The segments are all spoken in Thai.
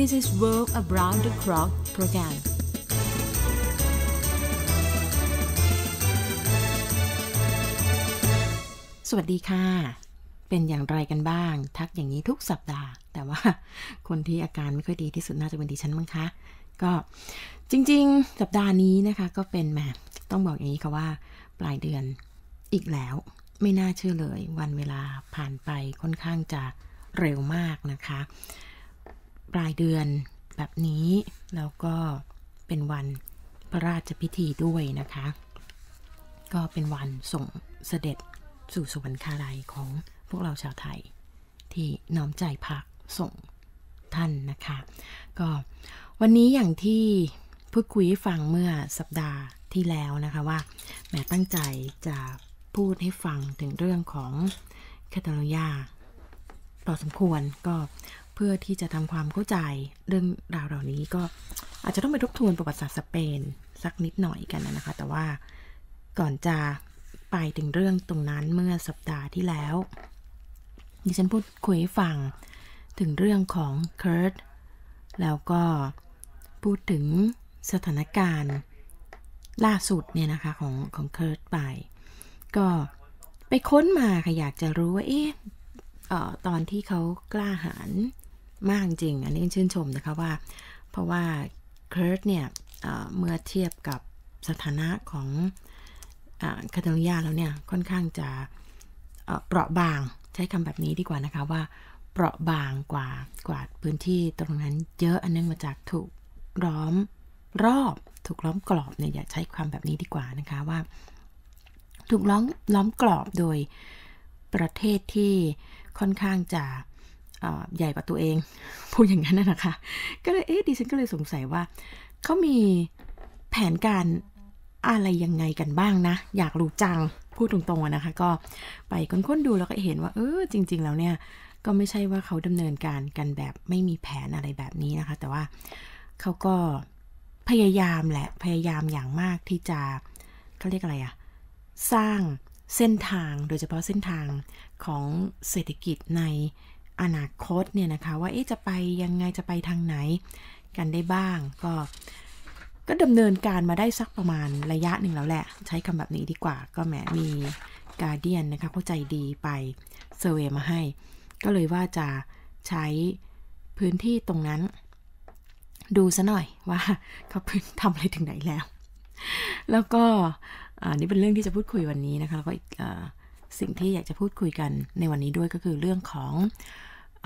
This is w o r d Around the Clock program. สวัสดีค่ะ เป็นอย่างไรกันบ้างทักอย่างนี้ทุกสัปดาห์ แต่ว่าคนที่อาการไม่ค่อยดีที่สุดน่าจะเป็นดิฉันมั้งคะ ก็จริงๆ สัปดาห์นี้นะคะก็เป็นแหมต้องบอกอย่างนี้ค่ะว่าปลายเดือนอีกแล้วไม่น่าเชื่อเลย วันเวลาผ่านไปค่อนข้างจะเร็วมากนะคะลายเดือนแบบนี้ แล้วก็เป็นวันพระราชพิธีด้วยนะคะ ก็เป็นวันส่งเสด็จสู่สวรรคาลัยของพวกเราชาวไทยที่น้อมใจพักส่งท่านนะคะ ก็วันนี้อย่างที่พูดคุยฟังเมื่อสัปดาห์ที่แล้วนะคะว่าแหมตั้งใจจะพูดให้ฟังถึงเรื่องของแคตาลูยาต่อสมควรก็เพื่อที่จะทำความเข้าใจเรื่องราวเหล่านี้ ก็อาจจะต้องไปทบทวนประวัติศาสตร์สเปน สักนิดหน่อยกันนะคะ แต่ว่าก่อนจะไปถึงเรื่องตรงนั้นเมื่อสัปดาห์ที่แล้วดิฉันพูดคุยฟังถึงเรื่องของเคิร์ตแล้วก็พูดถึงสถานการณ์ล่าสุดเนี่ยนะคะของของเคิร์ตไป ก็ไปค้นมาค่ะอยากจะรู้ว่าเอ๊ะอตอนที่เขากล้าหาญมากจริง อันนี้ชื่นชมนะคะว่า เพราะว่าเคิร์ตเนี่ยเมื่อเทียบกับสถานะของคาตาลยญาแล้วเนี่ย ค่อนข้างจะเปราะบาง ใช้คำแบบนี้ดีกว่านะคะว่าเปราะบางกว่ากว่าพื้นที่ตรงนั้นเยอะ อันเนื่องมาจากถูกล้อมรอบ ถูกล้อมกรอบเนี่ยอย่าใช้ความแบบนี้ดีกว่านะคะว่า ถูกล้อมล้อมกรอบโดยประเทศที่ค่อนข้างจะใหญ่กว่าตัวเองพูดอย่างนั้นนะคะ ก็เลยเอ๊ะดิฉันก็เลยสงสัยว่าเขามีแผนการอะไรยังไงกันบ้างนะอยากรู้จังพูดตรงๆนะคะ ก็ไปค้นๆดูแล้วก็เห็นว่าเออจริงๆแล้วเนี่ยก็ไม่ใช่ว่าเขาดำเนินการกันแบบ ไม่มีแผนอะไรแบบนี้นะคะ แต่ว่าเขาก็พยายามแหละพยายามอย่างมากที่จะเขาเรียกอะไรอะสร้างเส้นทางโดยเฉพาะเส้นทางของเศรษฐกิจในอนาคตเนี่ยนะคะว่าเอ๊จะไปยังไงจะไปทางไหนกันได้บ้างก็ก็ดำเนินการมาได้สักประมาณระยะหนึ่งแล้วแหละ ใช้คำแบบนี้ดีกว่าก็แหมมีกาเดียนนะคะเข้าใจดีไปเซอร์เวยมาให้ก็เลยว่าจะใช้พื้นที่ตรงนั้น ดูซะหน่อยว่าเขาพื้นทำอะไรถึงไหนแล้ว แล้วก็อันนี้เป็นเรื่องที่จะพูดคุยวันนี้นะคะแล้วก็อีกสิ่งที่อยากจะพูดคุยกันในวันนี้ด้วยก็คือเรื่องของ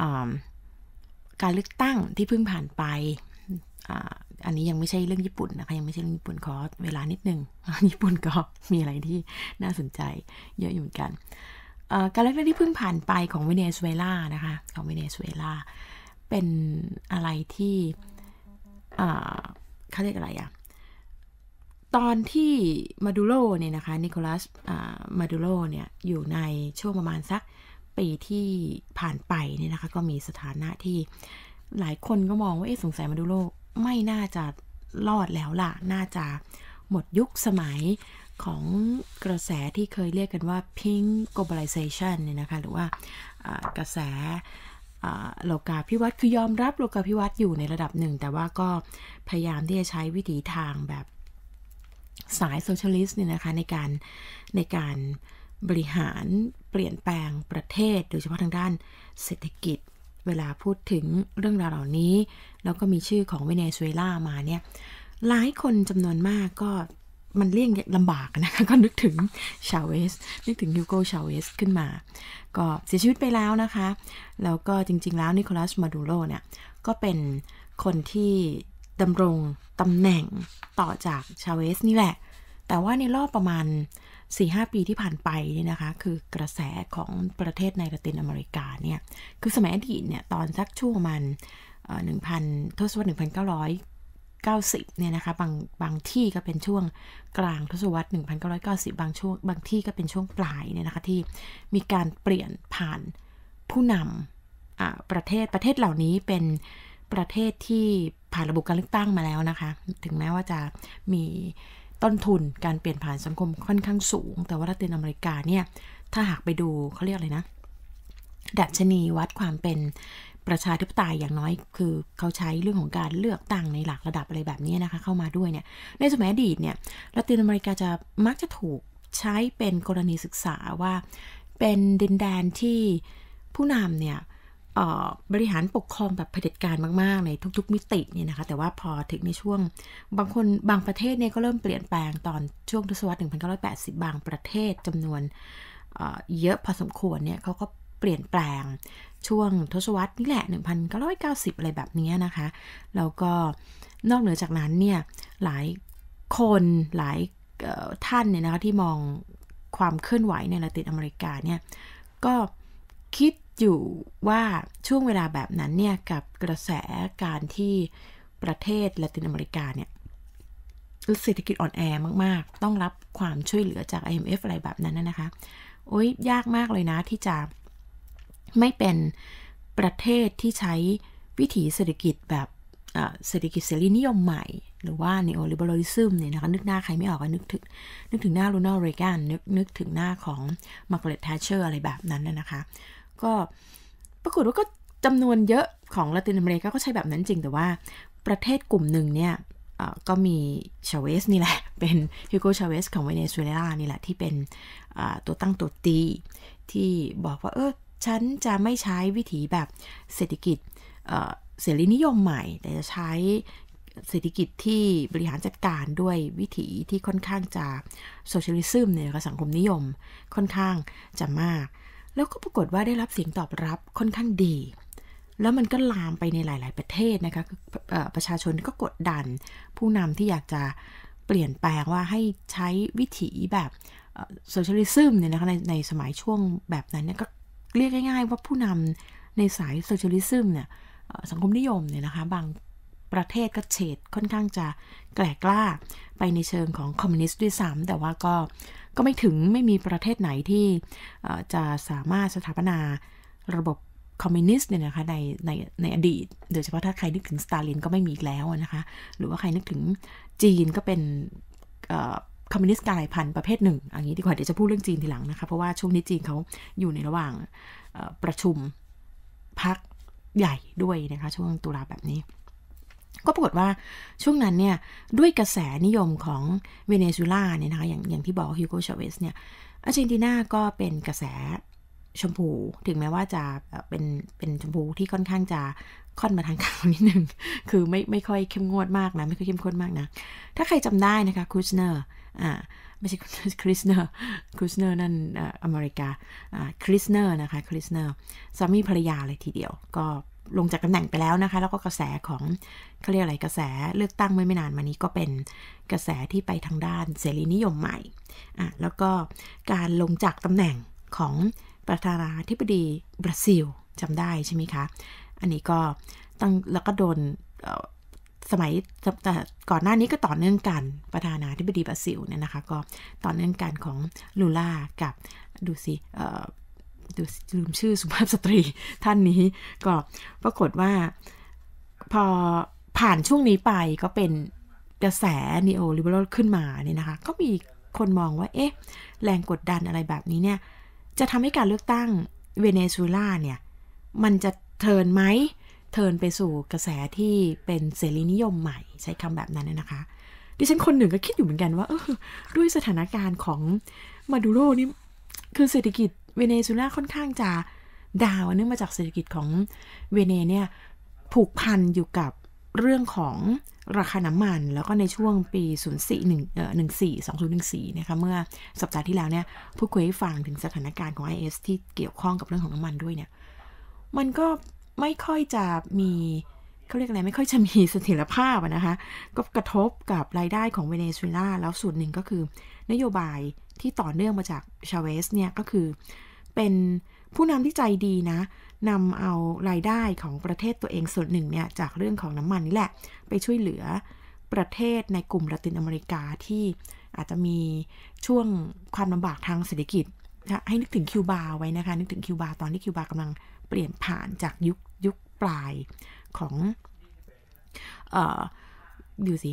อการเลือกตั้งที่เพิ่งผ่านไป อันนี้ยังไม่ใช่เรื่องญี่ปุ่นนะคะยังไม่ใช่เรื่องญี่ปุ่นขอเวลานิดนึงญี่ปุ่นก็มีอะไรที่น่าสนใจเยอะอยู่เหมือนกันการเลือกตั้งที่เพิ่งผ่านไปของเวเนซุเอลานะคะของเวเนซุเอลาเป็นอะไรที่เขาเรียกอะไรอะตอนที่มาดูโรเนี่ยนะคะนิโคลัสมาดูโรเนี่ย อยู่ในช่วงประมาณสักปีที่ผ่านไปเนี่ยนะคะ ก็มีสถานะที่หลายคนก็มองว่าเอ๊ะสงสัยมาดูโรไม่น่าจะรอดแล้วล่ะ น่าจะหมดยุคสมัยของกระแสที่เคยเรียกกันว่า pink globalization เนี่ยนะคะ หรือว่ากระแสโลกาพิวัตน์คือยอมรับโลกาพิวัตน์อยู่ในระดับหนึ่ง แต่ว่าก็พยายามที่จะใช้วิถีทางแบบสายโซเชียลิสต์เนี่ยนะคะในการในการบริหารเปลี่ยนแปลงประเทศโดยเฉพาะทางด้านเศรษฐกิจเวลาพูดถึงเรื่องราวเหล่านี้ แล้วก็มีชื่อของเวเนซุเอลามาเนี่ยหลายคนจำนวนมากก็มันเลี่ยงลำบากนะคะก็นึกถึงชาเวส นึกถึงฮิวโกชาเวสขึ้นมา ก็เสียชีวิตไปแล้วนะคะ แล้วก็จริงๆแล้ว นิโคลัสมาดูโรเนี่ย ก็เป็นคนที่ดำรงตำแหน่งต่อจากชาเวสนี่แหละ แต่ว่าในรอบประมาณ 4-5 ปีที่ผ่านไปนี่นะคะคือกระแสของประเทศในละตินอเมริกาเนี่ยคือสมัยอดีตเนี่ยตอนสักช่วงมันหนึ่1,000ทศวรรษ1 9งพ90เนี่ยนะคะบาง บางที่ก็เป็นช่วงกลางทศวรรษ1990 บางช่วงบางที่ก็เป็นช่วงปลายเนี่ยนะคะที่มีการเปลี่ยนผ่านผู้นำประเทศประเทศเหล่านี้เป็นประเทศที่ผ่านระบบการเลือกตั้งมาแล้วนะคะ ถึงแม้ว่าจะมีต้นทุนการเปลี่ยนผ่านสังคมค่อนข้างสูง แต่ว่ารัฐเนอเมริกาเนี่ยถ้าหากไปดูเขาเรียกอะไรนะ ดัชนีวัดความเป็นประชาธิปไตยอย่างน้อย คือเขาใช้เรื่องของการเลือกตั้งในหลักระดับอะไรแบบนี้นะคะ เข้ามาด้วยเนี่ย ในสมัยอดีตเนี่ยรัตเนอเมริกาจะมักจะถูกใช้เป็นกรณีศึกษาว่าเป็นดินแดนที่ผู้นำเนี่ยบริหารปกครองแบบเผด็จการมาก ๆ ในทุก ๆ มิติเนี่ยนะคะแต่ว่าพอถึงในช่วงบางคนบางประเทศเนี่ยก็เริ่มเปลี่ยนแปลงตอนช่วงทศวรรษ 1980 บางประเทศจำนวนเยอะพอสมควรเนี่ยเขาก็เปลี่ยนแปลงช่วงทศวรรษนี่แหละ 1990 อะไรแบบนี้นะคะแล้วก็นอกเหนือจากนั้นเนี่ยหลายคนหลายท่านเนี่ยนะคะที่มองความเคลื่อนไหวในละตินอเมริกาเนี่ยก็คิดอยู่ว่าช่วงเวลาแบบนั้นเนี่ย กับกระแสการที่ประเทศละตินอเมริกาเนี่ยเศรษฐกิจอ่อนแอมาก ๆ ต้องรับความช่วยเหลือจาก IMF อะไรแบบนั้นนะคะ โอ้ยยากมากเลยนะที่จะไม่เป็นประเทศที่ใช้วิถีเศรษฐกิจแบบเศรษฐกิจเสรีนิยมใหม่ หรือว่า neoliberalism เนี่ยนะคะนึกหน้าใครไม่ออกก็นึกถึงนึกถึงหน้ารูนอลเรแกนนึกนึกถึงหน้าของมาร์กาเร็ตแทชเชอร์อะไรแบบนั้นนะคะก็ ปรากฏว่าก็จำนวนเยอะของละตินอเมริกาก็ใช้แบบนั้นจริง แต่ว่าประเทศกลุ่มหนึ่งเนี่ย ก็มีชาเวสนี่แหละ เป็นฮิวโกชาเวสของเวเนซุเอลา นี่แหละ ที่เป็นตัวตั้งตัวตี ที่บอกว่า เออ ฉันจะไม่ใช้วิธีแบบเศรษฐกิจเสรีนิยมใหม่ แต่จะใช้เศรษฐกิจที่บริหารจัดการด้วยวิถีที่ค่อนข้างจะโซเชียลิซึมเนี่ยสังคมนิยมค่อนข้างจะมากแล้วก็ปรากฏว่าได้รับเสียงตอบรับค่อนข้างดี แล้วมันก็ลามไปในหลาย ๆ ประเทศนะคะประชาชนก็กดดัน ผู้นำที่อยากจะเปลี่ยนแปลงว่าให้ใช้วิถีแบบโซเชียลิซึมเนี่ยนะคะ ในในสมัยช่วงแบบนั้นเนี่ยก็เรียกง่าย ๆ ว่าผู้นำในสายโซเชียลิซึมเนี่ยสังคมนิยมเนี่ยนะคะบางประเทศก็เฉดค่อนข้างจะแกล้กล้าไปในเชิงของคอมมิวนิสต์ด้วยซ้ำแต่ว่าก็ก็ไม่ถึงไม่มีประเทศไหนที่จะสามารถสถาปนาระบบคอมมิวนิสต์เนี่ยนะคะ ในในในอดีตโดยเฉพาะถ้าใครนึกถึงสตาลินก็ไม่มีแล้วนะคะหรือว่าใครนึกถึงจีนก็เป็นคอมมิวนิสต์กลายพันธุ์ประเภทหนึ่งอย่างนี้ดีกว่าเดี๋ยวจะพูดเรื่องจีนทีหลังนะคะ เพราะว่าช่วงนี้จีนเขาอยู่ในระหว่างประชุมพักใหญ่ด้วยนะคะช่วงตุลาแบบนี้ก็ปรากฏว่าช่วงนั้นเนี่ยด้วยกระแสนิยมของ เวเนซุเอลาเนี่ยนะคะอย่างอย่างที่บอกฮิวโกชาเวสเนี่ยอาร์เจนตินา ก็เป็นกระแสชมพูถึงแม้ว่าจะเป็นเป็น ชมพูที่ค่อนข้างจะค่อนมาทางกลางนิดนึงคือไม่ไม่ค่อยเข้มงวดมากนะไม่ค่อยเข้มข้นมากนะ ถ้าใครจำได้นะคะคูชเนอร์อ่าไม่ใช่คริสเนอร์คริสเนอร์นั่นออเมริกาอ่าคริสเนอร์นะคะคริสเนอร์สามีภรรยาเลยทีเดียว ก็ลงจากตำแหน่งไปแล้วนะคะ แล้วก็กระแสของเขาเรียกอะไรกระแสเลือกตั้งไม่ไม่นานมานี้ก็เป็นกระแสที่ไปทางด้านเสรีนิยมใหม่ อ่ะแล้วก็การลงจากตำแหน่งของประธานาธิบดีบราซิลจำได้ใช่ไหมคะ อันนี้ก็ตั้งแล้วก็โดนสมัยแต่ก่อนหน้านี้ก็ต่อเนื่องกันประธานาธิบดีบราซิลเนี่ยนะคะก็ต่อเนื่องกันของลูล่ากับดูสิดูลืมชื่อสุภาพสตรีท่านนี้ก็ปรากฏว่าพอผ่านช่วงนี้ไปก็เป็นกระแสนีโอลิเบอรัลขึ้นมาเนี่ยนะคะ ก็มีคนมองว่าเอ๊ะแรงกดดันอะไรแบบนี้เนี่ย จะทำให้การเลือกตั้งเวเนซุเอลาเนี่ย มันจะเทินไหมเทินไปสู่กระแสที่เป็นเสรีนิยมใหม่ใช้คำแบบนั้นนะคะ ดิฉันคนหนึ่งก็คิดอยู่เหมือนกันว่าออด้วยสถานการณ์ของมาดูโรนี่ คือเศรษฐกิจเวเนซุเอลาค่อนข้างจะดาวเนื่องมาจากเศรษฐกิจของเวเนเนี่ยผูกพันอยู่กับเรื่องของราคาน้ำมันแล้วก็ในช่วงปี04 1เอ่อ14 2014นะคะเมื่อสัปดาห์ที่แล้วเนี่ยผู้คุยให้ฟังถึงสถานการณ์ของ IS ที่เกี่ยวข้องกับเรื่องของน้ำมันด้วยเนี่ยมันก็ไม่ค่อยจะมี เขาเรียกอะไรไม่ค่อยจะมีเสถียรภาพนะคะ ก็กระทบกับรายได้ของเวเนซุเอลาแล้วส่วนหนึ่งก็คือ นโยบายที่ต่อเนื่องมาจากชาเวสเนี่ยก็คือเป็นผู้นำที่ใจดีนะนำเอารายได้ของประเทศตัวเองส่วนหนึ่งเนี่ย จากเรื่องของน้ำมัน นี่แหละไปช่วยเหลือประเทศในกลุ่มละตินอเมริกาที่อาจจะมีช่วงความลำบากทางเศรษฐกิจ ให้นึกถึงคิวบาไว้นะคะ นึกถึงคิวบาตอน ที่คิวบากำลังเปลี่ยนผ่านจากยุค ยุค ปลายของออดูสิ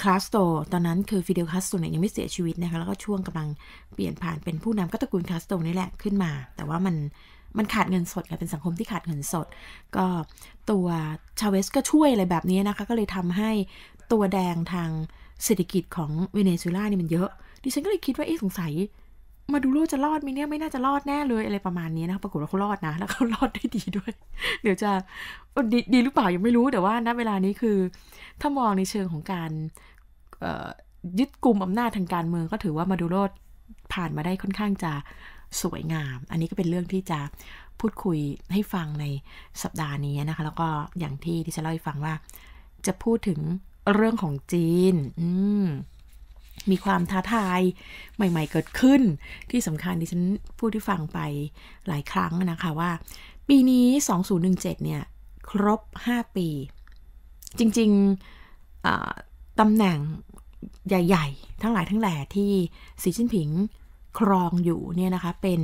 คลาสโตตอนนั้นคือฟิเดลคาสโตเนี่ยยังไม่เสียชีวิตนะคะ แล้วก็ช่วงกำลังเปลี่ยนผ่านเป็นผู้นำก็ตระกูลคาสโตนี่แหละขึ้นมา แต่ว่ามันมันขาดเงินสดไงเป็นสังคมที่ขาดเงินสด ก็ตัวชาเวสก็ช่วยอะไรแบบนี้นะคะ ก็เลยทำให้ตัวแดงทางเศรษฐกิจของเวเนซุเอลานี่มันเยอะดิฉันก็เลยคิดว่าเอ๊ะสงสัย มาดูโลจะรอดไหมเนี่ย ไม่น่าจะรอดแน่เลย อะไรประมาณนี้นะ ปรากฏว่าเขารอดนะ แล้วเขารอดได้ดีด้วย เดี๋ยวจะดดีหรือเปล่ายังไม่รู้แต่ว่าณเวลานี้คือ ถ้ามองในเชิงของการยึดกลุ่มอำนาจทางการเมืองก็ถือว่ามาดูโรผ่านมาได้ค่อนข้างจะสวยงาม อันนี้ก็เป็นเรื่องที่จะพูดคุยให้ฟังในสัปดาห์นี้นะคะ แล้วก็อย่างที่ที่จะเล่าให้ฟังว่าจะพูดถึงเรื่องของจีนอืมมีความท้าทายใหม่ ๆ เกิดขึ้น ที่สำคัญที่ฉันพูดที่ฟังไปหลายครั้งนะคะว่าปีนี้ 2017เนี่ยครบ 5 ปี จริงๆตำแหน่งใหญ่ ๆ ทั้งหลายทั้งแหล่ที่สีชิ้นผิงครองอยู่ เนี่ยนะคะ เป็น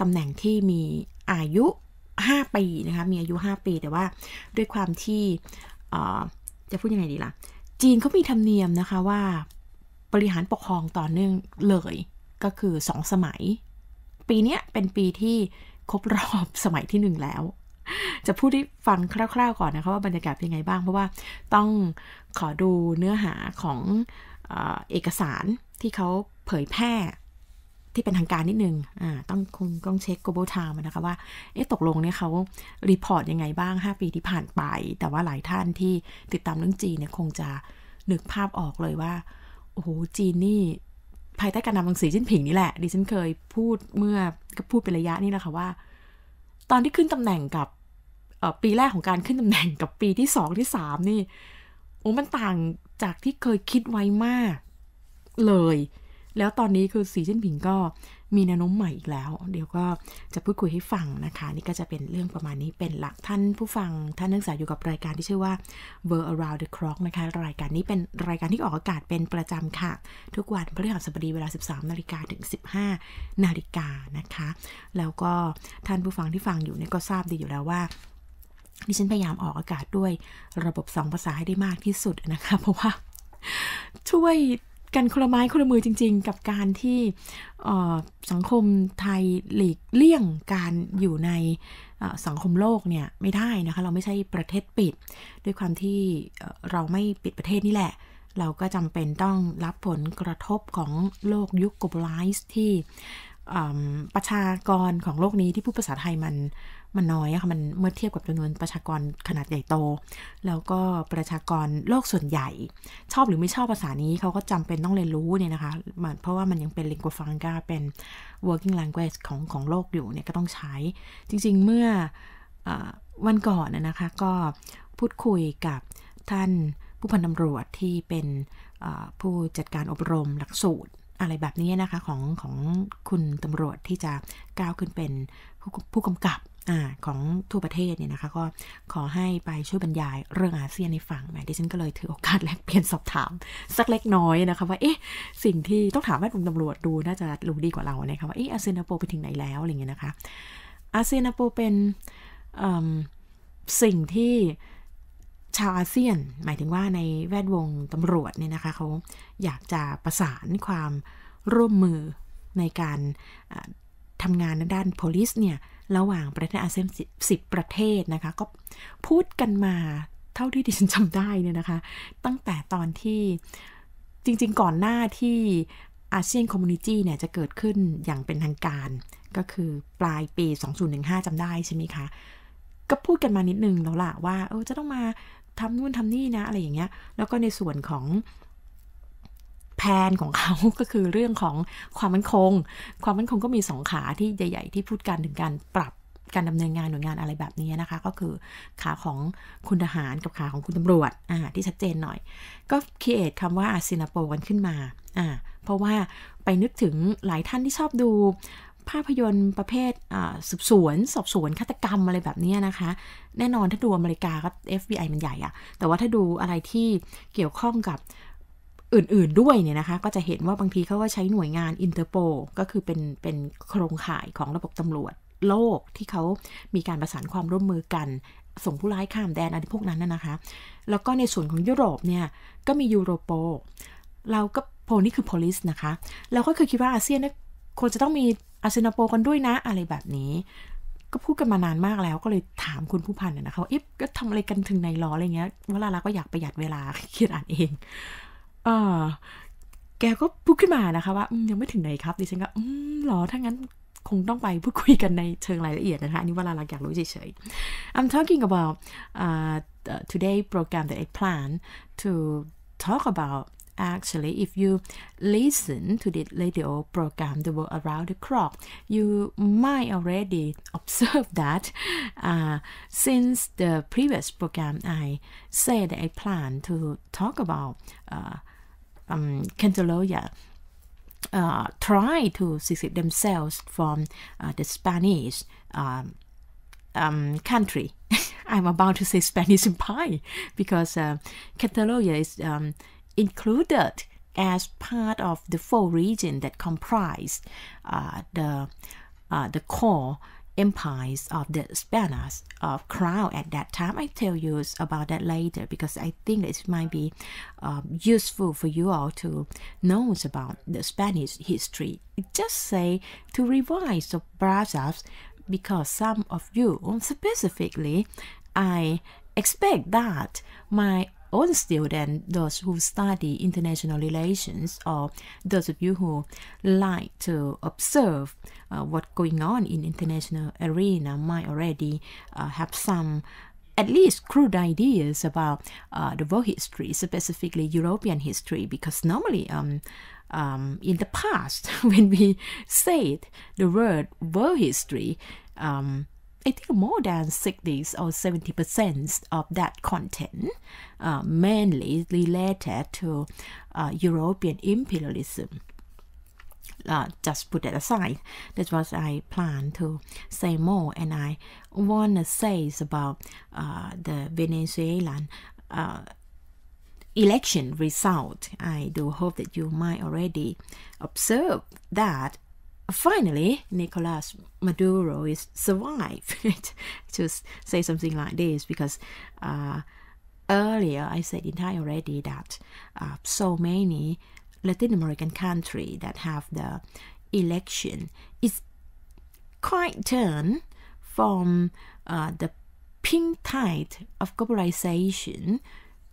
ตำแหน่งที่มีอายุ 5 ปีนะคะ มีอายุ 5 ปีแต่ว่าด้วยความที่จะพูดยังไงดีละ่ะจีนเขามีธรรมเนียมนะคะว่าบริหารปกครองต่อเนื่องเลยก็คือ 2 สมัย ปีนี้เป็นปีที่ครบรอบสมัยที่1แล้วจะพูดให้ฟังคร่าวๆก่อนนะคะว่าบรรยากาศเป็นยังไงบ้างเพราะว่าต้องขอดูเนื้อหาของเอกสารที่เขาเผยแพร่ที่เป็นทางการนิดนึงอ่า ต้องคงต้องเช็ค global time นะคะว่า เอ๊ะ ตกลงเนี่ยเขา รีพอร์ตยังไงบ้าง 5 ปีที่ผ่านไป แต่ว่าหลายท่านที่ติดตามเรื่องจีนเนี่ย คงจะ นึกภาพออกเลยว่า โอ้โห จีนนี่ ภายใต้การนำของสีจิ้นผิงนี่แหละ ดิฉันเคยพูดเมื่อก็พูดเป็นระยะนี่แหละค่ะว่า ตอนที่ขึ้นตำแหน่งกับ ปีแรกของการขึ้นตำแหน่งกับปีที่สองที่สามนี่ โอ้ มันต่างจากที่เคยคิดไว้มาก เลยแล้วตอนนี้คือสีจิ้นผิงก็มีแนวโน้มใหม่อีกแล้ว เดี๋ยวก็จะพูดคุยให้ฟังนะคะ นี่ก็จะเป็นเรื่องประมาณนี้เป็นหลักท่านผู้ฟัง ท่านนักศึกษาอยู่กับรายการที่ชื่อว่า World Around the Clock นะคะ รายการนี้เป็นรายการที่ออกอากาศเป็นประจำค่ะ ทุกวันพฤหัสบดีเวลา 13 นาฬิกาถึง 15 นาฬิกานะคะ แล้วก็ท่านผู้ฟังที่ฟังอยู่เนี่ยก็ทราบดีอยู่แล้วว่าดิฉันพยายามออกอากาศด้วยระบบ 2 ภาษาให้ได้มากที่สุดนะคะเพราะว่า ช่วยกันคนละไม้คนละมือจริงๆ กับการที่สังคมไทยหลีกเลี่ยงการอยู่ในสังคมโลกเนี่ย ไม่ได้นะคะ เราไม่ใช่ประเทศปิด ด้วยความที่เราไม่ปิดประเทศนี่แหละ เราก็จำเป็นต้องรับผลกระทบของโลกยุค globalize ที่ประชากรของโลกนี้ที่พูดภาษาไทยมันมันน้อยอะค่ะมันเมื่อเทียบกับจำนวนประชากรขนาดใหญ่โต แล้วก็ประชากรโลกส่วนใหญ่ ชอบหรือไม่ชอบภาษานี้เขาก็จำเป็นต้องเรียนรู้เนี่ยนะคะเพราะว่ามันยังเป็น lingua franca เป็น working language ของของโลกอยู่เนี่ยก็ต้องใช้ จริงๆ เมื่ออวันก่อนนะคะ ก็พูดคุยกับท่านผู้พันตำรวจที่เป็นผู้จัดการอบรมหลักสูตรอะไรแบบนี้นะคะ ของของคุณตำรวจที่จะก้าวขึ้นเป็นผู้ผู้กำกับอของทั่วประเทศเนี่ยนะคะก็ขอให้ไปช่วยบรรยาย เรื่องอาเซียนในฝั่งแหมดิฉันก็เลยถือโอกาส แลกเปลี่ยนสอบถามสักเล็กน้อยนะคะว่าเอ๊ะสิ่งที่ต้องถามแ่ดุงตำรวจดูน่าจะรู้ดีกว่าเราเนี่ยค่ะว่าเอ๊ะอาเซียนโปไปถึงไหนแล้วอะไรเงี้ยนะคะอาเซียนโปเป็นสิ่งที่ชาวอาเซียน หมายถึงว่าในแวดวงตำรวจเนี่ยนะคะเขาอยากจะประสานความร่วมมือในการทำงานในด้าน police เนี่ย ระหว่างประเทศอาเซียนสิบประเทศนะคะ ก็พูดกันมาเท่าที่ดิฉันจำได้เนี่ยนะคะ ตั้งแต่ตอนที่จริง ๆ ก่อนหน้าที่อาเซียนคอมมูนิตี้เนี่ยจะเกิดขึ้นอย่างเป็นทางการก็คือปลายปี 2015จำได้ใช่ไหมคะก็พูดกันมานิดนึงแล้วล่ะว่าเออจะต้องมาทำนู่นทำนี่นะอะไรอย่างเงี้ย แล้วก็ในส่วนของแผนของเขาก็คือเรื่องของความมั่นคง ความมั่นคงก็มีสองขาที่ใหญ่ๆ ที่พูดกันถึงการปรับการดำเนินงานหน่วยงานอะไรแบบนี้นะคะ ก็คือขาของคุณทหารกับขาของคุณตำรวจอ่าที่ชัดเจนหน่อย ก็คิดคำคำว่าอาซินาโปกันขึ้นมาอ่าเพราะว่าไปนึกถึงหลายท่านที่ชอบดูภาพยนตร์ประเภทสืบสวน สอบสวนฆาตกรรมอะไรแบบนี้นะคะ แน่นอนถ้าดูอเมริกาก็ FBI มันใหญ่อะแต่ว่าถ้าดูอะไรที่เกี่ยวข้องกับอื่นๆด้วยเนี่ยนะคะ ก็จะเห็นว่าบางทีเขาก็ใช้หน่วยงานอินเตอร์โปก็คือเป็น เป็นโครงข่ายของระบบตำรวจโลกที่เขามีการประสานความร่วมมือกัน ส่งผู้ร้ายข้ามแดนอะไรพวกนั้นนะคะ แล้วก็ในส่วนของยุโรปเนี่ยก็มียูโรโปเราก็โพนี่คือ police นะคะเราก็เคยคิดว่าอาเซียนควรจะต้องมีอาซินาโปกันด้วยนะอะไรแบบนี้ ก็พูดกันมานานมากแล้วก็เลยถามคุณผู้พันนะคะว่าเอ๊ะก็ทำอะไรกันถึงในล้ออะไรเงี้ยเวลาเราก็อยากประหยัดเวลาเขียนอ่านเองเออแกก็พูดขึ้นมานะคะ ว่ายังไม่ถึงไหนครับดิฉันก็อืมหรอถ้างั้นคงต้องไปพูดคุยกันในเชิงรายละเอียดนะคะ อันนี้เวลาเราอยากรู้เฉยๆ I'm talking about uh, today program that I plan to talk about actually if you listen to the radio program the world around the clock you might already observe that uh, since the previous program i said i plan to talk about uh, um, uh, try to secede themselves from uh, the Spanish um, um, country. I'm about to say Spanish Empire because uh, Catalonia is um, included as part of the four regions that comprise uh, the, uh, the core empires of the Spanish uh, of crown at that time. I tell you about that later because I think it might be uh, useful for you all to know about the Spanish history. Just say to revise the process because some of you specifically, I expect that my all students, those who study international relations, or those of you who like to observe uh, what's going on in international arena might already uh, have some at least crude ideas about uh, the world history, specifically European history, because normally um, um, in the past, when we said the word world history, um, I think more than 60 or 70% of that content, uh, mainly related to uh, European imperialism. Uh, just put that aside. That's what I plan to say more, and I want to say about uh, the Venezuelan uh, election result. I do hope that you might already observe that Finally, Nicolas Maduro is survived to say something like this because uh, earlier I said in Thai already that uh, so many Latin American country that have the election is quite turned from uh, the pink tide of globalization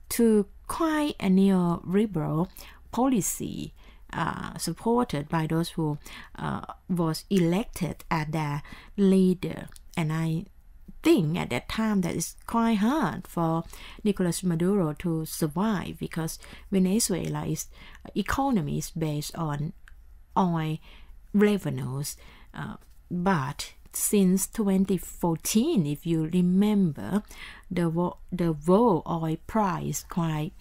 to quite a neoliberal policy uh, supported by those who uh, was elected as their leader. And I think at that time that it's quite hard for Nicolas Maduro to survive because Venezuela's uh, economy is based on oil revenues. Uh, but since 2014, if you remember, the the world oil price quite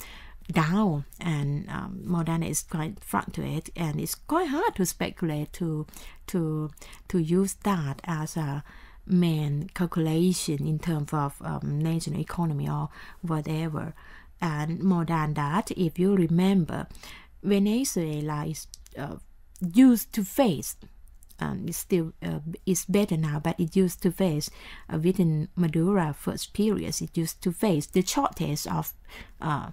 down and um, Moderna is quite it, and it's quite hard to speculate to to to use that as a main calculation in terms of um, national economy or whatever and more than that if you remember Venezuela is uh, used to face um, it's still uh, it's better now, but it used to face uh, within Madura first periods. It used to face the shortage of uh,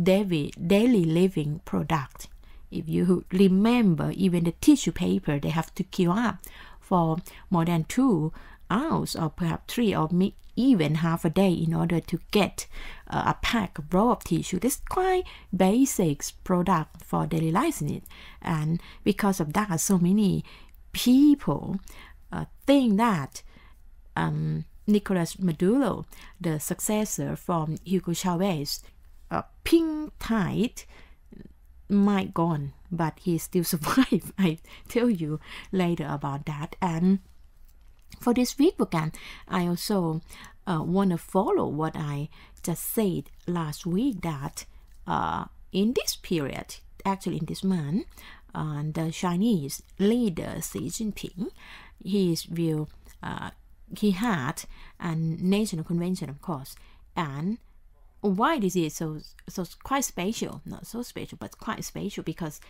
daily, daily living product. If you remember, even the tissue paper, they have to queue up for more than two hours or perhaps three or even half a day in order to get uh, a pack of roll of tissue. That's quite basic product for daily life, isn't it? And because of that, so many people uh, think that um, Nicolas Maduro, the successor from Hugo Chavez, uh, pink might gone but he still survived i tell you later about that and for this week weekend i also uh, want to follow what i just said last week that uh, in this period actually in this month uh, the chinese leader xi jinping he will uh, he had a national convention of course and why this is so so quite special not so special but quite special because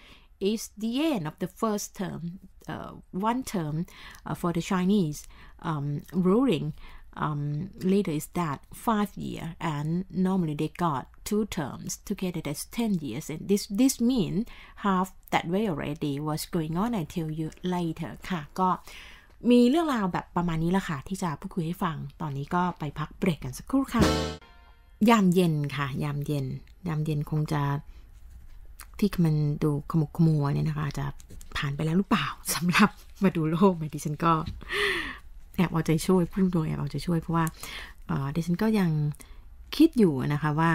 it's the end of the first term uh, one term uh, for the chinese um, ruling um, leader is that five year and normally they got two terms together that's 10 years and this this mean half that way already was going on until you later ค่ะก็มีเรื่องราวแบบประมาณนี้ละค่ะที่จะพูดคุยให้ฟัง ตอนนี้ก็ไปพักเบรกกันสักครู่ค่ะยามเย็นค่ะยามเย็น ยามเย็นคงจะที่มันดูขมุกขมัวเนี่ยนะคะจะผ่านไปแล้วหรือเปล่าสำหรับมาดูโลกดิฉันก็แอบเอาใจช่วยพุ่งโดยแอบเอาใจช่วยเพราะว่าเดิฉันก็ยังคิดอยู่นะคะว่า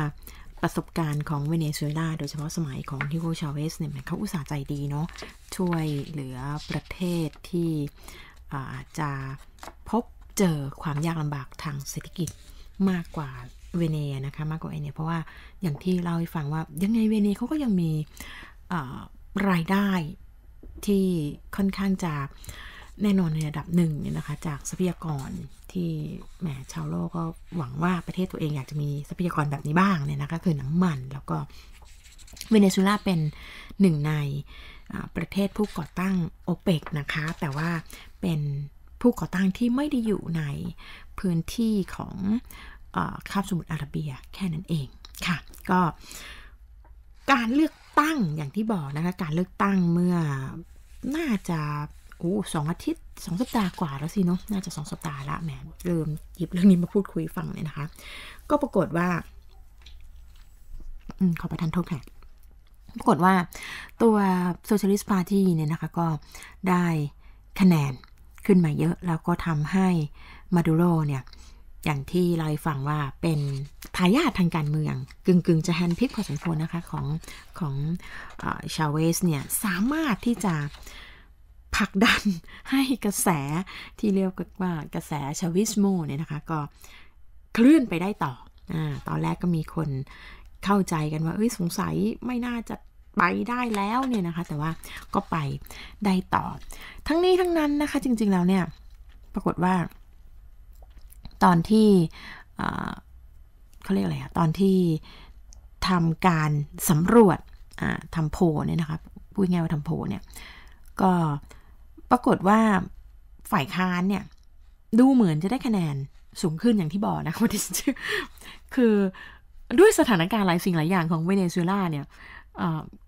ประสบการณ์ของเวเนซุเอลาโดยเฉพาะสมัยของฮิโกชาเวสเนี่ยมันเขาอุตส่าห์ใจดีเนาะช่วยเหลือประเทศที่อาจจะพบเจอความยากลำบากทางเศรษฐกิจมากกว่าเวเนียนะคะ มากกว่าไอเนี่ย เพราะว่า อย่างที่เราให้ฟังว่ายังไงเวเนียเขาก็ยังมีรายได้ที่ค่อนข้างจะแน่นอนในระดับหนึ่งเนี่ยนะคะ จากทรัพยากรที่แหมชาวโลกก็หวังว่าประเทศตัวเองอยากจะมีทรัพยากรแบบนี้บ้าง เนี่ยนะคะ คือน้ำมันแล้วก็เวเนซุเอลาเป็นหนึ่งในประเทศผู้ก่อตั้งโอเปกนะคะแต่ว่าเป็นผู้ก่อตั้งที่ไม่ได้อยู่ในพื้นที่ของคาบสมุทรอาระเบียแค่นั้นเองค่ะ ก็การเลือกตั้งอย่างที่บอกนะคะการเลือกตั้งเมื่อน่าจะโอ้สองอาทิตย์สองสัปดาห์กว่าแล้วสิเนาะน่าจะสองสัปดาห์ละแหมเริ่มหยิบเรื่องนี้มาพูดคุยฟังเนี่ยนะคะ ก็ปรากฏว่าอขอประทานโทษค่ะปรากฏว่าตัวโซเชียลิสต์พาร์ตี้เนี่ยนะคะ ก็ได้คะแนนขึ้นมาเยอะ แล้วก็ทำให้มาดูโรเนี่ยอย่างที่เราฟังว่าเป็นทายาททางการเมืองกึง่งก่งจะแฮนด์พิกพอสมควรนะคะ ของ ของชาเวสเนี่ยสามารถที่จะผลักดัน ให้กระแสที่เรียกว่ากระแสชาวิสโมเนี่ยนะคะ ก็เคลื่อนไปได้ต่ออตอนแรกก็มีคนเข้าใจกันว่า เอ้ยสงสัยไม่น่าจะ ไปได้แล้วเนี่ยนะคะ แต่ว่าก็ไป ได้ ต่อทั้งนี้ทั้งนั้นนะคะจริงๆแล้วเนี่ยปรากฏว่าตอนที่เขาเรียกอะไรคะตอนที่ทำการสำรวจ ทำโพเนี่ยนะคะพูดง่ายว่าทำโพเนี่ย ก็ปรากฏว่า ฝ่ายค้านเนี่ย ดูเหมือนจะได้คะแนนสูงขึ้นอย่างที่บอกนะคะคือด้วยสถานการณ์หลายสิ่งหลายอย่างของเวเนซุเอลาเนี่ย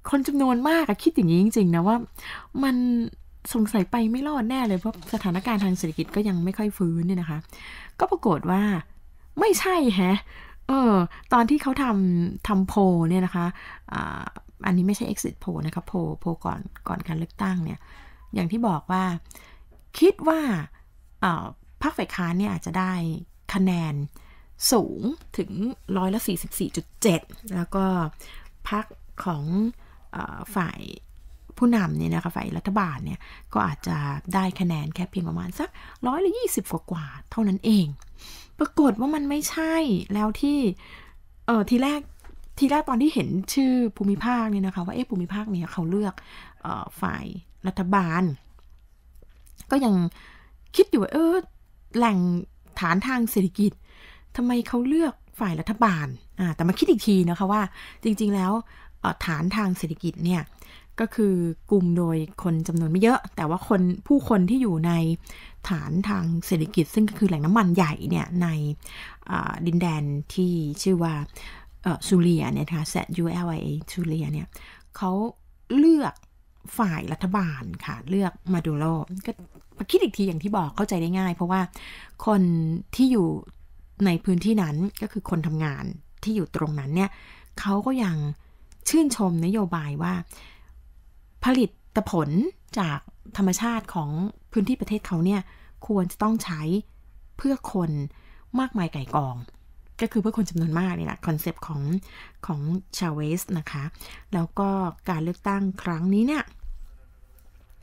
คนจำนวนมากคิดอย่างนี้จริง ๆ นะว่ามันสงสัยไปไม่รอดแน่เลย เพราะสถานการณ์ทางเศรษฐกิจก็ยังไม่ค่อยฟื้นเนี่ยนะคะก็ปรากฏว่าไม่ใช่แฮะเออตอนที่เขาทำทำโพเนี่ยนะคะ อันนี้ไม่ใช่ exit poll นะคะโพโพก่อนก่อนการเลือกตั้งเนี่ย อย่างที่บอกว่าคิดว่าพรรคฝ่ายค้านเนี่ยอาจจะได้คะแนนสูงถึงร้อยละ44.7แล้วก็พรรคของอฝ่ายผู้นำเนี่ยนะคะฝ่ายรัฐบาลเนี่ยก็อาจจะได้คะแนนแค่เพียงประมาณสักร้อยละยี่สิบกว่าเท่านั้นเอง ปรากฏว่ามันไม่ใช่แล้วที่เออทีแรกทีแรกตอนที่เห็นชื่อภูมิภาคเนี่ยนะคะว่าเออภูมิภาคเนี่ยเขาเลือกออฝ่ายรัฐบาล ก็ยังคิดอยู่ว่าเออแหล่งฐานทางเศรษฐกิจทำไมเขาเลือกฝ่ายรัฐบาลอ่าแต่มาคิดอีกทีนะคะว่า จริงๆแล้วฐานทางเศรษฐกิจเนี่ยก็คือกลุ่มโดยคนจำนวนไม่เยอะ แต่ว่าคนผู้คนที่อยู่ในฐานทางเศรษฐกิจซึ่งก็คือแหล่งน้ำมันใหญ่เนี่ย ในดินแดนที่ชื่อว่าซูเรียเนี่ยนะคะเอลไอซูเรียเนี่ยเขาเลือกฝ่ายรัฐบาลค่ะ เลือกมาดูโรก็คิดอีกทีอย่างที่บอกเข้าใจได้ง่าย เพราะว่าคนที่อยู่ในพื้นที่นั้นก็คือคนทำงานที่อยู่ตรงนั้นเนี่ยเขาก็ยังชื่นชมนโยบายว่าผลิตผลจากธรรมชาติของพื้นที่ประเทศเขาเนี่ย ควรจะต้องใช้เพื่อคนมากมายไก่กอง ก็คือเพื่อคนจำนวนมากนี่แหละคอนเซปต์ของของชาเวสนะคะ แล้วก็การเลือกตั้งครั้งนี้เนี่ย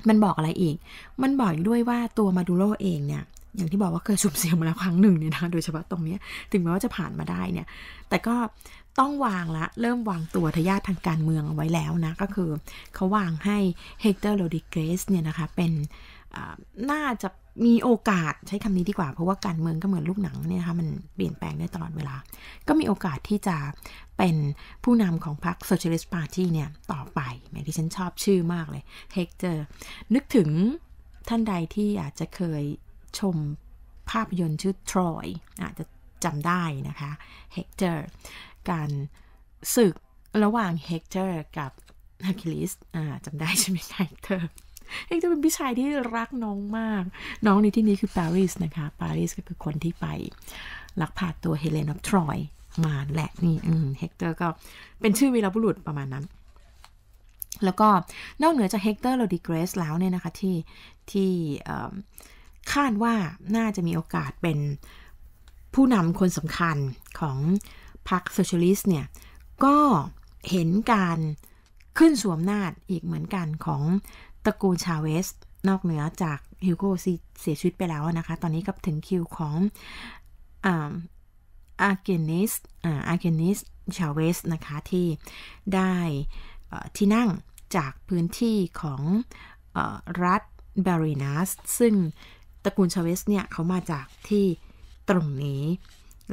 มันบอกอะไรอีก มันบอกด้วยว่าตัวมาดูโรเองเนี่ย อย่างที่บอกว่าเคยสุ่มเสี่ยงมาแล้วครั้งหนึ่งเนี่ยนะ โดยเฉพาะตรงนี้ถึงแม้ว่าจะผ่านมาได้เนี่ยแต่ก็ต้องวางละเริ่มวางตัวทายาททางการเมืองเอาไว้แล้วนะ ก็คือเขาวางให้เฮกเตอร์โรดิเกสเนี่ยนะคะเป็นน่าจะมีโอกาสใช้คำนี้ดีกว่าเพราะว่าการเมืองก็เหมือนลูกหนังเนี่ยนะคะมันเปลี่ยนแปลงได้ตลอดเวลา ก็มีโอกาสที่จะเป็นผู้นำของพรรคโซเชียลิสต์พาร์ตี้เนี่ยต่อไปแม่ที่ฉันชอบชื่อมากเลยเฮกเตอร์นึกถึงท่านใดที่อาจจะเคยชมภาพยนตร์ชื่อทรอยอาจจะจำได้นะคะเฮกเตอร์กันศึก ระหว่างเฮกเตอร์กับอะคิลิสจำได้ ใช่ไหมเฮกเตอร์เฮกเตอร์เป็นพี่ชายที่รักน้องมาก น้องในที่นี้คือปารีสนะคะปารีสก็คือ คนที่ไปลักพาตัวเฮเลนอฟทรอยมาแหละนี่เฮกเตอร์ก็เป็นชื่อ วีรบุรุษประมาณนั้น แล้วก็นอกเหนือจากเฮกเตอร์โรดิเกรส แล้วเนี่ยนะคะ ที่ที่คาดว่าน่าจะมีโอกาสเป็นผู้นำคนสำคัญของพรรคโซเชียลิสต์เนี่ยก็เห็นการขึ้นสวมนาจอีกเหมือนกันของตระกูลชาเวส นอกเหนือจากฮิวโกเสียชีวิตไปแล้วนะคะ ตอนนี้ก็ถึงคิวของอาร์เกนิสอาร์เกนิสชาเวส นะคะ ที่ได้ที่นั่งจากพื้นที่ของอรัฐบารินัสซึ่งตระกูลชาเวสเนี่ยเขามาจากที่ตรงนี้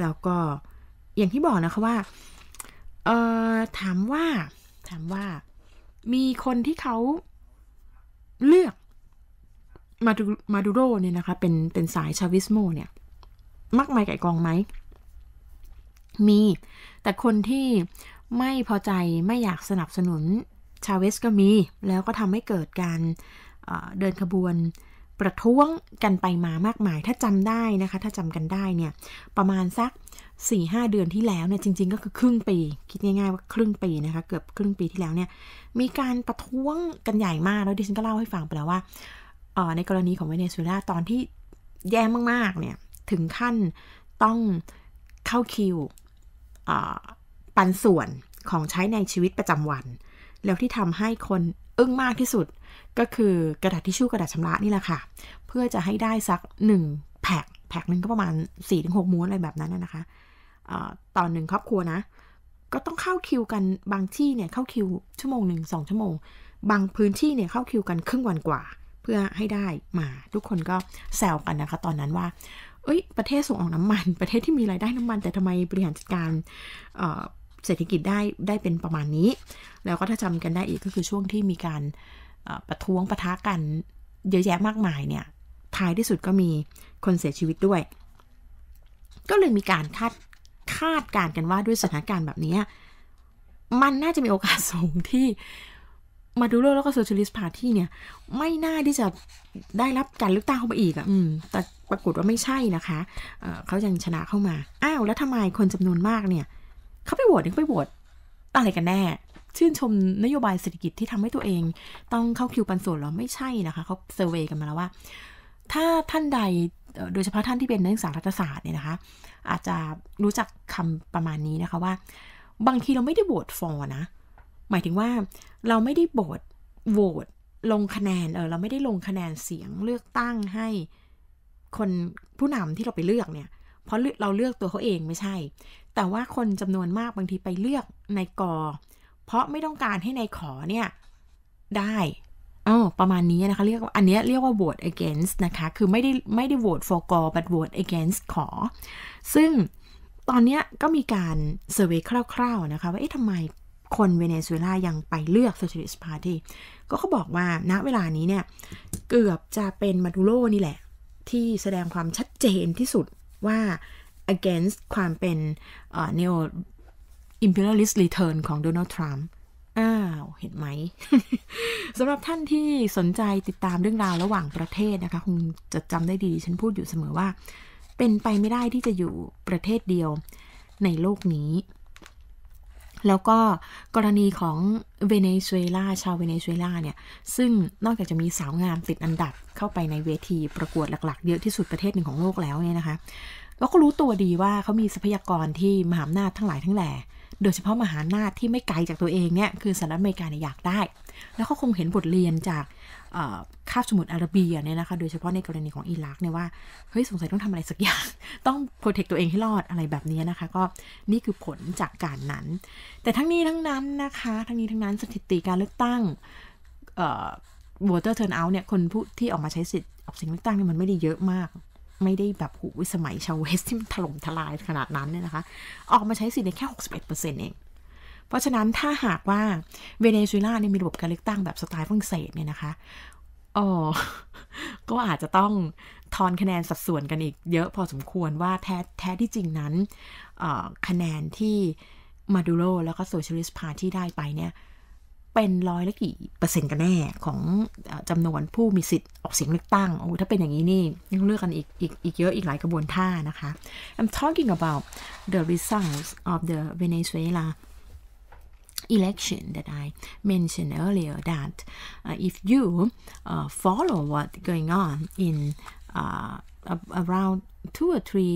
แล้วก็อย่างที่บอกนะคะว่า เอ่อถามว่าถามว่ามีคนที่เขาเลือกมาดูมาดูโรเนี่ยนะคะ เป็นเป็นสายชาวิสโมเนี่ยมักไม่ไก่กองไหมมี แต่คนที่ไม่พอใจไม่อยากสนับสนุนชาเวสก็มี แล้วก็ทำให้เกิดการเดินขบวนประท้วงกันไปมามากมาย ถ้าจำได้นะคะ ถ้าจำกันได้เนี่ย ประมาณสักสี่ห้าเดือนที่แล้วเนี่ยจริงๆก็คือครึ่งปี คิดง่ายๆว่าครึ่งปีนะคะเกือบครึ่งปีที่แล้วเนี่ย มีการประท้วงกันใหญ่มากแล้วดิฉันก็เล่าให้ฟังไปแล้วว่า ในกรณีของเวเนซุเอลาตอนที่แย่มากๆเนี่ยถึงขั้นต้องเข้าคิวปันส่วนของใช้ในชีวิตประจำวัน แล้วที่ทำให้คนอึ้งมากที่สุดก็คือกระดาษทิชชู่กระดาษชำระนี่แหละค่ะ เพื่อจะให้ได้สัก1แพ็คแพ็คนึงก็ประมาณ4-6 ม้วนอะไรแบบนั้นนะคะตอนหนึ่งครอบครัวนะ ก็ต้องเข้าคิวกันบางที่เนี่ยเข้าคิวชั่วโมงหนึ่งสองชั่วโมง บางพื้นที่เนี่ยเข้าคิวกัน ครึ่งวันกว่า เพื่อให้ได้มาทุกคนก็แซวกันนะคะตอนนั้นว่า เอ้ย ประเทศส่งออกน้ำมัน ประเทศที่มีรายได้น้ำมัน แต่ทำไมบริหารจัดการเศรษฐกิจได้ได้เป็นประมาณนี้ แล้วก็ถ้าจำกันได้อีกก็คือช่วงที่มีการประท้วงประทะกันเยอะแยะมากมายเนี่ย ท้ายที่สุดก็มีคนเสียชีวิตด้วย ก็เลยมีการคาดคาดการกันว่าด้วยสถานการณ์แบบนี้ มันน่าจะมีโอกาสสูงที่ มาดูโรแล้วก็โซเชียลิสต์พาร์ตี้เนี่ย ไม่น่าที่จะได้รับการเลือกตั้งเข้ามาอีกอะ่ะแต่ปรากฏว่าไม่ใช่นะคะเเขายังชนะเข้ามา อ้าวแล้วทำไมคนจำนวนมากเนี่ย เขาไปโหวตเนีไปโหวตอะไรกันแน่ ชื่นชมนโยบายเศรษฐกิจที่ทำให้ตัวเอง ต้องเข้าคิวปันส่วนหรอไม่ใช่นะคะเขาเซอร์เวยกันมาแล้วว่า ถ้าท่านใดโดยเฉพาะท่านที่เป็นนักศึกษารัฐศาสตร์เนี่ยนะคะอาจจะรู้จักคำประมาณนี้นะคะว่า บางทีเราไม่ได้โหวตอร์นะหมายถึงว่าเราไม่ได้โหวตโหวตลงคะแนนเออเราไม่ได้ลงคะแนนเสียงเลือกตั้งให้คนผู้นำที่เราไปเลือกเนี่ย เพราะเราเลือกตัวเขาเองไม่ใช่ แต่ว่าคนจำนวนมากบางทีไปเลือกในกอ เพราะไม่ต้องการให้ในขอเนี่ยได้เออประมาณนี้นะคะเรียกอันนี้เรียกว่า vote against นะคะ คือไม่ได้ไม่ได้ vote for Gore but vote against ขอ ซึ่งตอนนี้ก็มีการเซอร์วีคร่าวๆนะคะ ว่า เอ๊ะทำไมคนเวเนซุเอลายังไปเลือก Socialist Party ก็เขาบอกว่าณเวลานี้เนี่ย เกือบจะเป็นมาดูโรนี่แหละ ที่แสดงความชัดเจนที่สุดว่า against ความเป็น neo imperialist return ของโดนัลด์ทรัมป์้าวเห็นไหมสำหรับท่านที่สนใจติดตามเรื่องราวระหว่างประเทศนะคะคงจะจำได้ดีฉันพูดอยู่เสมอว่า เป็นไปไม่ได้ที่จะอยู่ประเทศเดียวในโลกนี้ แล้วก็กรณีของเวเนซุเอลาชาวเวเนซุเอลาเนี่ยซึ่งนอกจากจะมีสาวงามติดอันดับเข้าไปในเวทีประกวดหลักๆเยอะที่สุดประเทศหนึ่งของโลกแล้วเนี่ยนะคะเราก็รู้ตัวดีว่าเขามีทรัพยากรที่มหาอำนาจทั้งหลายทั้งแหล่โดยเฉพาะมหานาจที่ไม่ไกลจากตัวเองเนี่ยคือสหรัฐอเมริกาเนี่ยอยากได้ แล้วเขาคงเห็นบทเรียนจากคาบสมุทรอาระเบียเนี่ยนะคะโดยเฉพาะในกรณีของอิรักเนี่ยว่าเฮ้ยสงสัยต้องทำอะไรสักอย่างต้องโปรเทคตัวเองให้รอดอะไรแบบนี้นะคะก็นี่คือผลจากการนั้น แต่ทั้งนี้ทั้งนั้นนะคะทั้งนี้ทั้งนั้นสถิติการเลือกตั้งวอเตอร์เทิร์นเอาท์เนี่ยคนผู้ที่ออกมาใช้สิทธิ์ออกเสียงเลือกตั้งเนี่ยมันไม่ได้เยอะมากไม่ได้แบบหูสมัยชาวเวสที่มันถล่มทลายขนาดนั้นเนี่ยนะคะ ออกมาใช้สิทธิ์ในแค่61%เอง เพราะฉะนั้นถ้าหากว่าเวเนซุเอลาเนี่ยมีระบบการเลือกตั้งแบบสไตล์ฝรั่งเศสเนี่ยนะคะอ๋อก็อาจจะต้องทอนคะแนนสัดส่วนกันอีกเยอะพอสมควรว่าแท้แท้ที่จริงนั้นคะแนนที่มาดูโรแล้วก็โซเชียลิสต์พาร์ที่ได้ไปเนี่ยเป็นร้อยละกี่เปอร์เซ็นต์กันแน่ของจำนวนผู้มีสิทธิ์ออกเสียงเลือกตั้ง โอ้ถ้าเป็นอย่างนี้นี่ยังเลือกกันอีกอีกอีกเยอะอีกหลายกระบวนท่านะคะ I'm talking about the results of the Venezuela election that I mentioned earlier that uh, if you uh, follow what's going on in uh, around two or three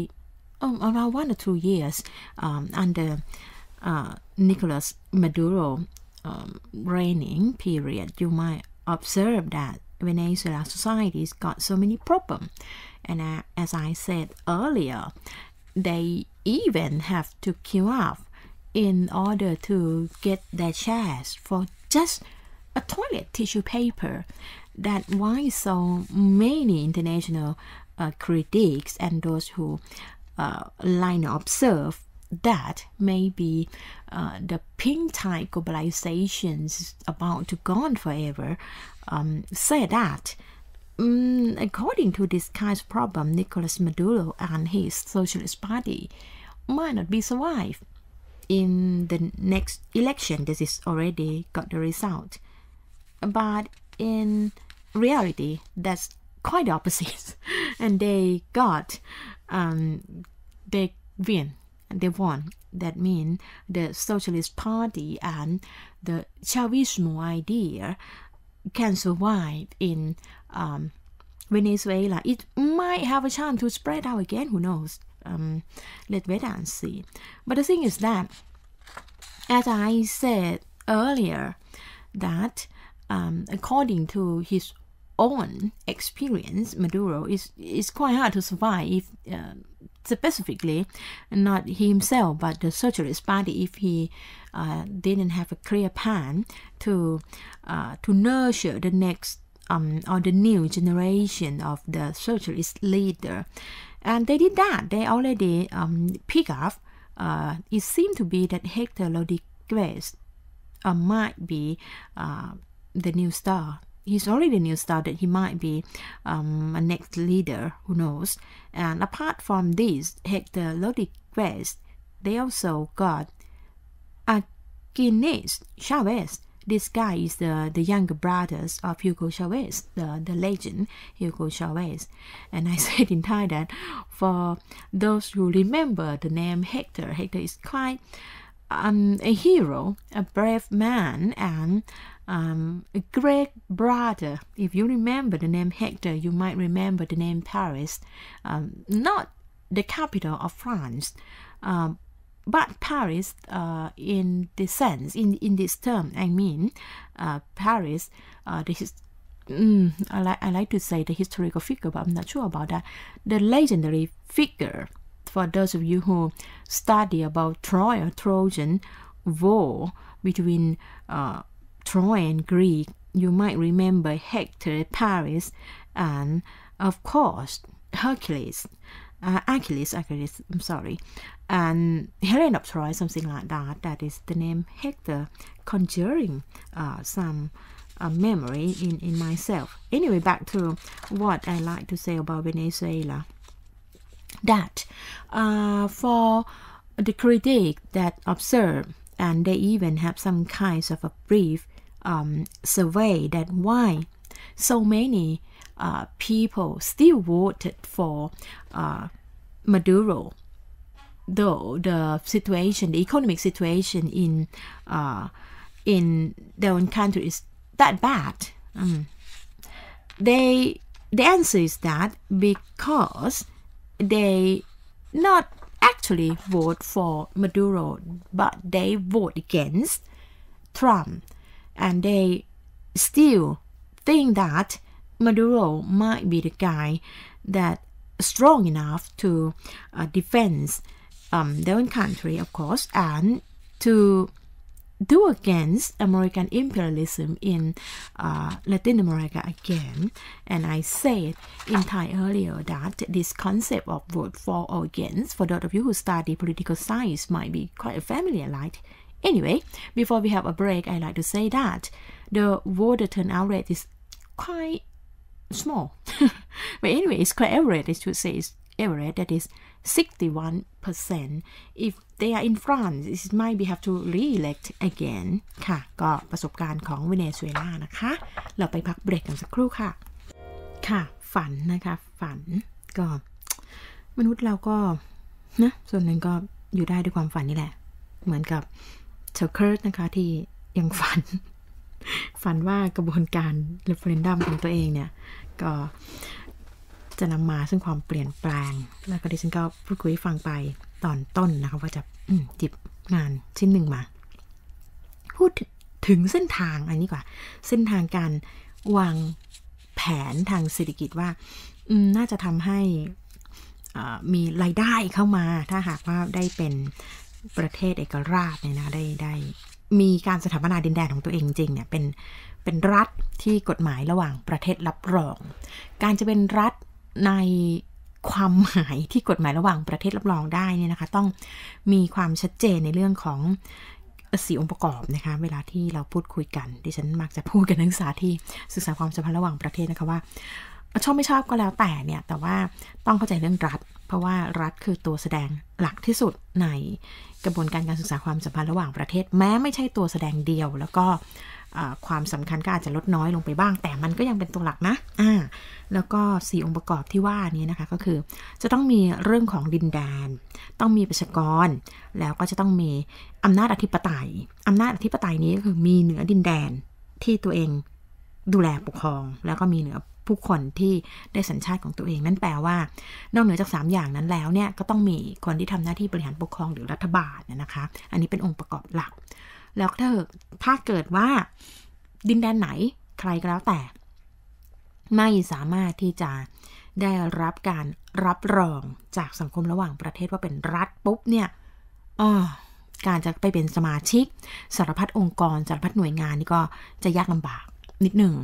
um, around one or two years um, under uh, Nicolas Maduro um, reigning period, you might observe that Venezuela society's got so many problems. And uh, as I said earlier, they even have to queue up in order to get their shares for just a toilet tissue paper. That why so many international uh, critics and those who uh, line observe that maybe uh, the ping tide globalization is about to gone forever, um, said that um, according to this kind of problem, Nicolas Maduro and his Socialist Party might not be survive in the next election. This is already got the result, but in reality, that's quite opposite, and they got um, they win, they won that mean the Socialist Party and the Chavismo idea can survive in um, Venezuela. It might have a chance to spread out again, who knows? Um, let's wait and see. But the thing is that, as I said earlier, that um, according to his own experience, Maduro is is quite hard to survive if uh, specifically not himself but the socialist party if he uh, didn't have a clear plan to uh, to nurture the next um, or the new generation of the socialist leader and they did that they already um, pick up uh, it seemed to be that Hector Lodiquez uh, might be uh, the new star he's already new that he might be um, a next leader who knows and apart from this hector lodiquez they also got Aguinis chavez this guy is the, the younger brothers of Hugo Chavez, the, the legend Hugo Chavez. And I said in Thai that for those who remember the name Hector, Hector is quite um, a hero, a brave man, and um, a great brother. If you remember the name Hector, you might remember the name Paris. Um, not the capital of France, um, but Paris uh, in this sense, in, in this term, I mean, uh, Paris, uh, the mm, I, li I like to say the historical figure, but I'm not sure about that. The legendary figure, for those of you who study about Troy or Trojan war between uh, Troy and Greek, you might remember Hector, Paris, and of course Hercules, uh, Achilles, Achilles, I'm sorry, and Helen of Troy, something like that. That is the name Hector, conjuring uh, some uh, memory in, in myself. Anyway, back to what I like to say about Venezuela. That uh, for the critics that observe, and they even have some kinds of a brief um, survey that why so many uh, people still voted for uh, Maduro, though the situation, the economic situation in uh, in their own country is that bad. Um, they the answer is that because they not actually vote for Maduro, but they vote against Trump and they still think that Maduro might be the guy that strong enough to uh, defend um, their own country, of course, and to do against American imperialism in uh, Latin America again. And I said in Thai earlier that this concept of vote for or against, for those of you who study political science, might be quite familiar, like. Anyway, before we have a break, I like to say that the voter turnout rate is quite small. but anyway, it's quite average. I should say it's average. That is 61%. If they are in France, it might be have to re-elect again ค่ะ ก็ประสบการณ์ของเวเนซุเอลานะคะ เราไปพักเบรกกันสักครู่ค่ะ ค่ะ ฝันนะคะ ฝัน ก็ มนุษย์เราก็ นะ ส่วนหนึ่งก็ อยู่ได้ด้วยความฝันนี่แหละ เหมือนกับเชอร์เคิร์ตนะคะ ที่ยังฝัน ฝันว่ากระบวนการเรฟเรนดัมของตัวเองเนี่ย ก็จะนำมาซึ่งความเปลี่ยนแปลง แล้วก็ดิฉันก็พูดคุยฟังไปตอนต้นนะคะ ว่าจะจิบงานชิ้นหนึ่งมา พูดถึงเส้นทางอันนี้กว่า เส้นทางการวางแผนทางเศรษฐกิจว่าน่าจะทำให้มีรายได้เข้ามา ถ้าหากว่าได้เป็นประเทศเอกราชเนี่ยนะได้ได้มีการสถาปนาดินแดนของตัวเองจริงเนี่ยเป็นเป็นรัฐที่กฎหมายระหว่างประเทศรับรองการจะเป็นรัฐในความหมายที่กฎหมายระหว่างประเทศรับรองได้เนี่ยนะคะต้องมีความชัดเจนในเรื่องของสีองค์ประกอบนะคะเวลาที่เราพูดคุยกันดิฉันมักจะพูดกับนักศึกษาที่ศึกษาความสัมพันธ์ระหว่างประเทศนะคะว่าชอบไม่ชอบก็แล้วแต่เนี่ยแต่ว่าต้องเข้าใจเรื่องรัฐ เพราะว่ารัฐคือตัวแสดงหลักที่สุดในกระบวนการการศึกษาความสัมพันธ์ระหว่างประเทศ แม้ไม่ใช่ตัวแสดงเดียว แล้วก็ความสำคัญก็อาจจะลดน้อยลงไปบ้างแต่มันก็ยังเป็นตัวหลักนะอ่าแล้วก็ 4 องค์ประกอบที่ว่านี้นะคะก็คือ จะต้องมีเรื่องของดินแดนต้องมีประชากร แล้วก็จะต้องมีอำนาจอธิปไตย อำนาจอธิปไตยนี้ก็คือมีเหนือดินแดนที่ตัวเองดูแลปกครองแล้วก็มีเหนือผู้คนที่ได้สัญชาติของตัวเองนั่นแปลว่า นอกเหนือจาก 3 อย่างนั้นแล้วเนี่ย ก็ต้องมีคนที่ทำหน้าที่บริหารปกครองหรือรัฐบาลนะคะ อันนี้เป็นองค์ประกอบหลัก แล้วถ้าถ้าเกิดว่าดินแดนไหนใครก็แล้วแต่ ไม่สามารถที่จะได้รับการรับรองจากสังคมระหว่างประเทศว่าเป็นรัฐปุ๊บเนี่ยการจะไปเป็นสมาชิกสารพัดองค์กรสารพัดหน่วยงานนี่ก็จะยากลำบากนิดหนึ่ง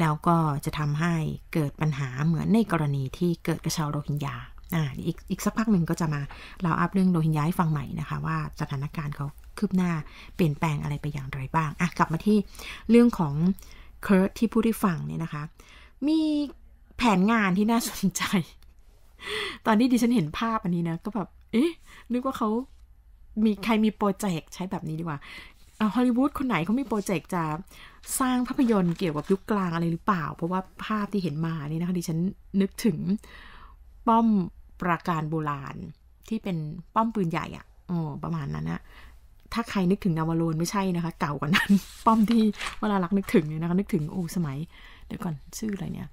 แล้วก็จะทำให้เกิดปัญหาเหมือนในกรณีที่เกิดกระชาโรฮิงญาอ่าอีกอีกสักพักหนึ่งก็จะมา เราอัพเรื่องโรฮิงญาให้ฟังใหม่นะคะ ว่าสถานการณ์เขาคืบหน้าเปลี่ยนแปลงอะไรไปอย่างไรบ้าง อ่ะกลับมาที่เรื่องของเคิร์ทที่ผู้ที่ฟังเนี่ยนะคะ มีแผนงานที่น่าสนใจ ตอนที่ดิฉันเห็นภาพอันนี้นะก็แบบ เอ๊ะนึกว่าเขามีใครมีโปรเจกต์ใช้แบบนี้ดีกว่าฮอลลีวูดคนไหนเขามีโปรเจกต์จะสร้างภาพยนตร์เกี่ยวกับยุคกลางอะไรหรือเปล่า เพราะว่าภาพที่เห็นมานี่นะคะ ดิฉันนึกถึงป้อมปราการโบราณที่เป็นป้อมปืนใหญ่อะ่ะประมาณนั้นนะ ถ้าใครนึกถึงนาวาโลนไม่ใช่นะคะเก่ากว่านั้น ป้อมที่เวลารักนึกถึงเนี่ยนะคะ นึกถึงโอ้สมัย เดี๋ยวก่อนชื่ออะไรเนี่ย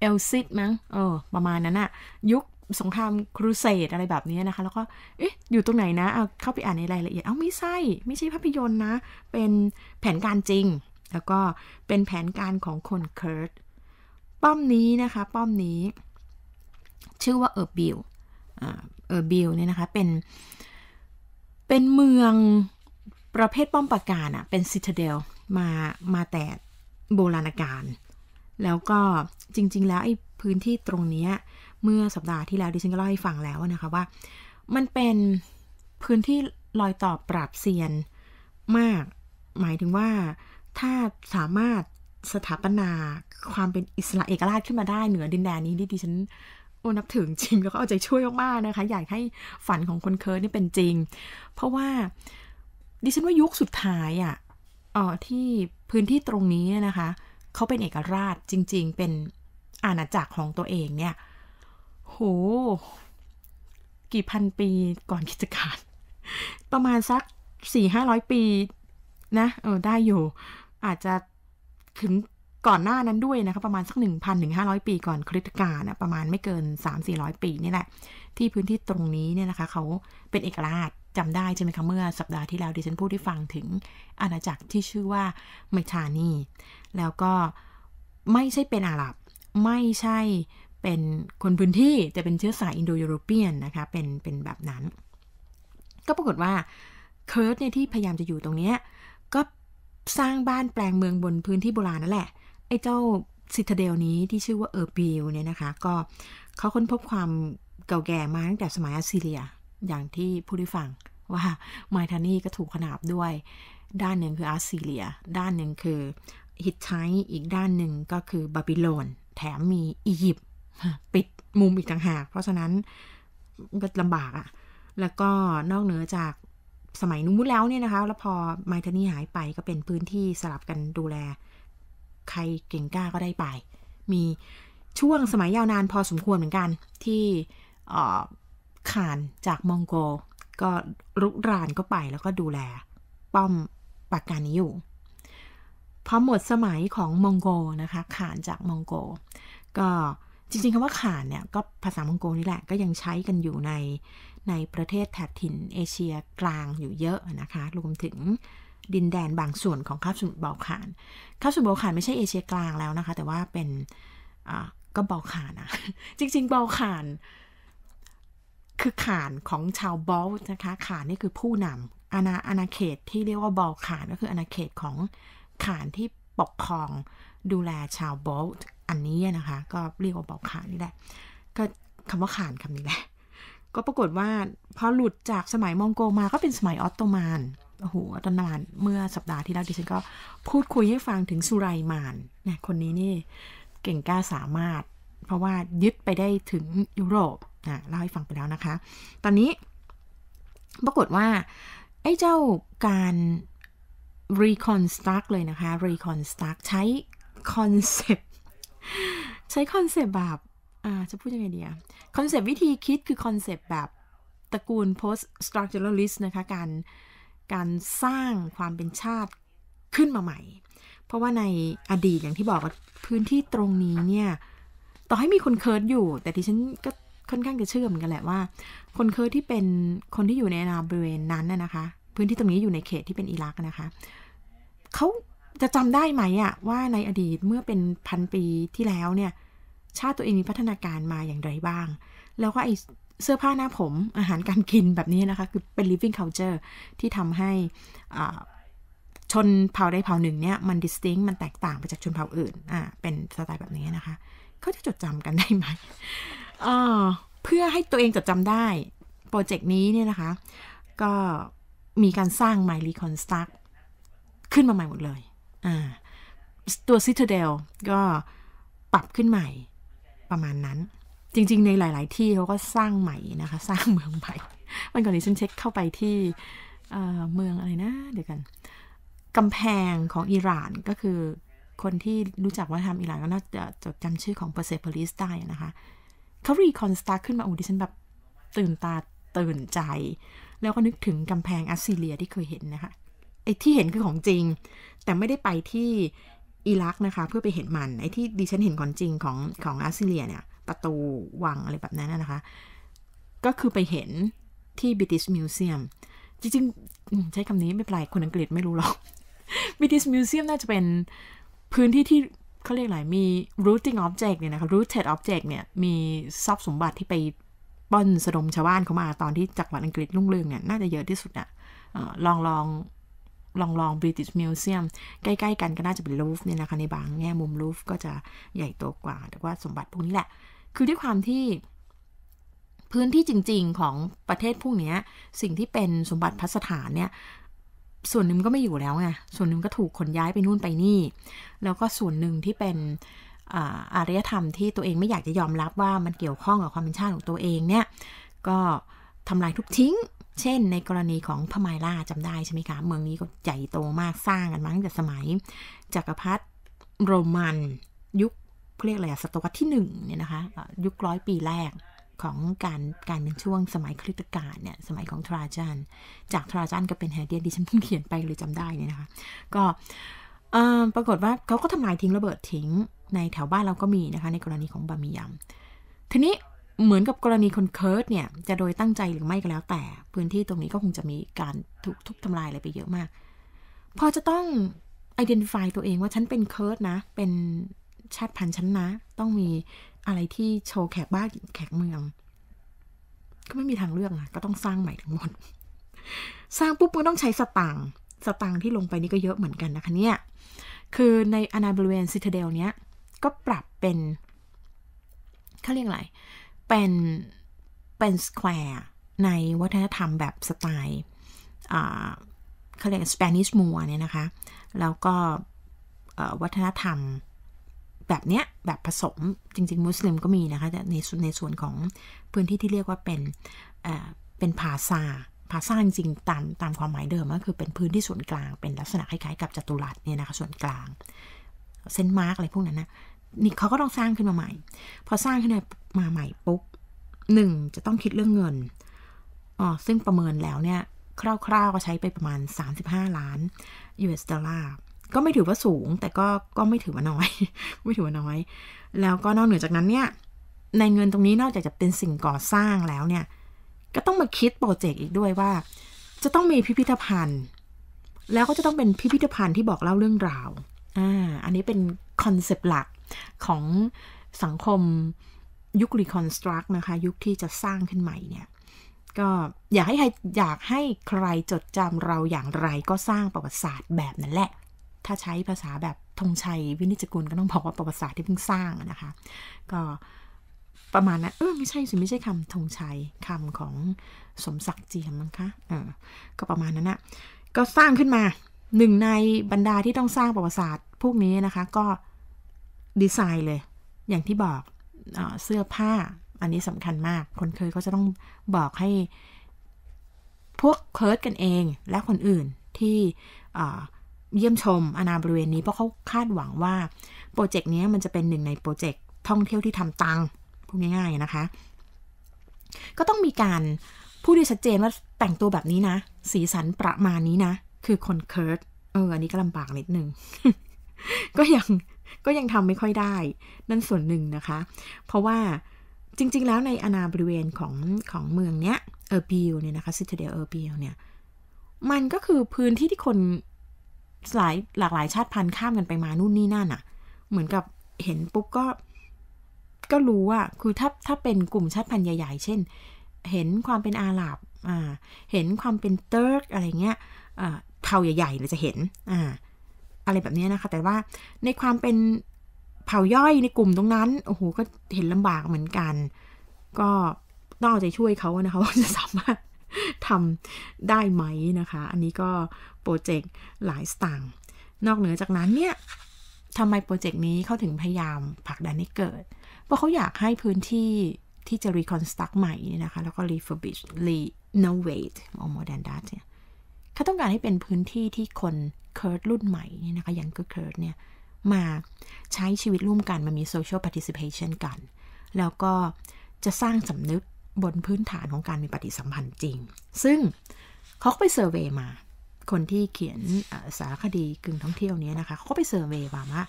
เอลซิดมั้งเออประมาณนั้นอะยุคสงครามครูเสดอะไรแบบนี้นะคะ แล้วก็ เอ๊ะอยู่ตรงไหนนะเอาเข้าไปอ่านในรายละเอียดเอาไม่ใช่ไม่ใช่ภาพยนตร์นะ เป็นแผนการจริง แล้วก็เป็นแผนการของคนเคิร์ดป้อมนี้นะคะ ป้อมนี้ ชื่อว่าเออร์บิลเออร์บิลเนี่ยนะคะ เป็น เป็นเมืองประเภทป้อมปราการอะเป็นซิตาเดลมามาแต่โบราณกาลแล้วก็จริง ๆ แล้วไอ้พื้นที่ตรงนี้เมื่อสัปดาห์ที่แล้วดิฉันก็เล่าให้ฟังแล้วนะคะว่า มันเป็นพื้นที่ลอยต่อปราบเซียนมาก หมายถึงว่าถ้าสามารถสถาปนาความเป็นอิสระเอกราชขึ้นมาได้เหนือดินแดนนี้ที่ดิฉันโอ้นับถึงจริง แล้วก็เอาใจช่วยมากๆนะคะอยากให้ฝันของคนเคิร์ดนี่เป็นจริง เพราะว่าดิฉันว่ายุคสุดท้ายอะ่ะออที่พื้นที่ตรงนี้นะคะเขาเป็นเอกราชจริงๆ เป็นอาณาจักรของตัวเองเนี่ยโห กี่พันปีก่อนกิจการ ประมาณสักสี่ห้าร้อยปีนะ เออได้อยู่ อาจจะถึงก่อนหน้านั้นด้วยนะคะประมาณสัก 1,000นึง500ปีก่อนคริสตกาลนะประมาณไม่เกิน3-400ปีนี่แหละ ที่พื้นที่ตรงนี้เนี่ยนะคะ เขาเป็นเอกราชจำได้ใช่ไหมคะ เมื่อสัปดาห์ที่แล้วดิฉันพูดที่ฟังถึง อาณาจักรที่ชื่อว่าเมทานีแล้วก็ไม่ใช่เป็นอาหรับ ไม่ใช่เป็นคนพื้นที่จะเป็นเชื้อสายอินโดยุโรเปียนนะคะ เป็นเป็นแบบนั้น ก็ปรากฏว่าเคิร์ดเนี่ยที่พยายามจะอยู่ตรงเนี้ยก็สร้างบ้านแปลงเมืองบนพื้นที่โบราณนั่นแหละ ไอ้เจ้าซิตาเดลนี้ที่ชื่อว่าเออร์บิลเนี่ยนะคะ ก็เขาค้นพบความเก่าแก่มาตั้งแต่สมัยอัสซีเรีย อย่างที่ผู้ได้ฟังว่าไมทานีก็ถูกขนาบด้วยด้านหนึ่งคืออัสซีเรีย ด้านหนึ่งคือฮิตไทอีกด้านหนึ่งก็คือบาบิโลน แถมมีอียิปต์ปิด มุมอีกต่างหาก เพราะฉะนั้นก็ลำบากอะแล้วก็นอกเหนือจากสมัยนู้นแล้วเนี่ยนะคะ แล้วพอไมทนี่หายไปก็เป็นพื้นที่สลับกันดูแล ใครเก่งกล้าก็ได้ไป มีช่วงสมัยยาวนานพอสมควรเหมือนกัน ที่ข่านจากมองโก ก็รุกรานก็ไปแล้วก็ดูแลป้อมปากการนี้อยู่พอหมดสมัยของมองโกนะคะข่านจากมองโกก็จริงๆคำว่าข่านเนี่ยก็ภาษามองโกนี่แหละ ก็ยังใช้กันอยู่ใน ในประเทศแถบถิ่นเอเชียกลางอยู่เยอะนะคะรวมถึงดินแดนบางส่วนของคาบสมุทรบอลข่านคาบสมุทรบอลข่านไม่ใช่เอเชียกลางแล้วนะคะ แต่ว่าเป็นก็บอลข่านอะจริง ๆบอลข่านคือข่านของชาวบอลนะคะข่านนี่คือผู้นำอาณาอาณาเขตที่เรียกว่าบอลข่านก็คืออาณาเขตของข่านที่ปกครองดูแลชาวบอลันนี้นะคะก็เรียกว่าเบาขานี่แหละ ก็คำว่าขานคำนี้แหละ ก็ปรากฏว่าพอหลุดจากสมัยมองโกมาก็เป็นสมัยออตโตมันโอ้โหตอนนาน เมื่อสัปดาห์ที่แล้วดิฉันก็พูดคุยให้ฟังถึงสุไรมานเนี่ยคนนี้นี่เก่งกล้าสามารถเพราะว่ายึดไปได้ถึงยุโรปนะเล่าให้ฟังไปแล้วนะคะตอนนี้ ปรากฏว่า ไอ้เจ้าการ reconstruct เลยนะคะ reconstruct ใช้คอนเซปใช้คอนเซปต์แบบ อ่า จะพูดยังไงดีอะคอนเซปต์วิธีคิดคือคอนเซปต์แบบตระกูล post structuralist นะคะ การ การสร้างความเป็นชาติขึ้นมาใหม่ เพราะว่าในอดีตอย่างที่บอกว่าพื้นที่ตรงนี้เนี่ย ต่อให้มีคนเคิร์ดอยู่ แต่ที่ฉันก็ค่อนข้างจะเชื่อมกันแหละว่า คนเคิร์ดที่เป็นคนที่อยู่ในณาบริเวณนั้นนะคะ พื้นที่ตรงนี้อยู่ในเขตที่เป็นอิรักนะคะ เขาจะจำได้ไหมอะว่าในอดีตเมื่อเป็นพันปีที่แล้วเนี่ย ชาติตัวเองมีพัฒนาการมาอย่างไรบ้าง แล้วก็ไอเสื้อผ้าหน้าผมอาหารการกินแบบนี้นะคะ คือเป็น living culture ที่ทำให้ชนเผ่าใดเผ่าหนึ่งเนี่ย มัน distinct มันแตกต่างไปจากชนเผ่าอื่นอ่าเป็นสไตล์แบบนี้นะคะเขาจะจดจำกันได้ไหมเพื่อให้ตัวเองจดจำได้ โปรเจกต์นี้เนี่ยนะคะ ก็มีการสร้าง My Reconstruct ขึ้นมาใหม่หมดเลยตัวซิตาเดลก็ปรับขึ้นใหม่ประมาณนั้น จริงๆในหลาย ๆที่เขาก็สร้างใหม่นะคะ สร้างเมืองใหม่วันก่อนนี้ฉันเช็คเข้าไปที่เมืองอะไรนะ เดี๋ยวกันกำแพงของอิหร่านก็คือคนที่รู้จักว่าทำอิหร่านก็น่าจะจดจำชื่อของเปอร์เซโพลิสได้นะคะเขารีคอนสตาร์ขึ้นมาอูดิฉันแบบตื่นตา ตื่นใจ แล้วก็นึกถึงกำแพงอัสซีเรียที่เคยเห็นนะคะไอ้ที่เห็นคือของจริง แต่ไม่ได้ไปที่อิรักนะคะ เพื่อไปเห็นมัน ไอ้ที่ดิฉันเห็นก่อนจริงของของอาซิเลียเนี่ย ประตูวังอะไรแบบนั้นนะคะ ก็คือไปเห็นที่ British Museum จริงๆ ใช้คำนี้ไม่เป็นไรคนอังกฤษไม่รู้หรอก British Museum น่าจะเป็นพื้นที่ที่เขาเรียกอะไร มี rooting object เนี่ยนะคะ rooted object เนี่ย มีทรัพย์สมบัติที่ไปป้อนสะดมชาวบ้านเขามาตอนที่จักรวรรดิอังกฤษรุ่งเรืองเนี่ยน่าจะเยอะที่สุดอะลองลองลองลองบริติชมิวเซียมใกล้ๆกันก็น่าจะเป็นลูฟเนี่ยนะคะในบางแง่มุมลูฟก็จะใหญ่โตกว่า แต่ว่าสมบัติพวกนี้แหละคือด้วยความที่พื้นที่จริงๆ ของประเทศพวกนี้สิ่งที่เป็นสมบัติพัสถานเนี่ยส่วนหนึ่งก็ไม่อยู่แล้วไงส่วนหนึ่งก็ถูกขนย้ายไปนู่นไปนี่ แล้วก็ส่วนหนึ่งที่เป็นอารยธรรมที่ตัวเองไม่อยากจะยอมรับว่ามันเกี่ยวข้องกับความเป็นชาติของตัวเองเนี่ยก็ทำลายทุกทิ้งเช่น ในกรณีของพมาาล่าจำได้ใช่ไหมคะเมืองนี้ก็ใหญ่โตมากสร้างกันมาตั้งแต่สมัยจักรพรรดิโรมัน ยุค เรียกอะไรศตวรรษที่หนึ่งเนี่ยนะคะยุคร้อยปีแรกของการการเป็นช่วงสมัยคริสตกาลเนี่ย สมัยของทราจันจากทราจันก็เป็นเฮเดียนดิฉันเพิ่งเขียนไปเลยจำได้เนี่ยนะคะ ก็ปรากฏว่าเขาก็ทำลายทิ้งระเบิดทิ้งในแถวบ้านเราก็มีนะคะ ในกรณีของบามิยมทีนี้เหมือนกับกรณีคนเคิร์ดเนี่ย จะโดยตั้งใจหรือไม่ก็แล้วแต่ พื้นที่ตรงนี้ก็คงจะมีการถูกทุบทำลายอะไรไปเยอะมาก พอจะต้องไอดีนฟายตัวเองว่าฉันเป็นเคิร์ดนะ เป็นชาติพันธุ์ฉันนะ ต้องมีอะไรที่โชว์แขกบ้านแขกเมือง ก็ไม่มีทางเลือกนะ ก็ต้องสร้างใหม่ทั้งหมด สร้างปุ๊บก็ต้องใช้สตางค์สตางค์ที่ลงไปนี่ก็เยอะเหมือนกันนะคะเนี่ยคือในอนาบริเวณซิตาเดลเนี้ยก็ปรับเป็นเขาเรียกอะไรเป็นเป็นสแควร์ในวัฒนธรรมแบบสไตล์เขาเรียกสเปนิชมัวเนี่ยนะคะ แล้วก็วัฒนธรรมแบบเนี้ยแบบผสมจริง ๆ มุสลิม ก็มีนะคะในในส่วนของพื้นที่ ที่เรียกว่าเป็นเป็นภาซาภาซาจริงๆตาม ตามความหมายเดิมก็คือเป็นพื้นที่ส่วนกลางเป็นลักษณะคล้าย ๆ กับจัตุรัสเนี่ยนะคะส่วนกลางเส้นมาร์กอะไรพวกนั้นนะนี่เขาก็ต้องสร้างขึ้นมาใหม่พอสร้างขึ้นมามาใหม่ปุ๊บหนึ่งจะต้องคิดเรื่องเงินอ๋อซึ่งประเมินแล้วเนี่ย คร่าว ๆก็ใช้ไปประมาณ35ล้าน US ดอลลาร์ก็ไม่ถือว่าสูง แต่ก็ก็ไม่ถือว่าน้อย ไม่ถือว่าน้อย แล้วก็นอกเหนือจากนั้นเนี่ยในเงินตรงนี้นอกจากจะเป็นสิ่งก่อสร้างแล้วเนี่ยก็ต้องมาคิดโปรเจกต์อีกด้วยว่า จะต้องมีพิพิธภัณฑ์ แล้วก็จะต้องเป็นพิพิธภัณฑ์ที่บอกเล่าเรื่องราวอ่าอันนี้เป็นคอนเซปต์หลักของสังคมยุค reconstruct นะคะยุคที่จะสร้างขึ้นใหม่เนี่ยก็อยากให้ใครอยากให้ใครจดจำเราอย่างไรก็สร้างประวัติศาสตร์แบบนั้นแหละ ถ้าใช้ภาษาแบบธงชัยวินิจกุลก็ต้องบอกว่าประวัติศาสตร์ที่เพิ่งสร้างนะคะก็ประมาณนั้นเออไม่ใช่สิไม่ใช่คำธงชัยคำของสมศักดิ์เจียมมั้งคะเออ ก็ประมาณนั้นอะก็สร้างขึ้นมาหนึ่งในบรรดาที่ต้องสร้างประวัติศาสตร์พวกนี้นะคะก็ดีไซน์เลย อย่างที่บอกเสื้อผ้าอันนี้สำคัญมากคนเคยก็จะต้องบอกให้ พวกเคิร์ดกันเองและคนอื่นที่เยี่ยมชมอนาบริเวณนี้เพราะเขาคาดหวังว่า โปรเจกต์นี้มันจะเป็นหนึ่งในโปรเจกต์ท่องเที่ยวที่ทำตังพูดง่ายๆนะคะ ก็ต้องมีการพูดด้ชัดเจนว่าแต่งตัวแบบนี้นะ สีสันประมาณนี้นะ คือคนเคิร์ดเอออันนี้ก็ลำบากนิดนึงก็ยังก็ยังทำไม่ค่อยได้ นั่นส่วนหนึ่งนะคะ เพราะว่าจริง ๆ แล้วในอาณาบริเวณของของเมืองเนี้ยเออร์บิลเนี่ยนะคะซิตเดลเออร์บิลเนี่ย มันก็คือพื้นที่ที่คน หลายหลากหลาย ชาติพันธุ์ข้ามกันไปมานู่นนี่นั่นอะ่ะ เหมือนกับเห็นปุ๊บก็ก็รู้ว่าคือถ้าถ้าเป็นกลุ่มชาติพันธุ์ใหญ่ ๆ เช่น เห็นความเป็นอาหรับอ่าเห็นความเป็นเติร์กอะไรเงี้ยอ่าเผ่าใหญ่ๆเราจะเห็นอ่าอะไรแบบนี้นะคะ แต่ว่าในความเป็นเผ่าย่อยในกลุ่มตรงนั้น โอ้โห ก็เห็นลำบากเหมือนกัน ก็ต้องเอาใจช่วยเขานะคะว่าจะสามารถทำได้ไหมนะคะ อันนี้ก็โปรเจกต์หลายสตางค์นอกเหนือจากนั้นเนี่ยทำไมโปรเจกต์นี้เขาถึงพยายามผลักดันให้เกิด เพราะเขาอยากให้พื้นที่ที่จะรีคอนสตรักใหม่นี่นะคะ แล้วก็รีเฟร b i s h renovate อ r more ด h a เนี่ยเขาต้องการให้เป็นพื้นที่ที่คนเคิร์ดรุ่นใหม่นี่นะคะยังก็เคิร์ดเนี่ย มาใช้ชีวิตร่วมกันมามีโซเชียลพาร์ติซิเพชันกัน แล้วก็จะสร้างสำนึกบนพื้นฐานของการมีปฏิสัมพันธ์จริง ซึ่งเขาไปเซอร์เวยมา คนที่เขียนสารคดีกึ่งท่องเที่ยวนี้นะคะเขาไปเซอร์เวยมาว่า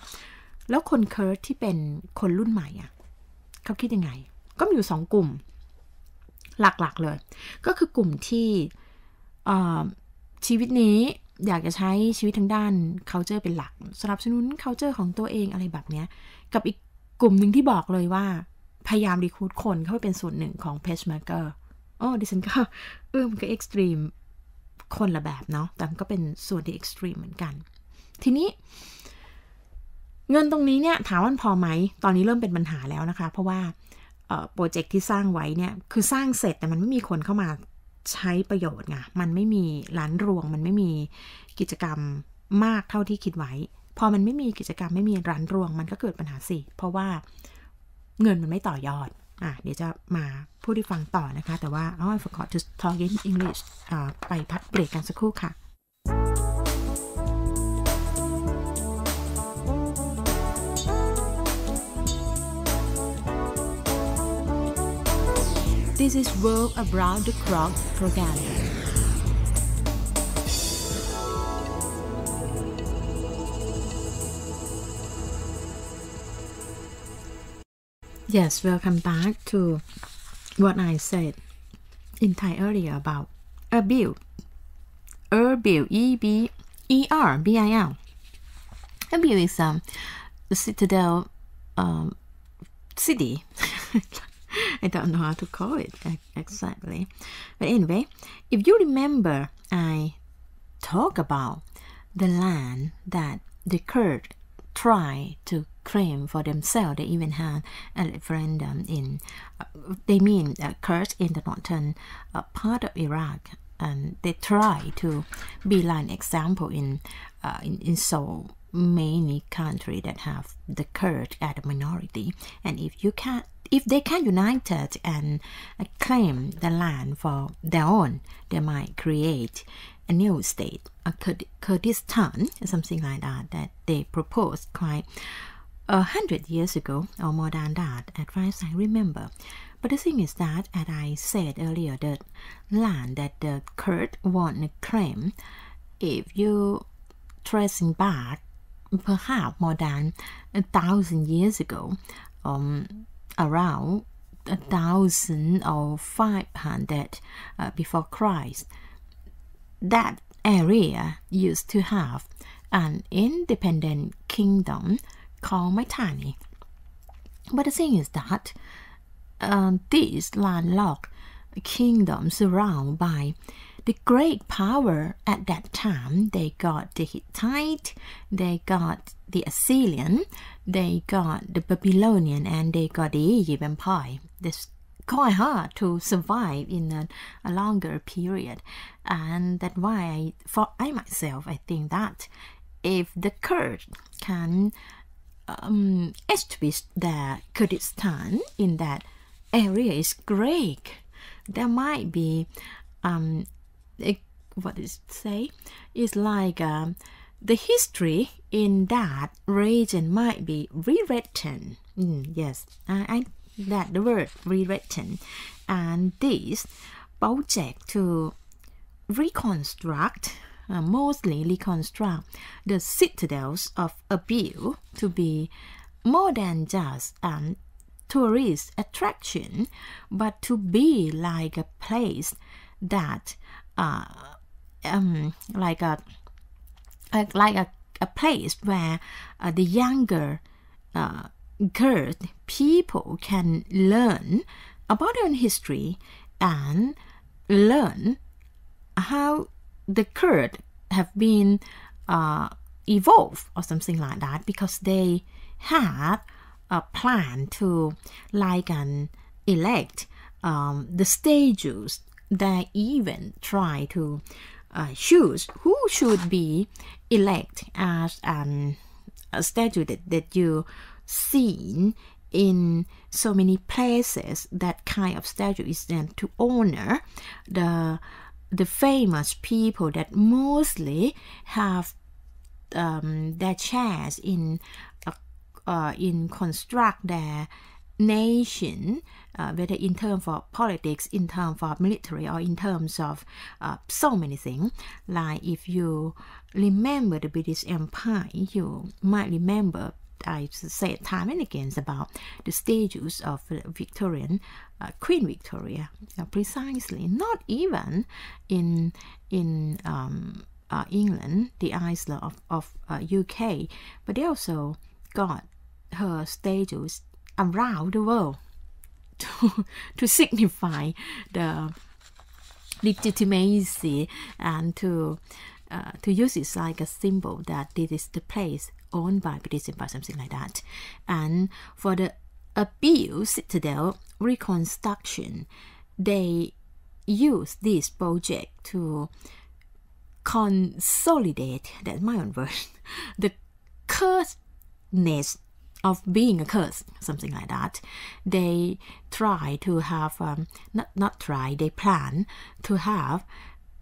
แล้วคนเคิร์ดที่เป็นคนรุ่นใหม่อะ่ะเขาคิดยังไง ก็มีอยู่สองกลุ่ม หลักๆเลย ก็คือกลุ่มที่ชีวิตนี้อยากจะใช้ชีวิตทางด้าน culture เป็นหลักสนับสนุน culture ของตัวเองอะไรแบบเนี้ยกับอีกกลุ่มหนึ่งที่บอกเลยว่า พยายามรีคูดคนเข้าไปเป็นส่วนหนึ่งของ pacemaker ์อ้ดิฉันก็เออมันก็เอ็กซ์ตรีมคนละแบบเนาะแต่ก็เป็นส่วนที่เอ็กซ์ตรีมเหมือนกัน ทีนี้เงินตรงนี้เนี่ย ถามว่าพอไหมตอนนี้เริ่มเป็นปัญหาแล้วนะคะ เพราะว่าโปรเจกต์ที่สร้างไว้เนี่ยคือสร้างเสร็จแต่มันไม่มีคนเข้ามาใช้ประโยชน์ไง มันไม่มีร้านรวง มันไม่มีกิจกรรมมากเท่าที่คิดไว้ พอมันไม่มีกิจกรรมไม่มีร้านรวง มันก็เกิดปัญหาสิ เพราะว่าเงินมันไม่ต่อยอด อ่ะ เดี๋ยวจะมาพูดให้ฟังต่อนะคะ แต่ว่า oh I forgot to talk in English อ่าไปพักเบรกกันสักครู่ค่ะ This is world around the Clock program. Yes, welcome back to what I said in Thai earlier about a bill. A bill, E B E R B I L. A bill is um, the citadel um, city. I don't know how to call it exactly. But anyway, if you remember, I talk about the land that the Kurds tried to claim for themselves. They even had a referendum in, uh, they mean uh, Kurds in the northern uh, part of Iraq. And they try to be like an example in, uh, in, in Seoul many countries that have the Kurd as a minority, and if you can, if they can unite and uh, claim the land for their own, they might create a new state, a Kurd Kurdistan, something like that, that they proposed quite a hundred years ago or more than that, as far as I remember. But the thing is that, as I said earlier, the land that the Kurd want to claim, if you tracing back perhaps more than a thousand years ago, um, around a thousand or five hundred uh, before Christ. That area used to have an independent kingdom called Mitanni. But the thing is that uh, this landlocked kingdom surrounded by the great power at that time. They got the Hittite, they got the Assyrian, they got the Babylonian, and they got the Egyptian. Empire. It's quite hard to survive in a, a longer period, and that's why I, for I myself, I think that if the Kurds can um, establish their Kurdistan in that area is great, there might be um, what does it say? It's like um, the history in that region might be rewritten. Mm, yes, I, I that the word rewritten, and this project to reconstruct. Uh, mostly reconstruct the citadels of Abil to be more than just an tourist attraction, but to be like a place that uh, um, like a, a like a, a place where uh, the younger uh, girls people can learn about their own history and learn how the Kurd have been uh, evolved or something like that because they had a plan to like and elect um, the statues they even try to uh, choose who should be elect as um, a statue that, you seen in so many places that kind of statue is then to honor the the famous people that mostly have um, their chance in uh, uh, in construct their nation uh, whether in terms of politics, in terms of military, or in terms of uh, so many things. Like if you remember the British Empire, you might remember I said time and again about the stages of Victorian uh, Queen Victoria. Uh, precisely, not even in in um, uh, England, the island of of UK, uh, but they also got her stages around the world to, to signify the legitimacy and to uh, to use it like a symbol that this is the place owned by Buddhism or something like that. And for the Abil citadel reconstruction, they use this project to consolidate that my own word, the cursedness of being a curse, something like that. They try to have, um, not, not try, they plan to have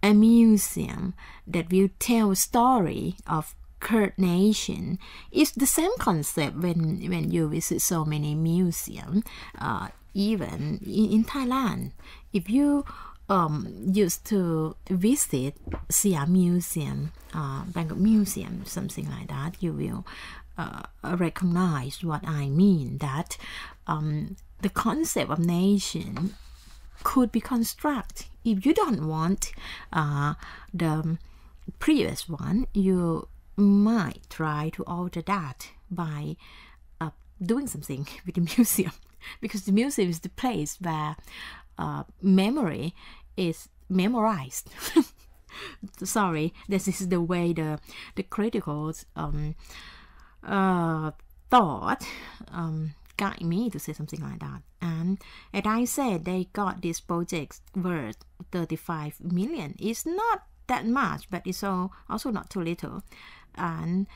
a museum that will tell a story of Kurt nation. It's the same concept when, when you visit so many museums, uh, even in, in Thailand. If you um, used to visit Siam Museum, uh, Bangkok Museum, something like that, you will uh, uh, recognize what I mean that um, the concept of nation could be constructed. If you don't want uh, the previous one, you might try to alter that by uh, doing something with the museum because the museum is the place where uh, memory is memorized. Sorry, this is the way the the criticals. um, uh, thought um, guide me to say something like that. And as I said, they got this project worth 35 million. It's not that much, but it's also not too little. And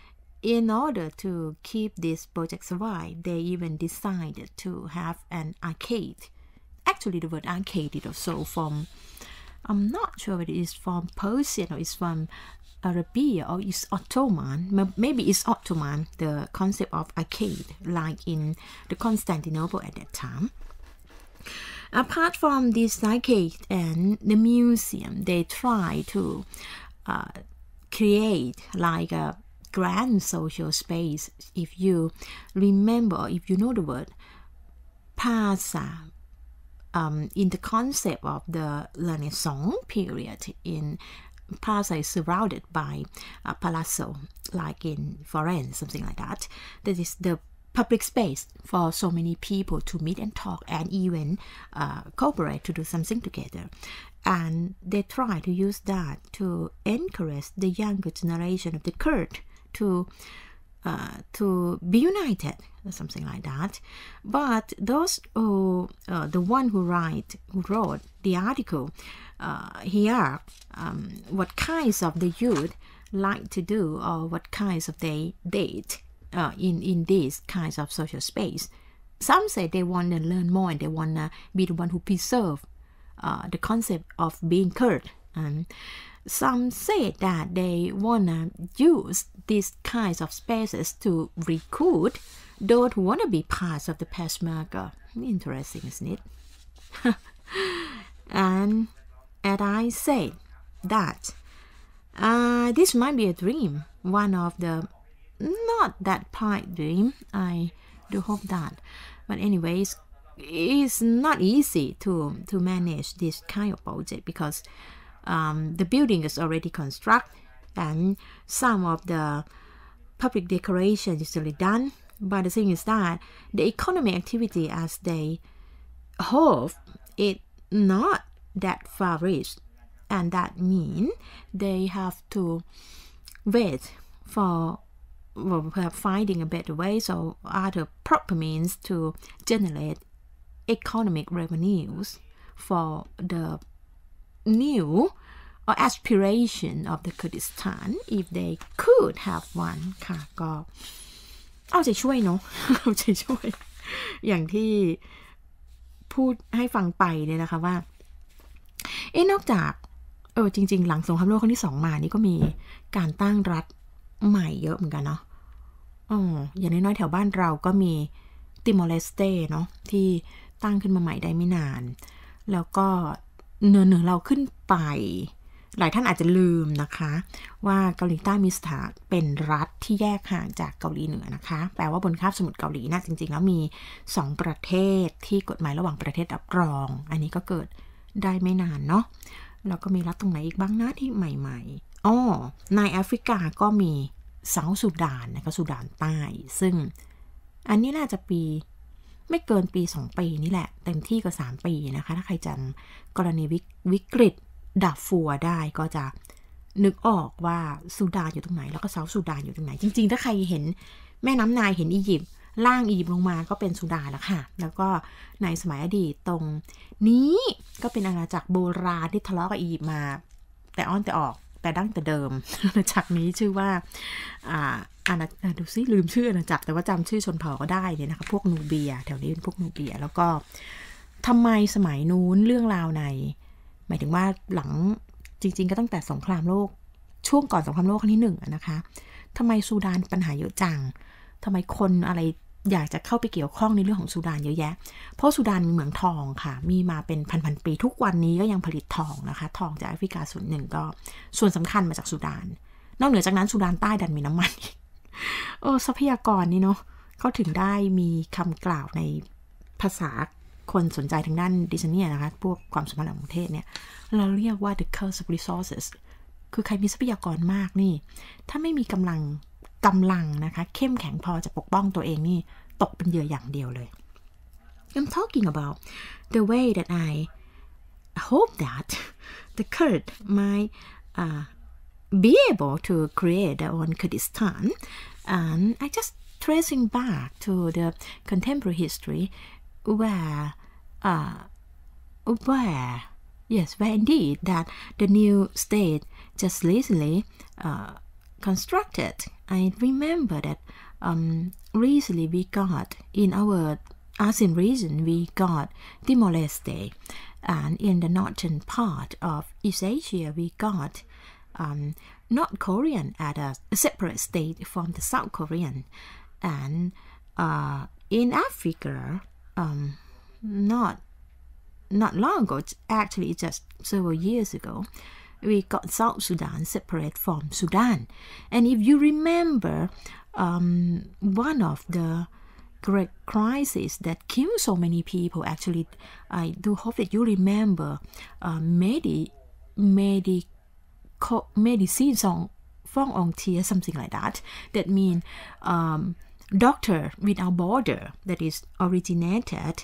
in order to keep this project alive, they even decided to have an arcade. Actually, the word arcade is also from, I'm not sure whether it's from Persian or it's from Arabia or it's Ottoman, maybe it's Ottoman, the concept of arcade, like in the Constantinople at that time. Apart from this arcade and the museum, they try to uh, create like a grand social space. If you remember, if you know the word, Pasa, um, in the concept of the Renaissance period in Plaza is surrounded by a palazzo, like in Florence, something like that. That is the public space for so many people to meet and talk and even uh, cooperate to do something together. And they try to use that to encourage the younger generation of the Kurd to uh, to be united or something like that. But those who, uh, the one who write who wrote the article uh, here um, what kinds of the youth like to do or what kinds of they date uh, in, in these kinds of social space. Some say they want to learn more and they want to be the one who preserve uh, the concept of being Kurd. Um, some say that they want to use these kinds of spaces to recruit those who want to be part of the Peshmerga. Interesting, isn't it? and and I said that uh, this might be a dream, one of the not that pipe dream. I do hope that, but anyways, it's not easy to to manage this kind of project because um, the building is already constructed and some of the public decoration is already done. But the thing is that the economic activity as they hope it not that far reach and that mean they have to wait for well, finding a better way or other proper means to generate economic revenues for the new or aspiration of the Kurdistan if they could have one ค่ะ ก็ เอาใจช่วย เนาะเอาใจช่วย เอ๊ะนอกจากเออจริงๆ หลังสงครามโลกครั้งที่สองมานี่ก็มีการตั้งรัฐใหม่เยอะเหมือนกันเนาะอ๋ออย่างน้อยๆ แถวบ้านเราก็มีติมอร์เลสเตเนาะที่ตั้งขึ้นมาใหม่ได้ไม่นาน แล้วก็เหนือเหนือเราขึ้นไป หลายท่านอาจจะลืมนะคะ ว่าเกาหลีใต้มีสถานเป็นรัฐที่แยกห่างจากเกาหลีเหนือนะคะ แปลว่าบนคาบสมุทรเกาหลีนะ่าจริงๆ แล้วมี 2 ประเทศที่กฎหมายระหว่างประเทศรับรอง อันนี้ก็เกิดได้ไม่นานเนาะ แล้วก็มีรัฐตรงไหนอีกบ้างนะที่ใหม่ๆอ๋อในแอฟริกาก็มีเซาสุดานนะคะสุดานใต้ ซึ่งอันนี้น่าจะปีไม่เกินปี 2 ปีนี่แหละเต็มที่ก็ 3 ปีนะคะ ถ้าใครจำกรณีวิกฤตดับฟัวได้ก็จะนึกออกว่าสุดานอยู่ตรงไหนแล้วก็เซาสุดานอยู่ตรงไหน จริงๆ ถ้าใครเห็นแม่น้ำนายเห็นอียิปต์ล่างอียิปต์ลงมาก็เป็นสุดานแล้วค่ะ แล้วก็ในสมัยอดีตตรงนี้ก็เป็นอาณาจักรโบราณที่ทะเลาะกับอียิปต์มา แต่อ้อนแต่ออกแต่ดั้งแต่เดิม อาณาจักรนี้ชื่อว่าอ่าอาณาดูซิลืมชื่ออาณาจักรแต่ว่าจำชื่อชนเผ่าก็ได้เนี่ยนะคะพวกนูเบีย แถวนี้เป็นพวกนูเบียแล้วก็ทำไมสมัยนู้นเรื่องราวในหมายถึงว่าหลังจริง ๆ ก็ตั้งแต่สงครามโลก ช่วงก่อนสงครามโลกครั้งที่หนึ่งนะคะทำไมซูดานปัญหาเยอะจังทำไมคนอะไรอยากจะเข้าไปเกี่ยวข้องในเรื่องของสุดานเยอะแยะ เพราะสุดานมีเหมืองทองค่ะ มีมาเป็นพัน ๆ ปีทุกวันนี้ก็ยังผลิตทองนะคะ ทองจากแอฟริกาส่วนหนึ่งก็ส่วนสำคัญมาจากสุดาน นอกเหนือจากนั้นสุดานใต้ดันมีน้ำมันอีกโอ้ทรัพยากรนี่เนาะ เขาถึงได้มีคำกล่าวในภาษาคนสนใจทางด้านดิจิเนียนะคะ พวกความสมพันธ์ของประเทศเนี่ย เราเรียกว่า the curse of resources คือใครมีทรัพยากรมากนี่ ถ้าไม่มีกำลังกำลังนะคะเข้มแข็งพอจะปกป้องตัวเองนี่ตกเป็นเหยื่ออย่างเดียวเลย I'm talking about the way that I hope that the Kurd might uh, be able to create their own Kurdistan and I just tracing back to the contemporary history where uh, where yes where indeed that the new state just recently uh, constructed. I remember that um, recently we got in our ASEAN region we got Timor Leste, and in the northern part of East Asia we got um, North Korean at a, separate state from the South Korean, and uh, in Africa, um, not not long ago, actually just several years ago, we got South Sudan separate from Sudan. And if you remember, um, one of the great crises that killed so many people, actually, I do hope that you remember uh, Medi, Medi, Medicine Song Fong Ong Tia, something like that. That means um, Doctor Without Border, that is originated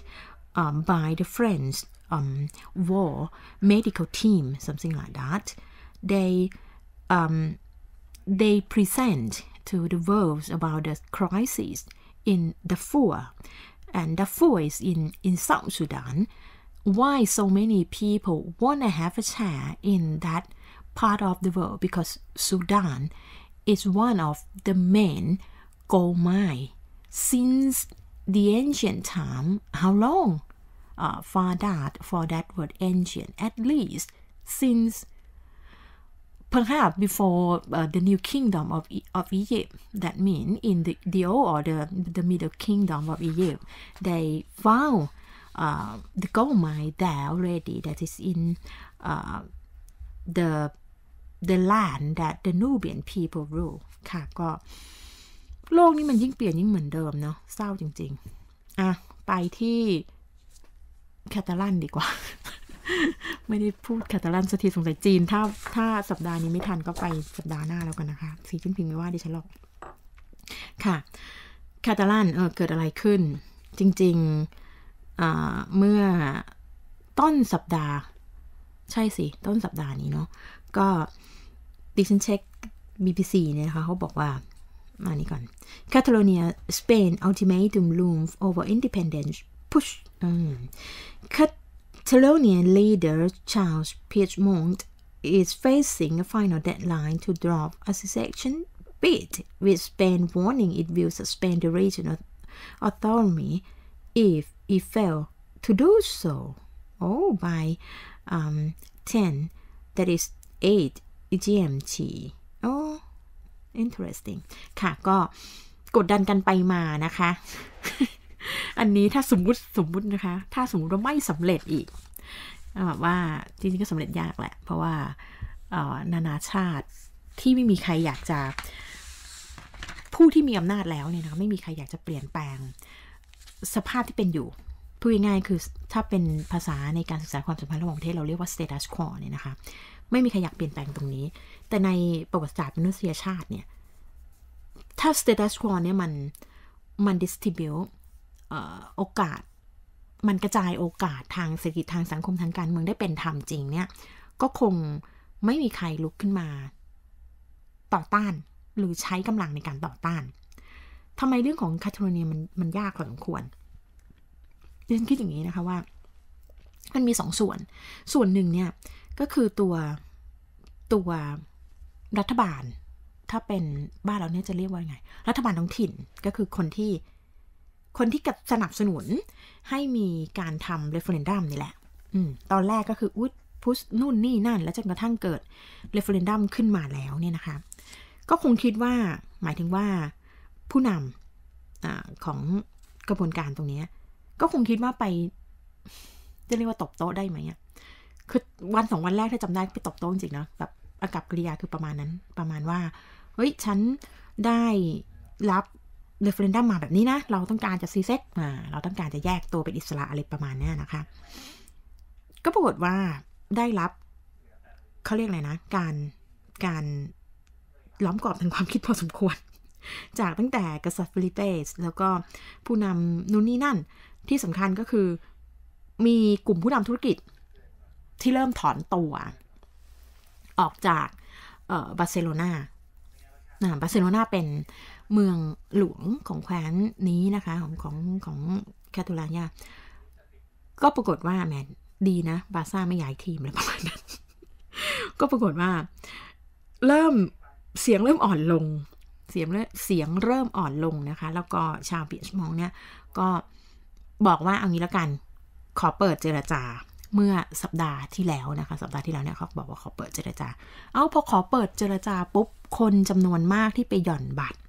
um, by the French um, war medical team, something like that, they um, they present to the world about the crisis in Darfur, and Darfur is in in South Sudan. Why so many people want to have a chair in that part of the world? Because Sudan is one of the main gold mine since the ancient time. How long? uh, for that for that word ancient at least since perhaps before uh, the new kingdom of, of Egypt. That m e a n in the, the old or the, the middle kingdom of Egypt, they found uh, the gold mine there already that is in uh, the the land that the Nubian people rule ค่ะก็ โลกนี้มันยิ่งเปลี่ยน ยิ่งเหมือนเดิม เนาะเศร้าจริงๆอ่ะ ไปที่แคตาลันดีกว่า ไม่ได้พูดแคตาลันสักทีสงสัยจีน ถ้าถ้าสัปดาห์นี้ไม่ทันก็ไปสัปดาห์หน้าแล้วกันนะคะ สีจิ้นผิงไม่ว่าดิฉันหรอก ค่ะแคตาลันเออเกิดอะไรขึ้น จริง ๆเมื่อต้นสัปดาห์ ใช่สิ ต้นสัปดาห์นี้เนาะ ก็ ดิฉันเช็ค BBC เนี่ยนะคะ เขาบอกว่า มานี่ก่อน Catalonia Spain ultimatum looms over independence push Catalonian leader Charles Puigdemont is facing a final deadline to drop a secession bid, with Spain warning it will suspend the regional autonomy if it fails to do so. Oh, by um, 10, that is 8 GMT. Oh, interesting ค่ะก็ กดดันกันไปมานะคะอันนี้ถ้าสมมุติสมมุตินะคะ ถ้าสมมุติว่าไม่สำเร็จอีกแบบว่าจริงๆก็สำเร็จยากแหละ เพราะว่านานาชาติที่ไม่มีใครอยากจะ ผู้ที่มีอำนาจแล้วเนี่ยนะไม่มีใครอยากจะเปลี่ยนแปลง สภาพที่เป็นอยู่พูดง่ายๆคือถ้าเป็นภาษาในการศึกษาความสัมพันธ์ระหว่างประเทศ เราเรียกว่า status quo เนี่ยนะคะ ไม่มีใครอยากเปลี่ยนแปลงตรงนี้ แต่ในประวัติศาสตร์มนุษยชาติเนี่ย ถ้า status quo เนี่ยมันมัน distribute โอกาสมันกระจายโอกาสทางเศรษฐกิจทางสังคมทางการเมืองได้เป็นธรรมจริงเนี่ย ก็คงไม่มีใครลุกขึ้นมาต่อต้าน หรือใช้กำลังในการต่อต้านทำไมเรื่องของคาทโรเนียมันมันยากพอสมควรเรียนคิดอย่างนี้นะคะว่ามันมีสองส่วน ส่วนหนึ่งเนี่ย ก็คือตัวตัวรัฐบาล ถ้าเป็นบ้านเราเนี่ยจะเรียกว่าไง รัฐบาลท้องถิ่นก็คือคนที่คนที่กับสนับสนุนให้มีการทำเรฟเฟอรนดัมนี่แหละอตอนแรกก็คืออุ้ยพุชนู่นนี่นั่น แล้วจนกระทั่งเกิดเรฟเฟอรนดัมขึ้นมาแล้วเนี่ยนะคะ ก็คงคิดว่าหมายถึงว่าผู้นำอของกระบวนการตรงนี้ก็คงคิดว่าไป จะเรียกว่าตบโต๊ะได้ไหมอ่ะคือวันสองวันแรกถ้าจำได้ไปตบโต๊ะจริงเนาะแบบอากับกิริยาคือประมาณนั้น ประมาณว่า เฮ้ย ฉันได้รับเรฟเรนดัมมาแบบนี้ นะ เราต้องการจะ ซีเซ็กเราต้องการจะแยกตัวเป็นอิสระอะไร ประมาณนี้นะคะ ก็ปรากฏว่าได้รับ เขาเรียก อะไร นะ การ การล้อมกรอบทางความคิดพอสมควร จากตั้งแต่กษัตริย์ฟิลิปเปส แล้วก็ผู้นำนู่นนี่นั่น ที่สำคัญก็คือ มีกลุ่มผู้นำธุรกิจ ที่เริ่มถอนตัวออกจากบาร์เซโลนาบาร์เซโลนาเป็นเมืองหลวงของแคว้นนี้นะคะ ของของของแคทูลายาก็ปรากฏว่า แมนดีนะ บาซ่าไม่ย้ายทีมอะไรประมาณนั้นก็ปรากฏว่า เริ่มเสียงเริ่มอ่อนลง เสียงเสียงเริ่มอ่อนลงนะคะ แล้วก็ชาวเปียชมองเนี่ย ก็บอกว่าเอางี้แล้วกัน ขอเปิดเจรจา เมื่อสัปดาห์ที่แล้วนะคะ สัปดาห์ที่แล้วเนี่ยเขาบอกว่าขอเปิดเจรจา เอาพอขอเปิดเจรจาปุ๊บคนจำนวนมากที่ไปหย่อนบัตร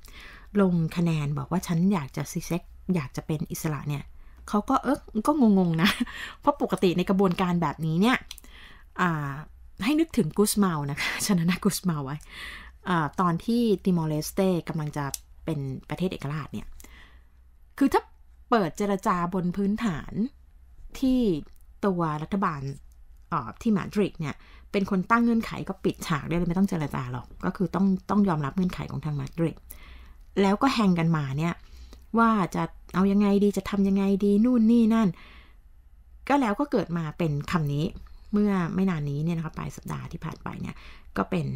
ลงคะแนนบอกว่าฉันอยากจะซีเซ็กอยากจะเป็นอิสระเนี่ยเขาก็ เออก็งงๆนะ เพราะปกติในกระบวนการแบบนี้เนี่ยให้นึกถึงกุสเมานะคะชนะนากุสเมาไว้ตอนที่ติมอร์เลสเตกำลังจะเป็นประเทศเอกราชเนี่ย คือถ้าเปิดเจรจาบนพื้นฐาน ที่ตัวรัฐบาลที่มาดริดเนี่ย เป็นคนตั้งเงื่อนไขก็ปิดฉากได้เลยไม่ต้องเจรจาหรอก ก็คือต้องต้องยอมรับเงื่อนไขของทางมาดริดแล้วก็แ่งกันมาเนี่ยว่าจะเอายังไงดีจะทำยังไงดี นู่นนี่นั่น ก็แล้วก็เกิดมาเป็นคำนี้ เมื่อไม่นานนี้เนี่ยนะคะปลายสัปดาห์ที่ผ่านไปเนี่ยก็เป็น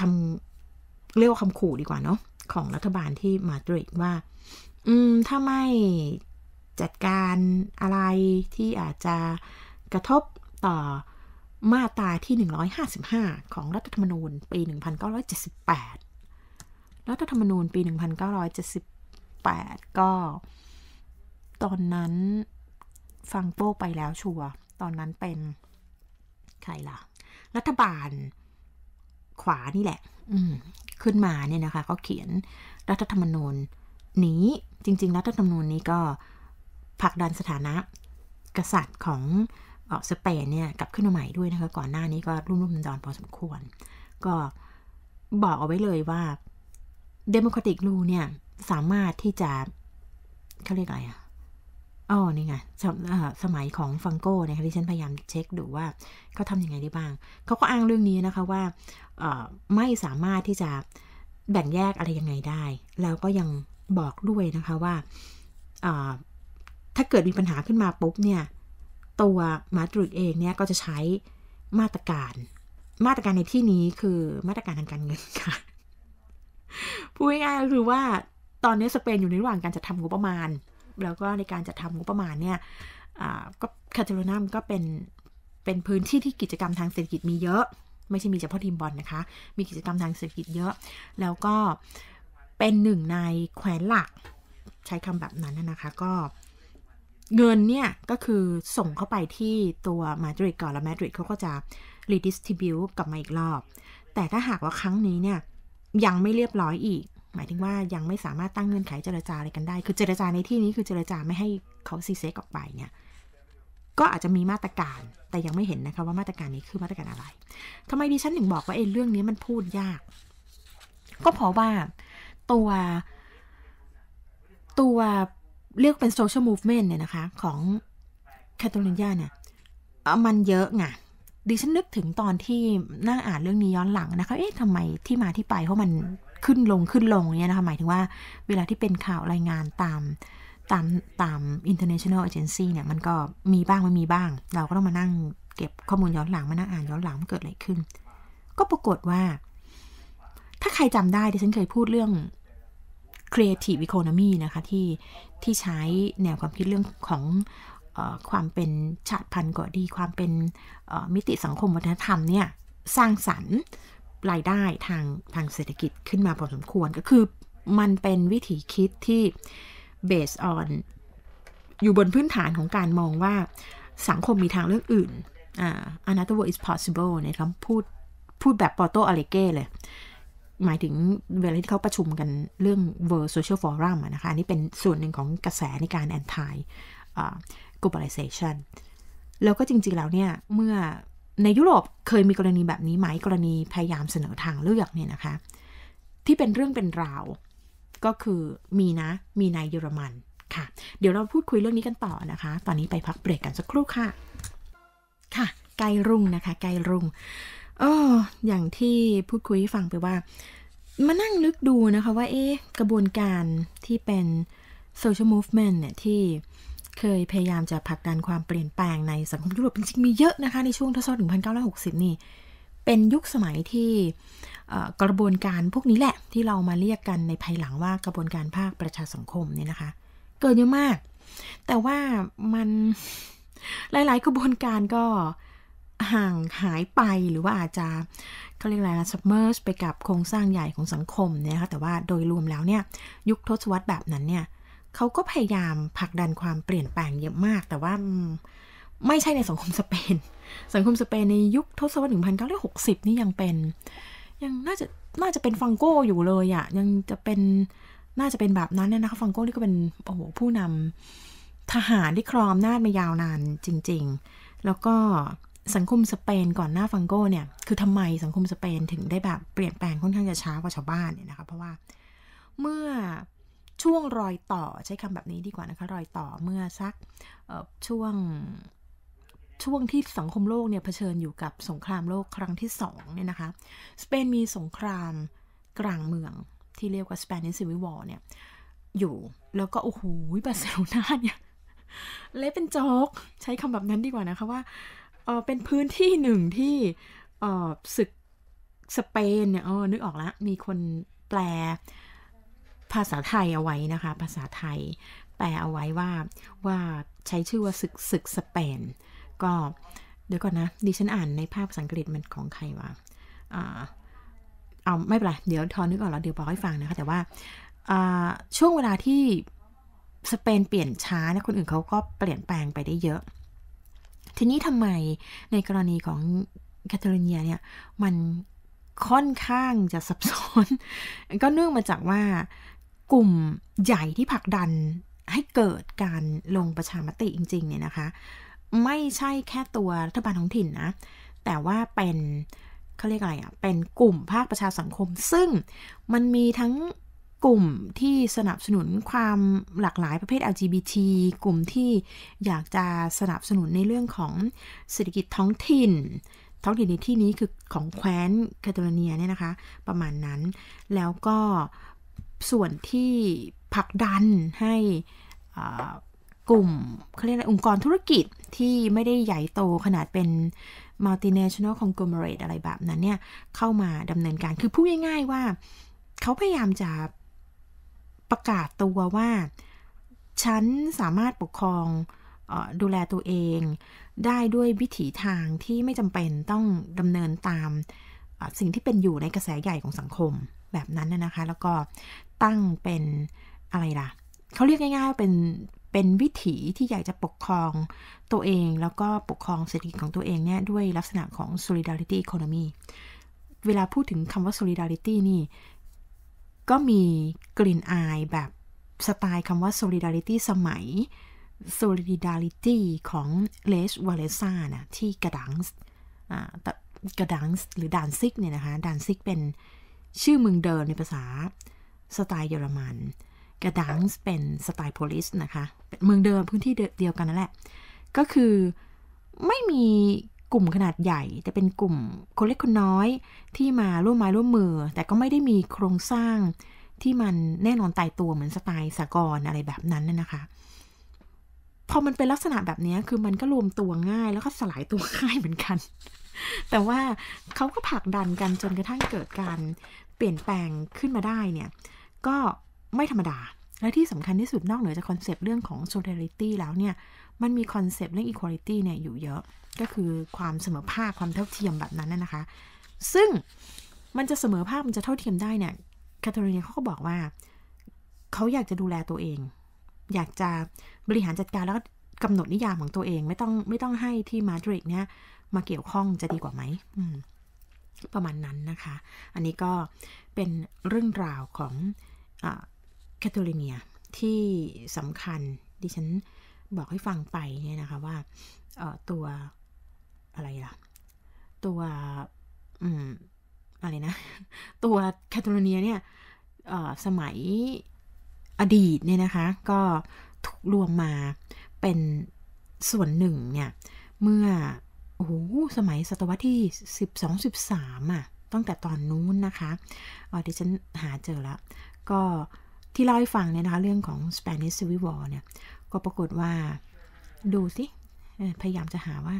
คำเรียกว่าคำขู่ดีกว่าเนาะของรัฐบาลที่มาดริดว่า อืมถ้าไม่จัดการอะไรที่อาจจะกระทบต่อมาตราที่ 155 ของรัฐธรรมนูญ ปี 1978รัฐธรรมนูญปี 1978 ก็ตอนนั้นฟังโป้ไปแล้วชัวตอนนั้นเป็นใครล่ะ รัฐบาลขวานี่แหละ อืขึ้นมาเนี่ยนะคะ ก็เขียนรัฐธรรมนูญ นี้ จริงๆรัฐธรรมนูญนี้ก็ผลักดันสถานะ กษัตริย์ของสเปนเนี่ยกลับขึ้นมาใหม่ด้วยนะคะ ก่อนหน้านี้ก็รุ่มรุ่มดอนพอสมควร ก็บอกเอาไว้เลยว่าเดโมแครติกรูเนี่ย สามารถที่จะเขาเรียกอะไรอ่ะอ๋อนี่ไงสมัยของฟังโก้นะคะที่ฉันพยายามเช็คดูว่าเขาทำยังไงได้บ้าง เขาก็อ้างเรื่องนี้นะคะว่าไม่สามารถที่จะแบ่งแยกอะไรยังไงได้ แล้วก็ยังบอกด้วยนะคะว่าถ้าเกิดมีปัญหาขึ้นมาปุ๊บเนี่ย ตัวมาตรุดเองเนี่ย ก็จะใช้มาตรการมาตรการในที่นี้คือมาตรการทางการเงินค่ะพูดง่ายๆก็คือว่าตอนนี้สเปนอยู่ในระหว่างการจัดทำงบประมาณ แล้วก็ในการจัดทำงบประมาณเนี่ยก็คาตาลูนามก็เป็นเป็นพื้นที่ที่กิจกรรมทางเศรษฐกิจมีเยอะไม่ใช่มีเฉพาะทีมบอลนนะคะมีกิจกรรมทางเศรษฐกิจเยอะ แล้วก็เป็นหนึ่งในแขวนหลักใช้คำแบบนั้นนะคะก็ เงินเนี่ยก็คือส่งเข้าไปที่ตัวมาดริดก่อนแล้วมาดริดเขาก็จะรีดิสติบิวกลับมาอีกรอบ แต่ถ้าหากว่าครั้งนี้เนี่ยยังไม่เรียบร้อยอีก หมายถึงว่ายังไม่สามารถตั้งเงื่อนไขเจรจาอะไรกันได้ คือเจรจาในที่นี้ คือเจรจาไม่ให้เขาซีเซ็กออกไปเนี่ย ก็อาจจะมีมาตรการ แต่ยังไม่เห็นนะคะว่ามาตรการนี้คือมาตรการอะไรทำไมดิฉันถึงบอกว่าไอ้เรื่องนี้มันพูดยาก ก็เพราะว่าตัวตัว เรียกเป็นโซเชียลมูฟเมนต์เนี่ยนะคะ ของแคทาลุนยาเนี่ยมันเยอะไงดิฉันนึกถึงตอนที่นั่งอ่านเรื่องนี้ย้อนหลังนะคะ เอ๊ะทำไมที่มาที่ไปเพราะมันขึ้นลงขึ้นลงเนี่ยนะคะหมายถึงว่าเวลาที่เป็นข่าวรายงานตามตามตาม international agency เนี่ยมันก็มีบ้างไม่มีบ้าง เราก็ต้องมานั่งเก็บข้อมูลย้อนหลังมานั่งอ่านย้อนหลังมันเกิดอะไรขึ้น ก็ปรากฏว่า ถ้าใครจำได้ดิฉันเคยพูดเรื่อง creative economy นะคะ ที่ที่ใช้แนวความคิดเรื่องของความเป็นชาติพันธุ์ก็ดีความเป็นมิติสังคมวัฒนธรรมเนี่ย สร้างสรรค์รายได้ทางทางเศรษฐกิจขึ้นมาพอสมควรก็คือมันเป็นวิถีคิดที่ based on อยู่บนพื้นฐานของการมองว่าสังคมมีทางเลือกอื่นอ่า another world is possible นะครับพูดพูดแบบปอโตอเลเก้เลย หมายถึงเวลาที่เขาประชุมกันเรื่อง World Social Forum นะคะ อันนี้เป็นส่วนหนึ่งของกระแสในการแอนทาย globalization แล้วก็จริงๆแล้วเนี่ย เมื่อในยุโรปเคยมีกรณีแบบนี้ไหมกรณีพยายามเสนอทางเลือกเนี่ยนะคะ ที่เป็นเรื่องเป็นราว ก็คือมีนะ มีในเยอรมันค่ะ เดี๋ยวเราพูดคุยเรื่องนี้กันต่อนะคะ ตอนนี้ไปพักเบรกกันสักครู่ค่ะ ค่ะ ไกลรุ่งนะคะ ไกลรุ่งเอออย่างที่พูดคุยฟังไปว่า มานั่งนึกดูนะคะว่าเอ๊ะกระบวนการที่เป็น social movement เนี่ยที่เคยพยายามจะผลักดันความเปลี่ยนแปลงในสังคมยุโรปจริงๆมีเยอะนะคะในช่วงทศวรรษ 1960 นี่ เป็นยุคสมัยที่กระบวนการพวกนี้แหละที่เรามาเรียกกันในภายหลังว่ากระบวนการภาคประชาสังคมเนี่ยนะคะเกิดเยอะมาก แต่ว่ามันหลาย ๆ กระบวนการก็ห่างหายไปหรือว่าอาจจะเขาเรียกอะไรนะ submerge ไปกับโครงสร้างใหญ่ของสังคมเนี่ยคะแต่ว่าโดยรวมแล้วเนี่ยยุคทศวรรษแบบนั้นเนี่ยเขาก็พยายามผลักดันความเปลี่ยนแปลงเยอะมาก แต่ว่าไม่ใช่ในสังคมสเปน สังคมสเปนในยุคทศวรรษ 1960 นี่ยังเป็น ยังน่าจะน่าจะเป็นฟังโกอยู่เลยอะยังจะเป็นน่าจะเป็นแบบนั้นเนี่ยนะคะฟังโกนี่ก็เป็นโอ้โหผู้นำทหารที่ครองอำนาจมายาวนานจริงๆ แล้วก็สังคมสเปนก่อนหน้าฟังโกเนี่ย คือทำไมสังคมสเปนถึงได้แบบเปลี่ยนแปลงค่อนข้างจะช้ากว่าชาวบ้านเนี่ยนะคะเพราะว่าเมื่อช่วงรอยต่อใช้คำแบบนี้ดีกว่านะคะ รอย ต่อเมื่อสักช่วงช่วงที่สังคมโลกเนี่ยเผชิญอยู่กับสงครามโลกครั้งที่2เนี่ยนะคะสเปนมีสงครามกลางเมืองที่เรียกว่า Spanish Civil War เนี่ยอยู่แล้วก็โอ้โหบาร์เซโลนาเนี่ยเละเป็นจอกใช้คำแบบนั้นดีกว่านะคะว่าเป็นพื้นที่หนึ่งที่ศึกสเปนเนี่ยนึกออกแล้วมีคนแปลภาษาไทยเอาไว้นะคะ ภาษาไทยแปลเอาไว้ว่าว่าใช้ชื่อว่าศึกศึกสเปน ก็เดี๋ยวก่อนนะดิฉันอ่านในภาพภาษาอังกฤษมันของใครวะเอาไม่เป็นไรเดี๋ยวทอนนึกออกแล้ว เดี๋ยวบอกให้ฟังนะคะแต่ว่าช่วงเวลาที่ สเปนเปลี่ยนช้านะคนอื่นเขาก็เปลี่ยนแปลงไปได้เยอะ ทีนี้ทำไมในกรณีของแคทเธอรีนเนี่ยมันค่อนข้างจะซับซ้อนก็เนื่องมาจากว่ากลุ่มใหญ่ที่ผลักดันให้เกิดการลงประชามติจริงๆเนี่ยนะคะ ไม่ใช่แค่ตัวรัฐบาลท้องถิ่นนะ แต่ว่าเป็นเขาเรียกอะไรอะ่ะเป็นกลุ่มภาคประชาสังคม ซึ่งมันมีทั้งกลุ่มที่สนับสนุนความหลากหลายประเภท LGBT กลุ่มที่อยากจะสนับสนุนในเรื่องของเศรษฐกิจท้องถิ่นท้องถิ่นในที่นี้คือของแคว้นแคตาลเนียเนี่ยนะคะประมาณนั้นแล้วก็ส่วนที่ผลักดันให้กลุ่มเขาเรียกอะไรองค์กรธุรกิจที่ไม่ได้ใหญ่โตขนาดเป็น multinational conglomerate อะไรแบบนั้นเนี่ย เข้ามาดำเนินการ คือพูดง่าย ๆ ว่าเขาพยายามจะประกาศตัวว่าฉันสามารถปกครองดูแลตัวเองได้ด้วยวิถีทางที่ไม่จำเป็นต้องดำเนินตามสิ่งที่เป็นอยู่ในกระแสใหญ่ของสังคมแบบนั้นนะคะแล้วก็ตั้งเป็นอะไรล่ะ เขาเรียกง่ายๆว่าเป็น เป็นวิถีที่อยากจะปกครองตัวเองแล้วก็ปกครองเศรษฐกิจของตัวเองเนี่ย ด้วยลักษณะของ solidarity economy เวลาพูดถึงคำว่า solidarity นี่ ก็มีกลิ่นอายแบบสไตล์คำว่า solidarity สมัย solidarity ของเลชวาเลซ่านะที่กระดังส์กระดังส์หรือดานซิกเนี่ยนะคะดานซิกเป็นชื่อเมืองเดิมในภาษาสไตล์เยอรมัน กระดังเป็นสไตล์โพลิสนะคะ เมืองเดิมพื้นที่เดียวกันนั่นแหละ ก็คือไม่มีกลุ่มขนาดใหญ่ แต่เป็นกลุ่มคนเล็กคนน้อยที่มาร่วมไม้ร่วมมือ แต่ก็ไม่ได้มีโครงสร้างที่มันแน่นอนตายตัวเหมือนสไตล์สากลอะไรแบบนั้นนะคะ พอมันเป็นลักษณะแบบนี้คือมันก็รวมตัวง่าย แล้วก็สลายตัวง่ายเหมือนกัน แต่ว่าเขาก็ผลักดันกันจนกระทั่งเกิดการเปลี่ยนแปลงขึ้นมาได้เนี่ยก็ไม่ธรรมดา และที่สำคัญที่สุดนอกเหนือจากคอนเซปต์เรื่องของ solidarity แล้วเนี่ย มันมีคอนเซปต์เรื่อง equality เนี่ยอยู่เยอะ ก็คือความเสมอภาค ความเท่าเทียมแบบนั้นนะคะ ซึ่งมันจะเสมอภาคมันจะเท่าเทียมได้เนี่ยแคทเธอรีนเขาก็บอกว่าเขาอยากจะดูแลตัวเอง อยากจะบริหารจัดการแล้วก็กำหนดนิยามของตัวเอง ไม่ต้องไม่ต้องให้ที่มาดริดเนี่ยมาเกี่ยวข้องจะดีกว่าไหมมประมาณนั้นนะคะ อันนี้ก็เป็นเรื่องราวของแคทธอลีเนียที่สำคัญ ดิฉันบอกให้ฟังไปเนี่ยนะคะว่าตัว อะไรล่ะตัว อืม อะไรนะ ตัวแคทธอลีเนียเนี่ยสมัยอดีตเนี่ยนะคะ ก็ถูกรวมมาเป็นส่วนหนึ่งเนี่ยเมื่อโอ้โหสมัยศตวรรษที่12 13อ่ะตั้งแต่ตอนนู้นนะคะอ๋ี๋ยฉันหาเจอแล้วก็ ที่เล่าให้ฟังเนี่ยนะคะเรื่องของ Spanish Civil War เนี่ย ก็ปรากฏว่า ดูสิพยายามจะหาว่า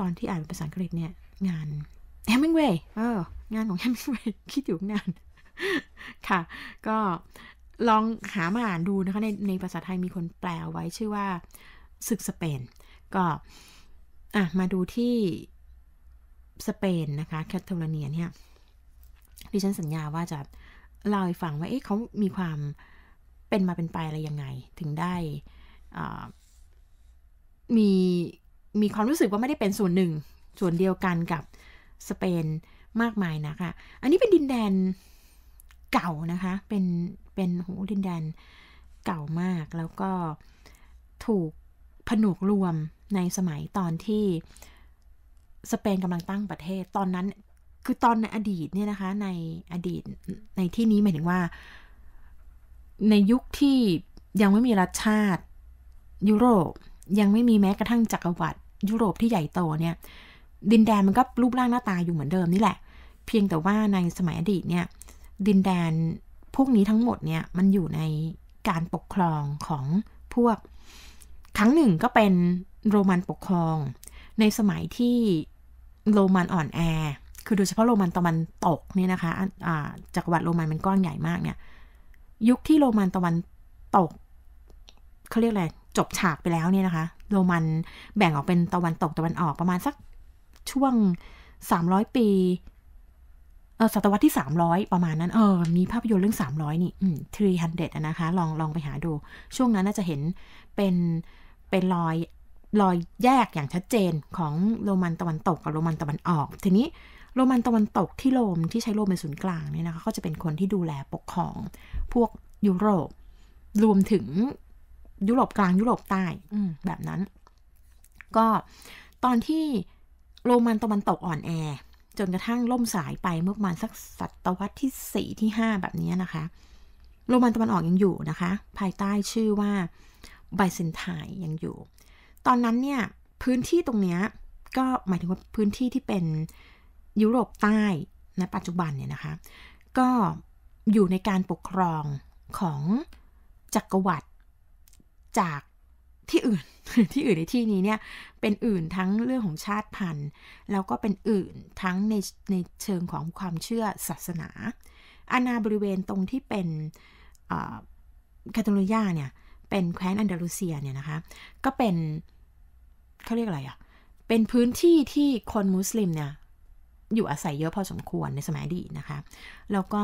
ตอนที่อ่านภาษาอังกฤษเนี่ยงานแฮมิงเวย์เอองานของแฮมิงเวย์คิดอยู่นานค่ะ ก็ลองหามาอ่านดูนะคะในในภาษาไทยมีคนแปลไว้ชื่อว่า ศึกสเปนก็ อ่ะ มาดูที่ สเปนนะคะแคทาลเนียเนี่ยดิฉันสัญญาว่าจะเล่าให้ฟังว่าเอ๊ะเขามีความเป็นมาเป็นไปอะไรยังไง ถึงได้มีมีความรู้สึกว่าไม่ได้เป็นส่วนหนึ่ง ส่วนเดียวกันกับสเปนมากมายนะคะ อันนี้เป็นดินแดนเก่านะคะ เป็นเป็นโหดินแดนเก่ามากแล้วก็ถูกผนวกรวมในสมัยตอนที่สเปนกำลังตั้งประเทศตอนนั้นคือตอนในอดีตเนี่ยนะคะในอดีตในที่นี้หมายถึงว่า ในยุคที่ยังไม่มีรัฐชาติยุโรปยังไม่มีแม้กระทั่งจักรวรรดิยุโรปที่ใหญ่โตเนี่ยดินแดนมันก็รูปร่างหน้าตาอยู่เหมือนเดิมนี่แหละ เพียงแต่ว่าในสมัยอดีตเนี่ยดินแดนพวกนี้ทั้งหมดเนี่ยมันอยู่ในการปกครองของพวกครั้งหนึ่งก็เป็นโรมันปกครอง ในสมัยที่โรมันอ่อนแอคือโดยเฉพาะโรมันตะวันตกเนี่ยนะคะจักรวรรดิโรมันมันกว้างใหญ่มากเนี่ย ยุคที่โรมันตะวันตกเขาเรียกอะไร จบฉากไปแล้วเนี่ยนะคะ โรมันแบ่งออกเป็นตะวันตก ตะวันออกประมาณสักช่วง300ปี เออศตวรรษที่300ประมาณนั้น เออมีภาพยนตร์เรื่อง300นี่อืม300นะคะ ลองลองไปหาดู ช่วงนั้นน่าจะเห็นเป็นเป็นรอยรอยแยกอย่างชัดเจนของโรมันตะวันตก กับโรมันตะวันออก ทีนี้โรมันตะวันตกที่โรมที่ใช้โรมเป็นศูนย์กลางเนี่ยนะคะ ก็จะเป็นคนที่ดูแลปกครองพวกยุโรปรวมถึงยุโรปกลางยุโรปใต้แบบนั้น ก็ตอนที่โรมันตะวันตกอ่อนแอ จนกระทั่งล่มสายไปเมื่อประมาณสักศตวรรษที่สี่ที่ห้าแบบนี้นะคะ โรมันตะวันออกยังอยู่นะคะ ภายใต้ชื่อว่าไบเซนไทน์ยังอยู่ ตอนนั้นเนี่ย พื้นที่ตรงนี้ก็หมายถึงว่าพื้นที่ที่เป็นยุโรปใต้ในปัจจุบันเนี่ยนะคะ ก็อยู่ในการปกครองของจักรวรรดิจากที่อื่น ที่อื่นในที่นี้เนี่ยเป็นอื่นทั้งเรื่องของชาติพันธุ์ แล้วก็เป็นอื่นทั้งในในเชิงของความเชื่อศาสนา อาณาบริเวณตรงที่เป็นคาตาลุยาเนี่ย เป็นแคว้นอันดาลูเซียเนี่ยนะคะ ก็เป็นเขาเรียกอะไรอะ่ะ เป็นพื้นที่ที่คนมุสลิมเนี่ยอยู่อาศัยเยอะพอสมควรในสมัยอดีตนะคะ แล้วก็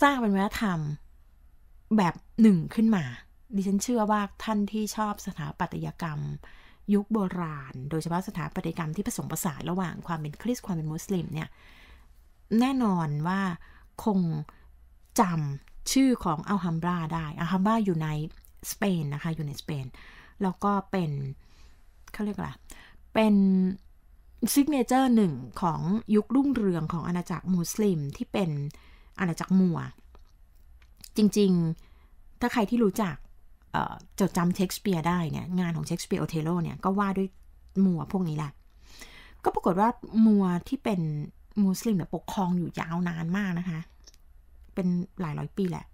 สร้างเป็นวัฒนธรรมแบบหนึ่งขึ้นมา ดิฉันเชื่อว่าท่านที่ชอบสถาปัตยกรรมยุคโบราณ โดยเฉพาะสถาปัตยกรรมที่ผสมผสานระหว่างความเป็นคริสต์ความเป็นมุสลิมเนี่ย แน่นอนว่าคงจำชื่อของอัลฮัมบราได้ อัลฮัมบราอยู่ใน สเปนนะคะอยู่ในสเปนแล้วก็เป็นเขาเรียกอะไรเป็นซิกเนเจอร์หนึ่งของยุครุ่งเรืองของอาณาจักรมุสลิม ที่เป็นอาณาจักร มัว จริงๆ ถ้าใครที่รู้จักจดจำเชคสเปียร์ได้เนี่ยงานของ เชคสเปียร์โอเทโล เนี่ย ก็ ว่า ด้วยมัวพวกนี้แหละ ก็ปรากฏว่า มัวที่เป็นมุสลิมเนี่ยปกครองอยู่ยาวนานมาก นะคะ เป็นหลายร้อยปีแหละ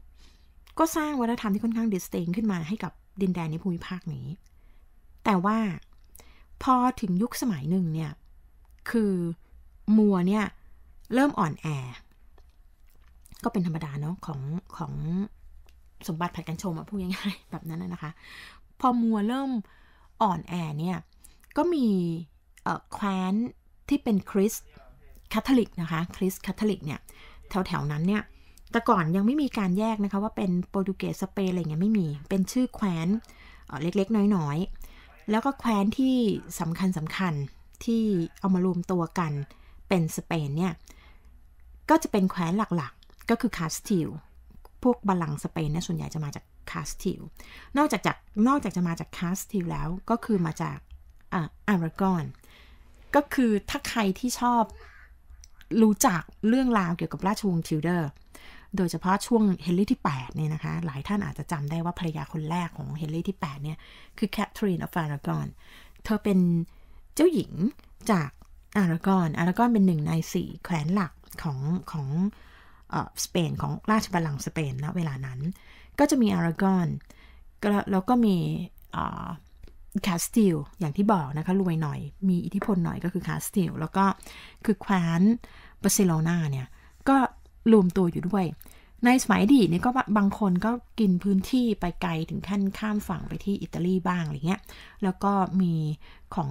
ก็สร้างวัฒนธรรมที่ค่อนข้างดิสเทงขึ้นมาให้กับดินแดนในภูมิภาคนี้ แต่ว่าพอถึงยุคสมัยหนึ่งเนี่ยคือมัวเนี่ย เริ่มอ่อนแอ ก็เป็นธรรมดาเนาะของ ของสมบัติผัดกันชมอะพูดง่ายๆแบบนั้นนะคะ พอมัวเริ่มอ่อนแอเนี่ย ก็มีแคว้นที่เป็นคริสคาทอลิกนะคะคริสคาทอลิกเนี่ย แถว ๆ นั้นเนี่ย แต่ก่อนยังไม่มีการแยกนะคะ ว่าเป็นโปรตุเกสสเปนอะไรเงี้ยไม่มีเป็นชื่อแคว้นเล็ก ๆ น้อย ๆ แล้วก็แคว้นที่สำคัญสำคัญที่เอามารวมตัวกันเป็นสเปนเนี่ย ก็จะเป็นแคว้นหลักๆก็คือคาสติลพวกบาลลังสเปนเนี่ยส่วนใหญ่จะมาจากคาสติลนอกจากจากนอกจากจะมาจากคาสติลแล้วก็คือมาจากอารากอนก็คือถ้าใครที่ชอบรู้จักเรื่องราวเกี่ยวกับราชวงศ์ทิวเดอร์โดยเฉพาะช่วงเฮนรี่ที่8เนี่ยนะคะ หลายท่านอาจจะจำได้ว่าภรรยาคนแรกของเฮนรี่ที่ 8 เนี่ย คือแคทเธอรีนออฟอารากอนเธอเป็นเจ้าหญิงจากอารากอน อารากอนเป็นหนึ่งในสี่แขวนหลักของ ของสเปนของราชบัลลังก์สเปนนะเวลานั้นก็จะมีอารากอนแล้วก็มีคาสติลอย่างที่บอกนะคะรวยหน่อยมีอิทธิพลหน่อยก็คือคาสติลแล้วก็คือแคว้นบาร์เซโลนาเนี่ยก็รวมตัวอยู่ด้วย ในสมัยดีเนี่ยก็บางคนก็กินพื้นที่ไปไกล ถึงขั้น ข้ามฝั่งไปที่อิตาลีบ้างอะไรเงี้ยแล้วก็มีของ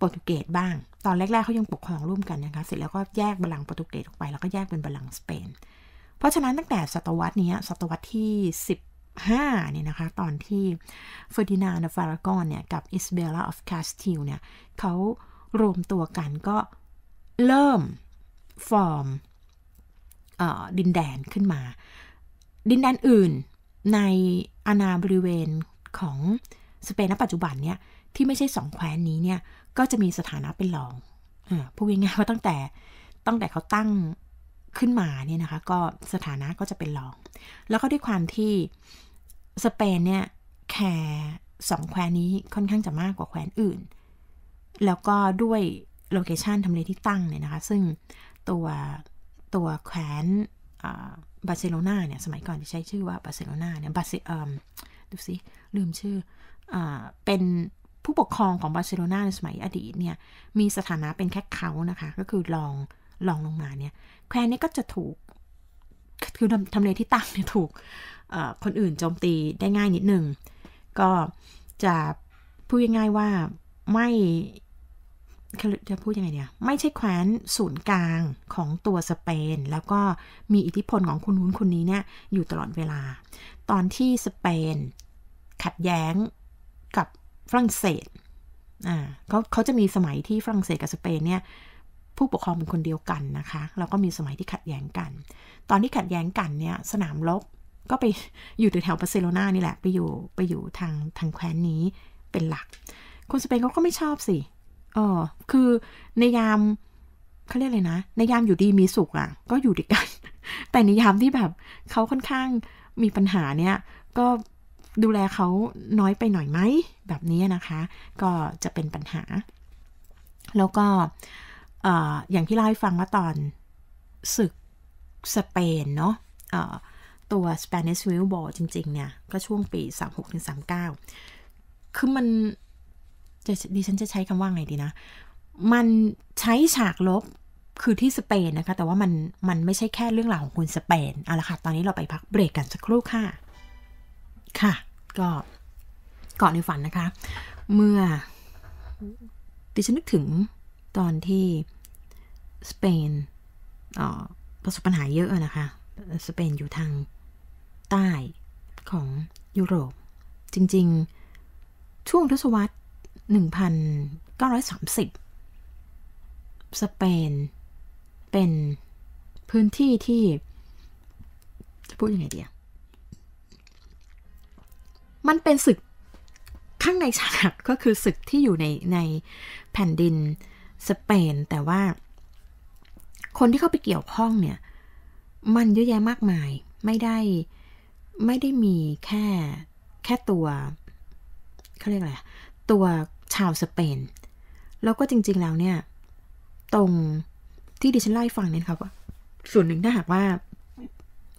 โปรตุเกสบ้าง ตอนแรกๆเขายังปกครองร่วมกันนะคะเสร็จแล้วก็แยกบาลลังโปรตุเกสออกไป แล้วก็แยกเป็นบาลลังสเปน เพราะฉะนั้นตั้งแต่ศตวรรษนี้ ศตวรรษที่ 15เนี่ยนะคะ ตอนที่เฟอร์ดินานด์ฟารากอนเนี่ย กับอิสเบลลาออฟคาสติลเนี่ยเขารวมตัวกันก็เริ่ม ฟอร์มดินแดนขึ้นมา ดินแดนอื่นในอาณาบริเวณของสเปนณปัจจุบันเนี่ย ที่ไม่ใช่สองแคว้นนี้เนี่ยก็จะมีสถานะเป็นรองอผูวง่างๆวตั้งแต่ตั้งแต่เขาตั้งขึ้นมาเนี่ยนะคะก็สถานะก็จะเป็นรอง แล้วก็ด้วยความที่สเปนเนี่ยแคร์สองแควนี้ค่อนข้างจะมากกว่าแควนอื่น แล้วก็ด้วยโลเคชันทำเลที่ตั้งเนี่ยนะคะซึ่งตัวตัวแควนบาร์เซโลนาเนี่ยสมัยก่อนจะใช้ชื่อว่าบาร์เซโลนาเนี่ยบาร์เซดูสิลืมชื่ออเป็นผู้ปกครองของบาร์เซโลนาในสมัยอดีตเนี่ย มีสถานะเป็นแค่เขานะคะ ก็คือรองรองลงมาเนี่ยแคว้นนี้ก็จะถูก คือทำเลที่ตั้งเนี่ยถูกคนอื่นโจมตีได้ง่ายนิดนึง ก็จะพูดง่ายว่าไม่จะพูดยังไงเนี่ย ไม่ใช่แคว้นศูนย์กลางของตัวสเปน แล้วก็มีอิทธิพลของคนนู้นคนนี้เนี่ยอยู่ตลอดเวลา ตอนที่สเปนขัดแย้งกับฝรั่งเศสอ่าเขาเขาจะมีสมัยที่ฝรั่งเศสกับสเปนเนี่ยผู้ปกครองเป็นคนเดียวกันนะคะ แล้วก็มีสมัยที่ขัดแย้งกัน ตอนที่ขัดแย้งกันเนี่ย สนามรบก็ไปอยู่แถวบาร์เซโลนานี่แหละไปอยู่ไปอยู่ทางทางแคว้นนี้เป็นหลัก คนสเปนเขาก็ไม่ชอบสิเออคือในยามเขาเรียกเลยนะ ในยามอยู่ดีมีสุขอะ่ะ ก็อยู่ด้วยกัน แต่ในยามที่แบบเขาค่อนข้างมีปัญหาเนี่ยก็ดูแลเขาน้อยไปหน่อยไหมแบบนี้นะคะ ก็จะเป็นปัญหา แล้วก็อย่างที่เล่าให้ฟังว่าตอน ศึกสเปน เนาะตัว Spanish w i l b o จริง ๆ เนี่ย ก็ช่วงปี 36-39 คือมันดิฉันจะใช้คำว่าไงดีนะ มันใช้ฉากลบคือที่สเปน นะคะ แต่ว่ามัน มันไม่ใช่แค่เรื่องราวของคุณสเปน เอาละค่ะ ตอนนี้เราไปพักเบรกกันสักครู่ค่ะค่ะ ก็เกาะในฝันนะคะ เมื่อดิฉันนึกถึงตอนที่สเปนประสบปัญหาเยอะนะคะ สเปนอยู่ทางใต้ของยุโรป จริงๆช่วงทศวรรษ1930สเปนเป็นพื้นที่ที่ จะพูดยังไงดีอะมันเป็นศึกข้างในฉากก็คือศึกที่อยู่ในในแผ่นดินสเปน แต่ว่าคนที่เข้าไปเกี่ยวข้องเนี่ย มันเยอะแยะมากมาย ไม่ได้ไม่ได้มีแค่ แค่ตัว เขาเรียกอะไร ตัวชาวสเปน แล้วก็จริง ๆแล้วเนี่ย ตรงที่ดิฉันไล่ฟังเนี่ยครับว่าส่วนหนึ่งถ้าหากว่า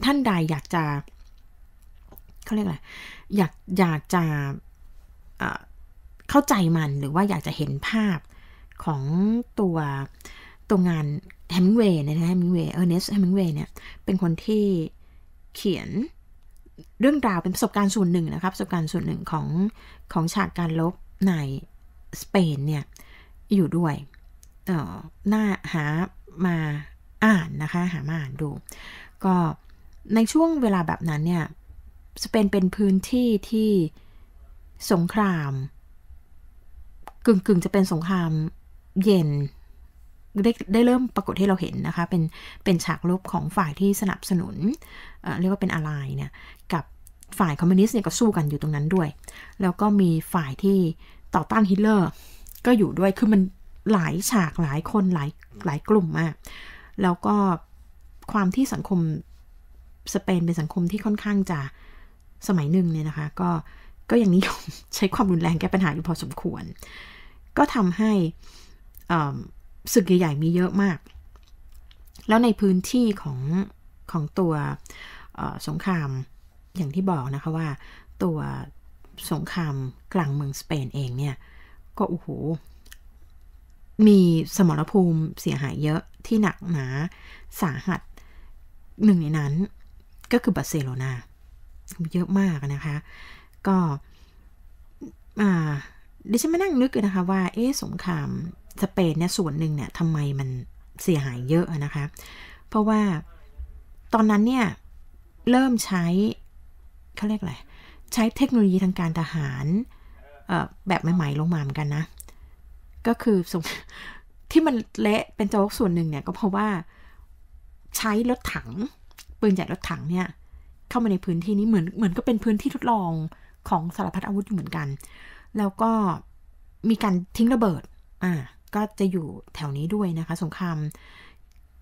ท่านใดอยากจะเขาเรียกอะไรอยากอยากจะเข้าใจมันหรือว่าอยากจะเห็นภาพของตัว ตัวงานแฮมิงเวย์นะแฮมิงเวย์เออร์เนสแฮมิงเวย์เนี่ย เป็นคนที่เขียนเรื่องราวเป็นประสบการณ์ส่วนหนึ่งนะครับประสบการณ์ส่วนหนึ่งของของฉากการลบใน สเปนเนี่ย อยู่ด้วยเออหน้าหามาอ่านนะคะ หามาอ่านดู ก็ในช่วงเวลาแบบนั้นเนี่ยสเปนเป็นพื้นที่ที่สงครามกึ่งกึ่งจะเป็นสงครามเย็นได้ได้เริ่มปรากฏให้เราเห็นนะคะ เป็น เป็นฉากลบของฝ่ายที่สนับสนุนเเรียกว่าเป็นอะไรเนี่ยกับฝ่ายคอมมิวนิสต์เนี่ยก็สู้กันอยู่ตรงนั้นด้วย แล้วก็มีฝ่ายที่ต่อต้านฮิตเลอร์ก็อยู่ด้วยคือมันหลายฉากหลายคนหลายหลายกลุ่มมากแล้วก็ความที่สังคม สเปนเป็นสังคมที่ค่อนข้างจะสมัยหนึ่งเนี่ยนะคะ ก็ก็ยังนิยมใช้ความรุนแรง แก้ปัญหาอยู่พอสมควร ก็ทำให้ศึกใหญ่ๆมีเยอะมาก แล้วในพื้นที่ของ ของ ตัวสงคราม อย่างที่บอก นะคะว่าตัวสงคราม กลางเมือง สเปนเองเนี่ย ก็ โอ้โหมีสมรภูมิเสียหายเยอะที่หนักหนาสาหัสหนึ่งในนั้น ก็คือบาร์เซโลนาเยอะมากนะคะก็ดิฉันมานั่งนึกนะคะว่าเอ๊สงครามสเปนเนี่ยส่วนหนึ่งเนี่ยทำไมมันเสียหายเยอะนะคะ เพราะว่าตอนนั้นเนี่ยเริ่มใช้เขาเรียกอะไร ใช้เทคโนโลยีทางการทหารแบบใหม่ๆลงมาเหมือนกันนะก็คือที่มันเละเป็นโจ๊กส่วนหนึ่งเนี่ยก็เพราะว่าใช้รถถังปืนใหญ่รถถังเนี่ยเข้ามาในพื้นที่นี้เหมือนเหมือนก็เป็นพื้นที่ทดลองของสารพัดอาวุธอยู่เหมือนกัน แล้วก็มีการทิ้งระเบิด อ่า ก็จะอยู่แถวนี้ด้วยนะคะสงคราม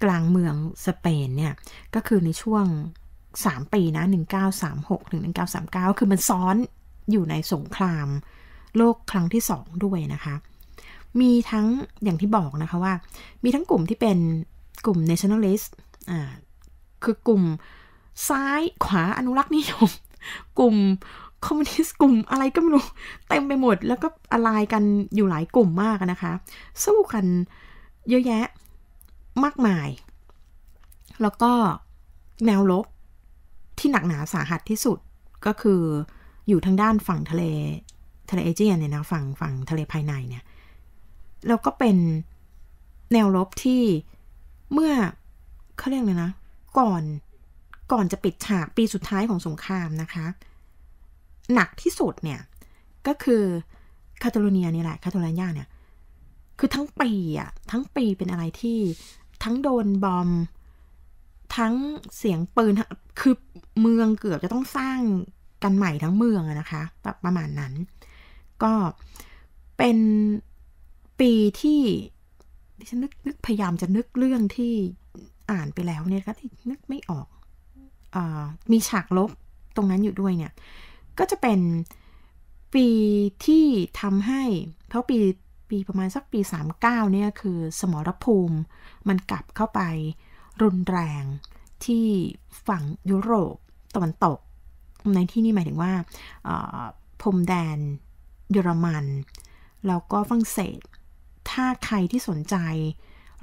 กลางเมืองสเปนเนี่ย ก็คือในช่วง 3 ปีนะ 1936ถึง1939คือมันซ้อนอยู่ในสงคราม โลกครั้งที่2ด้วยนะคะ มีทั้งอย่างที่บอกนะคะว่า มีทั้งกลุ่มที่เป็นกลุ่ม nationalist อ่า คือกลุ่มซ้าย ขวา อนุรักษ์นิยม กลุ่ม คอมมิวนิสต์ กลุ่ม อะไรก็ไม่รู้ เต็มไปหมด แล้วก็อะไรกันอยู่หลายกลุ่มมากนะคะ สู้กันเยอะแยะมากมาย แล้วก็แนวลบที่หนักหนาสาหัสที่สุดก็คืออยู่ทางด้านฝั่งทะเลทะเลเอเจียนเนี่ยนะฝั่งฝั่งทะเลภายในเนี่ย แล้วก็เป็นแนวลบที่เมื่อเขาเรียกเลยนะ ก่อนก่อนจะปิดฉากปีสุดท้ายของสงครามนะคะ หนักที่สุดเนี่ย ก็คือคาตาลูเนียนี่แหละคาตาลูเนียเนี่ย คือทั้งปีอะทั้งปีเป็นอะไรที่ทั้งโดนบอมทั้งเสียงปืนคือเมืองเกือบจะต้องสร้างกันใหม่ทั้งเมืองนะคะแบบประมาณนั้น ก็เป็นปีที่ดิฉันนึกนึกพยายามจะนึกเรื่องที่อ่านไปแล้วเนี่ยก็นึกไม่ออกมีฉากลบตรงนั้นอยู่ด้วยเนี่ย ก็จะเป็นปีที่ทำให้เพราะปีปีประมาณสักปี 39เนี่ยคือสมรภูมิมันกลับเข้าไปรุนแรงที่ฝั่งยุโรปตะวันตก ในที่นี่หมายถึงว่าพรมแดนเยอรมัน แล้วก็ฝรั่งเศส ถ้าใครที่สนใจ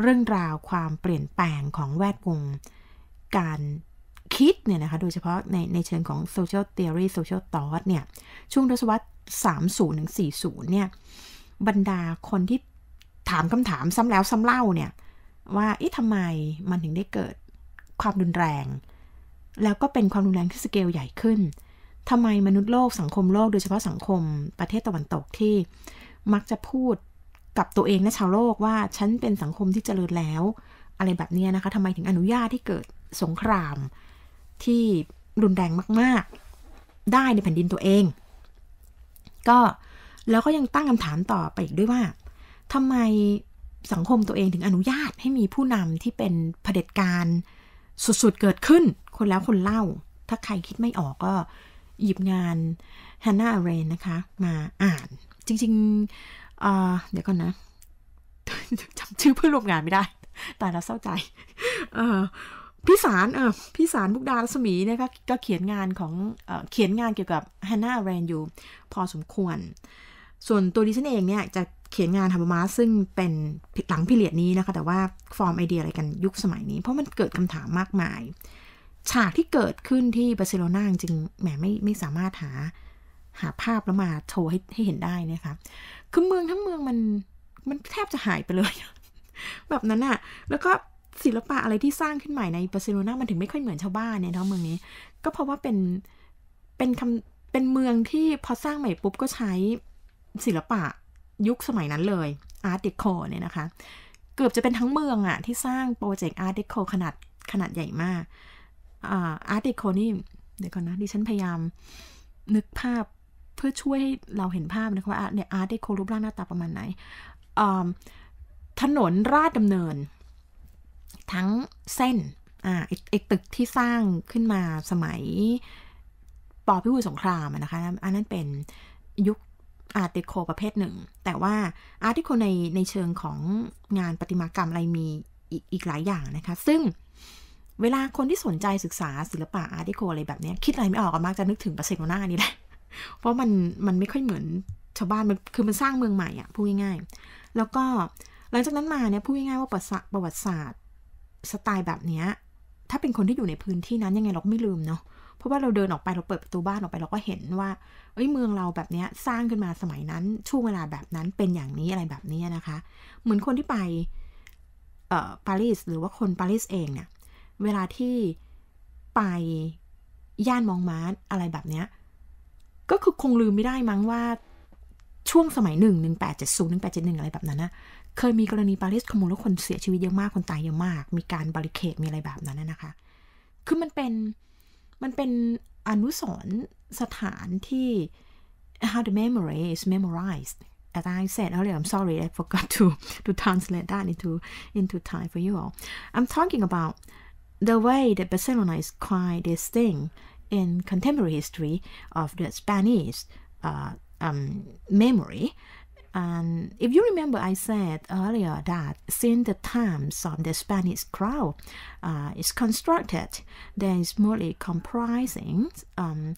เรื่องราวความเปลี่ยนแปลงของแวดวงการคิดเนี่ยนะคะ โดยเฉพาะในในเชิงของโซเชียลเทอรีโซเชียล h อสเนี่ยช่วงทศวรรษ 30ถึง40 เนี่ย บรรดาคนที่ถามคำถาม ซ้ำแล้ว ซ้ำเล่าเนี่ย ว่าไอ้ทำไมมันถึงได้เกิดความรุนแรง แล้วก็เป็นความรุนแรงที่สเกลใหญ่ขึ้นทำไมมนุษย์โลกสังคมโลกโดยเฉพาะสังคมประเทศตะวันตกที่มักจะพูดกับตัวเองและชาวโลกว่าฉันเป็นสังคมที่เจริญแล้ว อะไรแบบนี้นะคะทำไมถึงอนุญาตให้เกิดสงครามที่รุนแรงมาก ๆ ได้ในแผ่นดินตัวเอง ก็แล้วก็ยังตั้งคำถามต่อไปอีกด้วยว่า ทำไมสังคมตัวเองถึงอนุญาตให้มีผู้นำที่เป็นเผด็จการ สุดๆ เกิดขึ้น คนแล้วคนเล่า ถ้าใครคิดไม่ออกก็หยิบงานฮันนาอเรนนะคะ มาอ่าน จริงๆเเดี๋ยวก่อนนะ จำชื่อเพื่อนร่วมงานไม่ได้ตายแล้วเศร้าใจพี่สารเออพี่สารบุกดาลสมีนะคะก็เขียนงานของเออเขียนงานเกี่ยวกับฮันนาแรนอยู่พอสมควร ส่วนตัวดิฉันเองเนี่ย จะเขียนงานทับมาซึ่งเป็นหลังพิเรียดนี้นะคะ แต่ว่าฟอร์มไอเดียอะไรกันยุคสมัยนี้ เพราะมันเกิดคำถามมากมาย ฉากที่เกิดขึ้นที่บาร์เซโลนาจริงแหมไม่ไม่สามารถหาหาภาพแล้วมาโชว์ให้ให้เห็นได้นะคะ คือเมืองทั้งเมืองมันมันแทบจะหายไปเลย แบบนั้นอะแล้วก็ศิลปะอะไรที่สร้างขึ้นใหม่ในบาร์เซโลนามันถึงไม่ค่อยเหมือนชาวบ้านเนี่ยเนาะเมืองนี้ ก็เพราะว่าเป็นเป็นคำเป็นเมืองที่พอสร้างใหม่ปุ๊บก็ใช้ศิลปะยุคสมัยนั้นเลยอาร์ตเดโคเนี่ยนะคะ เกือบจะเป็นทั้งเมืองอะที่สร้างโปรเจกต์อาร์ตเดโคขนาดขนาดใหญ่มากอาร์ตเดโคนี่เดี๋ยวก่อนนะดิฉันพยายาม นึกภาพเพื่อช่วยให้เราเห็นภาพนะคะว่าเนี่ยอาร์ตเดโครูปร่างหน้าตาประมาณไหนถนนราดดำเนินทั้งเส้น อ่าไอ้ตึกที่สร้างขึ้นมาสมัยปอพิบูลสงครามนะคะ อันนั้นเป็นยุคอาร์ติโคประเภทหนึ่ง แต่ว่าอาร์ติโคในในเชิงของงานประติมากรรม อะไรมีอีกอีกหลายอย่างนะคะ ซึ่งเวลาคนที่สนใจศึกษาศิลปะอาร์ติโคอะไรแบบนี้คิดอะไรไม่ออกมาก จะนึกถึงปาร์เซโลนานี่แหละ เพราะมัน มันไม่ค่อยเหมือนชาวบ้านมันคือมันสร้างเมืองใหม่อะพูดง่ายๆแล้วก็หลังจากนั้นมาเนี่ยพูดง่ายๆว่าประวัติศาสตร์สไตล์แบบเนี้ยถ้าเป็นคนที่อยู่ในพื้นที่นั้นยังไงเราก็ไม่ลืมเนาะ เพราะว่าเราเดินออกไปเราเปิดประตูบ้านออกไปเราก็เห็นว่าเอ้ยเมืองเราแบบเนี้ยสร้างขึ้นมาสมัยนั้น ช่วงเวลาแบบนั้นเป็นอย่างนี้อะไรแบบนี้นะคะ เหมือนคนที่ไปเอ่อปารีสหรือว่าคนปารีสเองเนี่ย เวลาที่ไปย่านมองมาร์อะไรแบบเนี้ยก็คือคงลืมไม่ได้มั้งว่าช่วงสมัยหนึ่งหนึ่งแปดเจ็ดศูนย์หนึ่งแปดเจ็ดหนึ่งอะไรแบบนั้นนะเคยมีกรณีปารีสคอมมูนแล้วคนเสียชีวิตเยอะมาก คนตายเยอะมาก มีการบริเคด มีอะไรแบบนั้นนะคะ คือมันเป็น มันเป็นอนุสรณ์สถานที่ how the memory is memorized as I said earlier I'm sorry I forgot to to translate that into into Thai for you all I'm talking about the way that Barcelona is quite distinct in contemporary history of the Spanish uh, um, memory And um, if you remember, I said earlier that since the times of the Spanish crown uh, is constructed, there is mostly comprising. Um,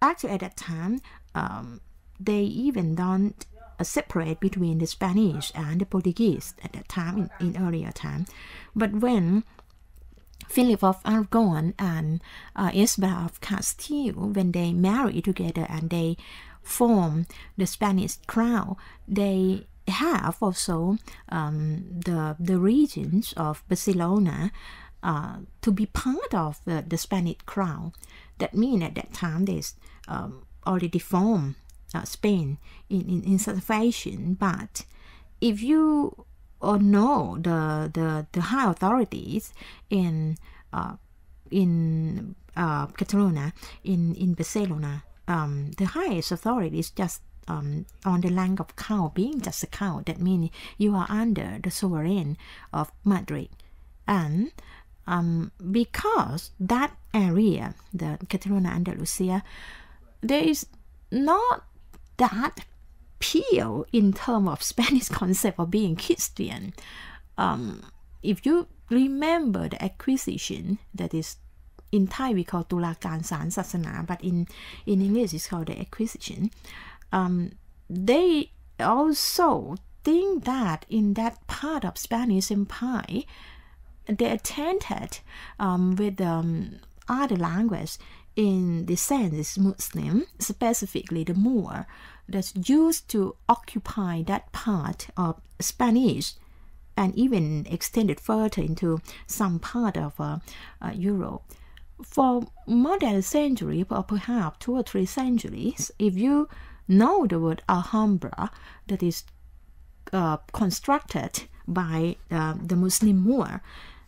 actually, at that time, um, they even don't uh, separate between the Spanish and the Portuguese at that time, in, in earlier time. But when Philip of Aragon and uh, Isabel of Castile, when they married together and they form the Spanish crown, they have also um, the the regions of Barcelona uh, to be part of the, the Spanish crown. That means at that time they um, already formed uh, Spain in, in, in such fashion. But if you or uh, know the the, the high authorities in uh, in uh, Catalonia, in in Barcelona, um, the highest authority is just um, on the rank of cow, being just a cow. That means you are under the sovereign of Madrid. And um, because that area, the Catalonia Andalusia, there is not that pure in terms of Spanish concept of being Christian. Um, if you remember the acquisition, that is in Thai we call Tulakan San but in in English it's called the Acquisition. Um, they also think that in that part of Spanish Empire, they attended um, with um, other language in the sense is Muslim, specifically the Moor, that's used to occupy that part of Spanish and even extended further into some part of uh, uh, Europe for more than a century or perhaps two or three centuries if you know the word alhambra that is uh, constructed by uh, the muslim moor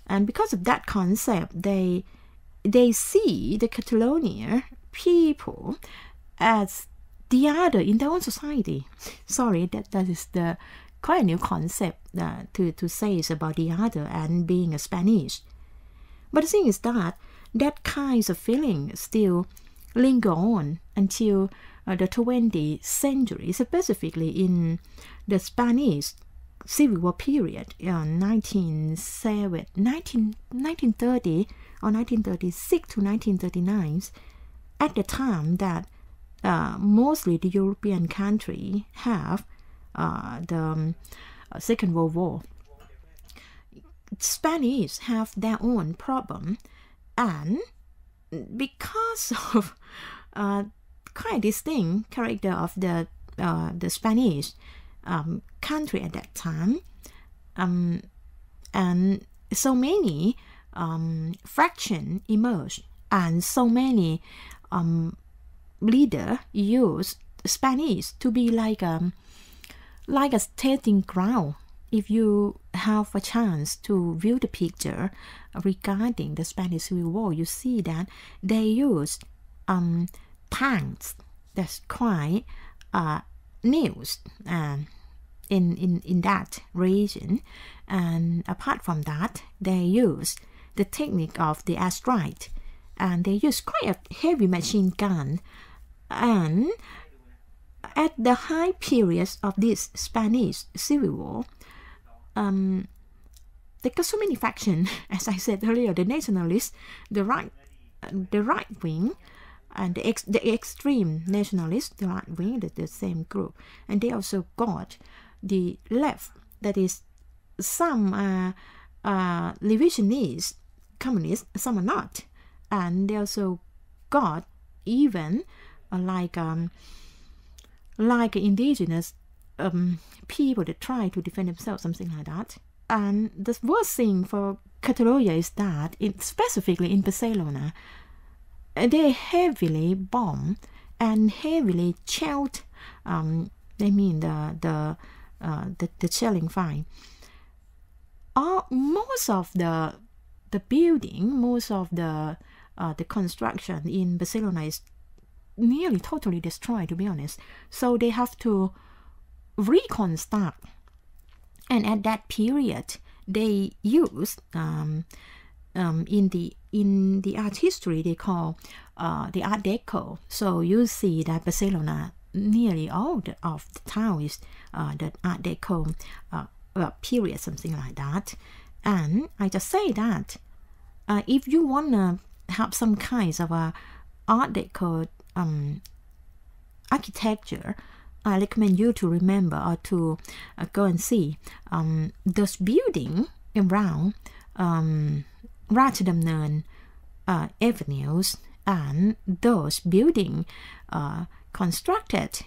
and because of that concept they they see the catalonia people as the other in their own society sorry that that is the quite a new concept uh, to, to say is about the other and being a spanish but the thing is that that kind of feeling still linger on until uh, the 20th century, specifically in the Spanish Civil War period, uh, 1930 or 1936 to 1939, at the time that uh, mostly the European country have uh, the um, Second World War. Spanish have their own problem and because of uh, quite distinct character of the uh, the Spanish um, country at that time, um, and so many um, fraction emerged, and so many um, leader used Spanish to be like a um, like a stating ground if you have a chance to view the picture regarding the Spanish Civil War, you see that they used um, tanks that's quite uh, new uh, um, in, in, in that region. And apart from that, they used the technique of the airstrike and they used quite a heavy machine gun. And at the high periods of this Spanish Civil War, um, they got so many As I said earlier, the nationalists, the right, the right wing, and the, ex the extreme nationalists, the right wing, the, the same group, and they also got the left, that is, some are uh, uh, revisionist communists, some are not, and they also got even uh, like um, like indigenous um, people that try to defend themselves, something like that. And the worst thing for Catalonia is that, it, specifically in Barcelona, they heavily bomb and heavily shelled. Um, they mean the the uh, the, the shelling fine. All, most of the the building, most of the uh, the construction in Barcelona is nearly totally destroyed. To be honest, so they have to reconstruct. And at that period, they used um, um, in the in the art history they call uh, the Art Deco. So you see that Barcelona nearly all the, of the town is uh, the Art Deco uh, period, something like that. And I just say that uh, if you wanna have some kinds of a Art Deco um, architecture, I recommend you to remember or to uh, go and see um, those building around um, than uh, avenues and those building uh, constructed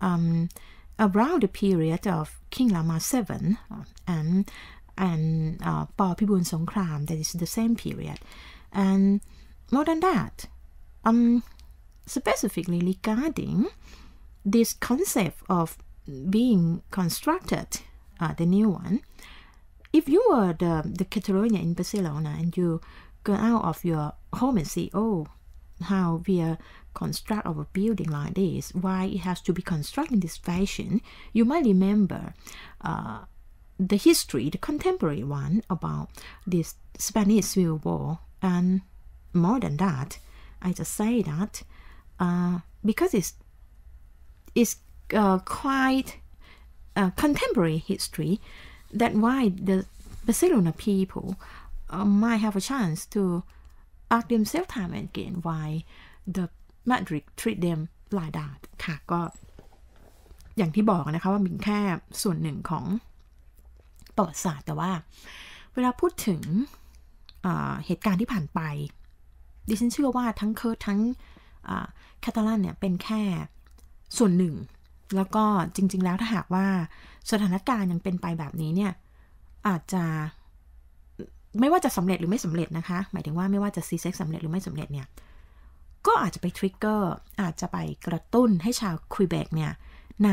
um, around the period of King Lama Seven uh, and and uh, Pa Pibun Songkram, that is the same period. And more than that, um, specifically regarding this concept of being constructed, uh, the new one, if you were the, the Catalonia in Barcelona and you go out of your home and see, oh, how we are construct of a building like this, why it has to be constructed in this fashion, you might remember uh, the history, the contemporary one about this Spanish Civil War. And more than that, I just say that uh, because it's is uh, quite uh, contemporary history. t h a t why the Barcelona people uh, might have a chance to ask themselves time and again why the Madrid treat them like that ค่ะก็ อย่างที่บอกนะคะว่าเป็นแค่ส่วนหนึ่งของประวัติศาสตร์แต่ว่า เวลาพูดถึงเหตุการณ์ที่ผ่านไป ดิฉันเชื่อว่าทั้งเคิร์ททั้งแคตาลันเนี่ยเป็นแค่ส่วนหนึ่ง แล้วก็จริงๆ แล้วถ้าหากว่าสถานการณ์ยังเป็นไปแบบนี้เนี่ยอาจจะไม่ว่าจะสำเร็จหรือไม่สำเร็จนะคะหมายถึงว่าไม่ว่าจะซีเซ็กสำเร็จหรือไม่สำเร็จเนี่ยก็อาจจะไปทริกเกอร์อาจจะไปกระตุ้นให้ชาวควิเบกเนี่ยใน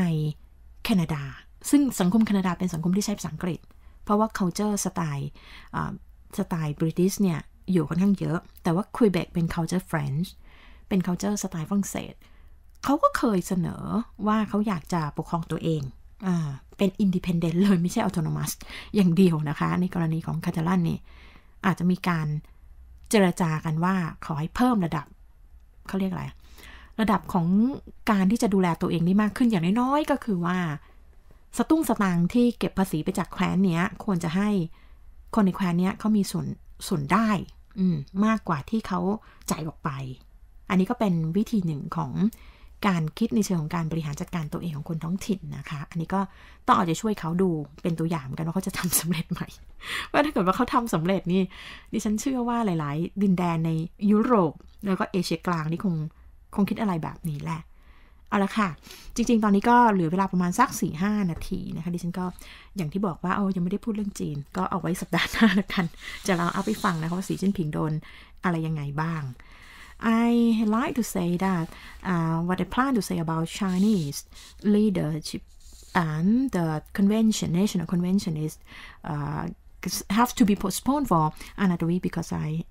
แคนาดาซึ่งสังคมแคนาดาเป็นสังคมที่ใช้ภาษาอังกฤษ เพราะว่า culture สไตล์สไตล์บริติชเนี่ยอยู่ค่อนข้างเยอะแต่ว่าควิเบกเป็น culture French เป็น culture สไตล์ฝรั่งเศสเขาก็เคยเสนอว่าเขาอยากจะปกครองตัวเองเป็นอินดิเพนเดนต์เลยไม่ใช่ออโตนมัสอย่างเดียวนะคะ ในกรณีของคาตาลันนี่อาจจะมีการเจรจากันว่าขอให้เพิ่มระดับ เขาเรียกอะไร ระดับของการที่จะดูแลตัวเองได้มากขึ้นอย่างน้อยๆ ก็คือว่า สตุ้งสตางที่เก็บภาษีไปจากแคว้นเนี้ย ควรจะให้คนในแคว้นเนี้ยเขามีส่วนส่วนได้ อืม มากกว่าที่เขาจ่ายออกไป อันนี้ก็เป็นวิธีหนึ่งของการคิดในเชิงของการบริหารจัดการตัวเองของคนท้องถิ่นนะคะ อันนี้ก็ต้องเอาจจช่วยเขาดูเป็นตัวอย่างกันว่าเขาจะทำสำเร็จไหม ว่าถ้าเกิดว่าเขาทำสำเร็จนี่ ดิฉันเชื่อว่าหลายๆ ดินแดนในยุโรป แล้วก็เอเชียกลางนี่คงคงคิดอะไรแบบนี้แหละ เอาละค่ะ จริง ๆ ตอนนี้ก็เหลือเวลาประมาณสัก4ี่หนาทีนะคะ ดิฉันก็อย่างที่บอกว่าเอายังไม่ได้พูดเรื่องจีน ก็เอาไว้สัปดาห์หน้าละกัน จะลองเอาไปฟังนะคะว่าสีจิ้นผิงโดนอะไรยังไงบ้าง I like to say that uh, what I plan to say about Chinese leadership and the convention, national convention, is uh, have to be postponed for another week because I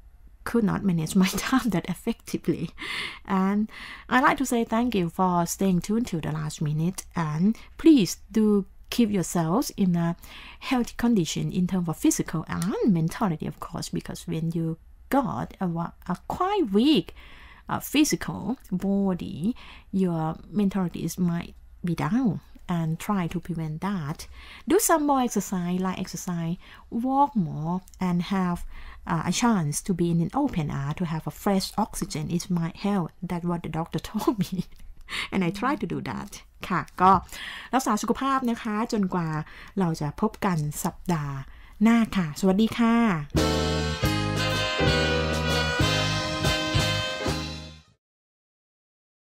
could not manage my time that effectively. And I'd like to say thank you for staying tuned till the last minute. And please do keep yourselves in a healthy condition in terms of physical and mentality, of course, because when you got a, a quite weak uh, physical body, your m e n t a l i t y might be down and try to prevent that. Do some more exercise, like exercise, walk more, and have uh, a chance to be in an open air to have a fresh oxygen. It might help. That's what the doctor told me, and I try to do that. ค่ะก็ รักษาสุขภาพนะคะจนกว่าเราจะพบกันสัปดาห์หน้าค่ะ สวัสดีค่ะ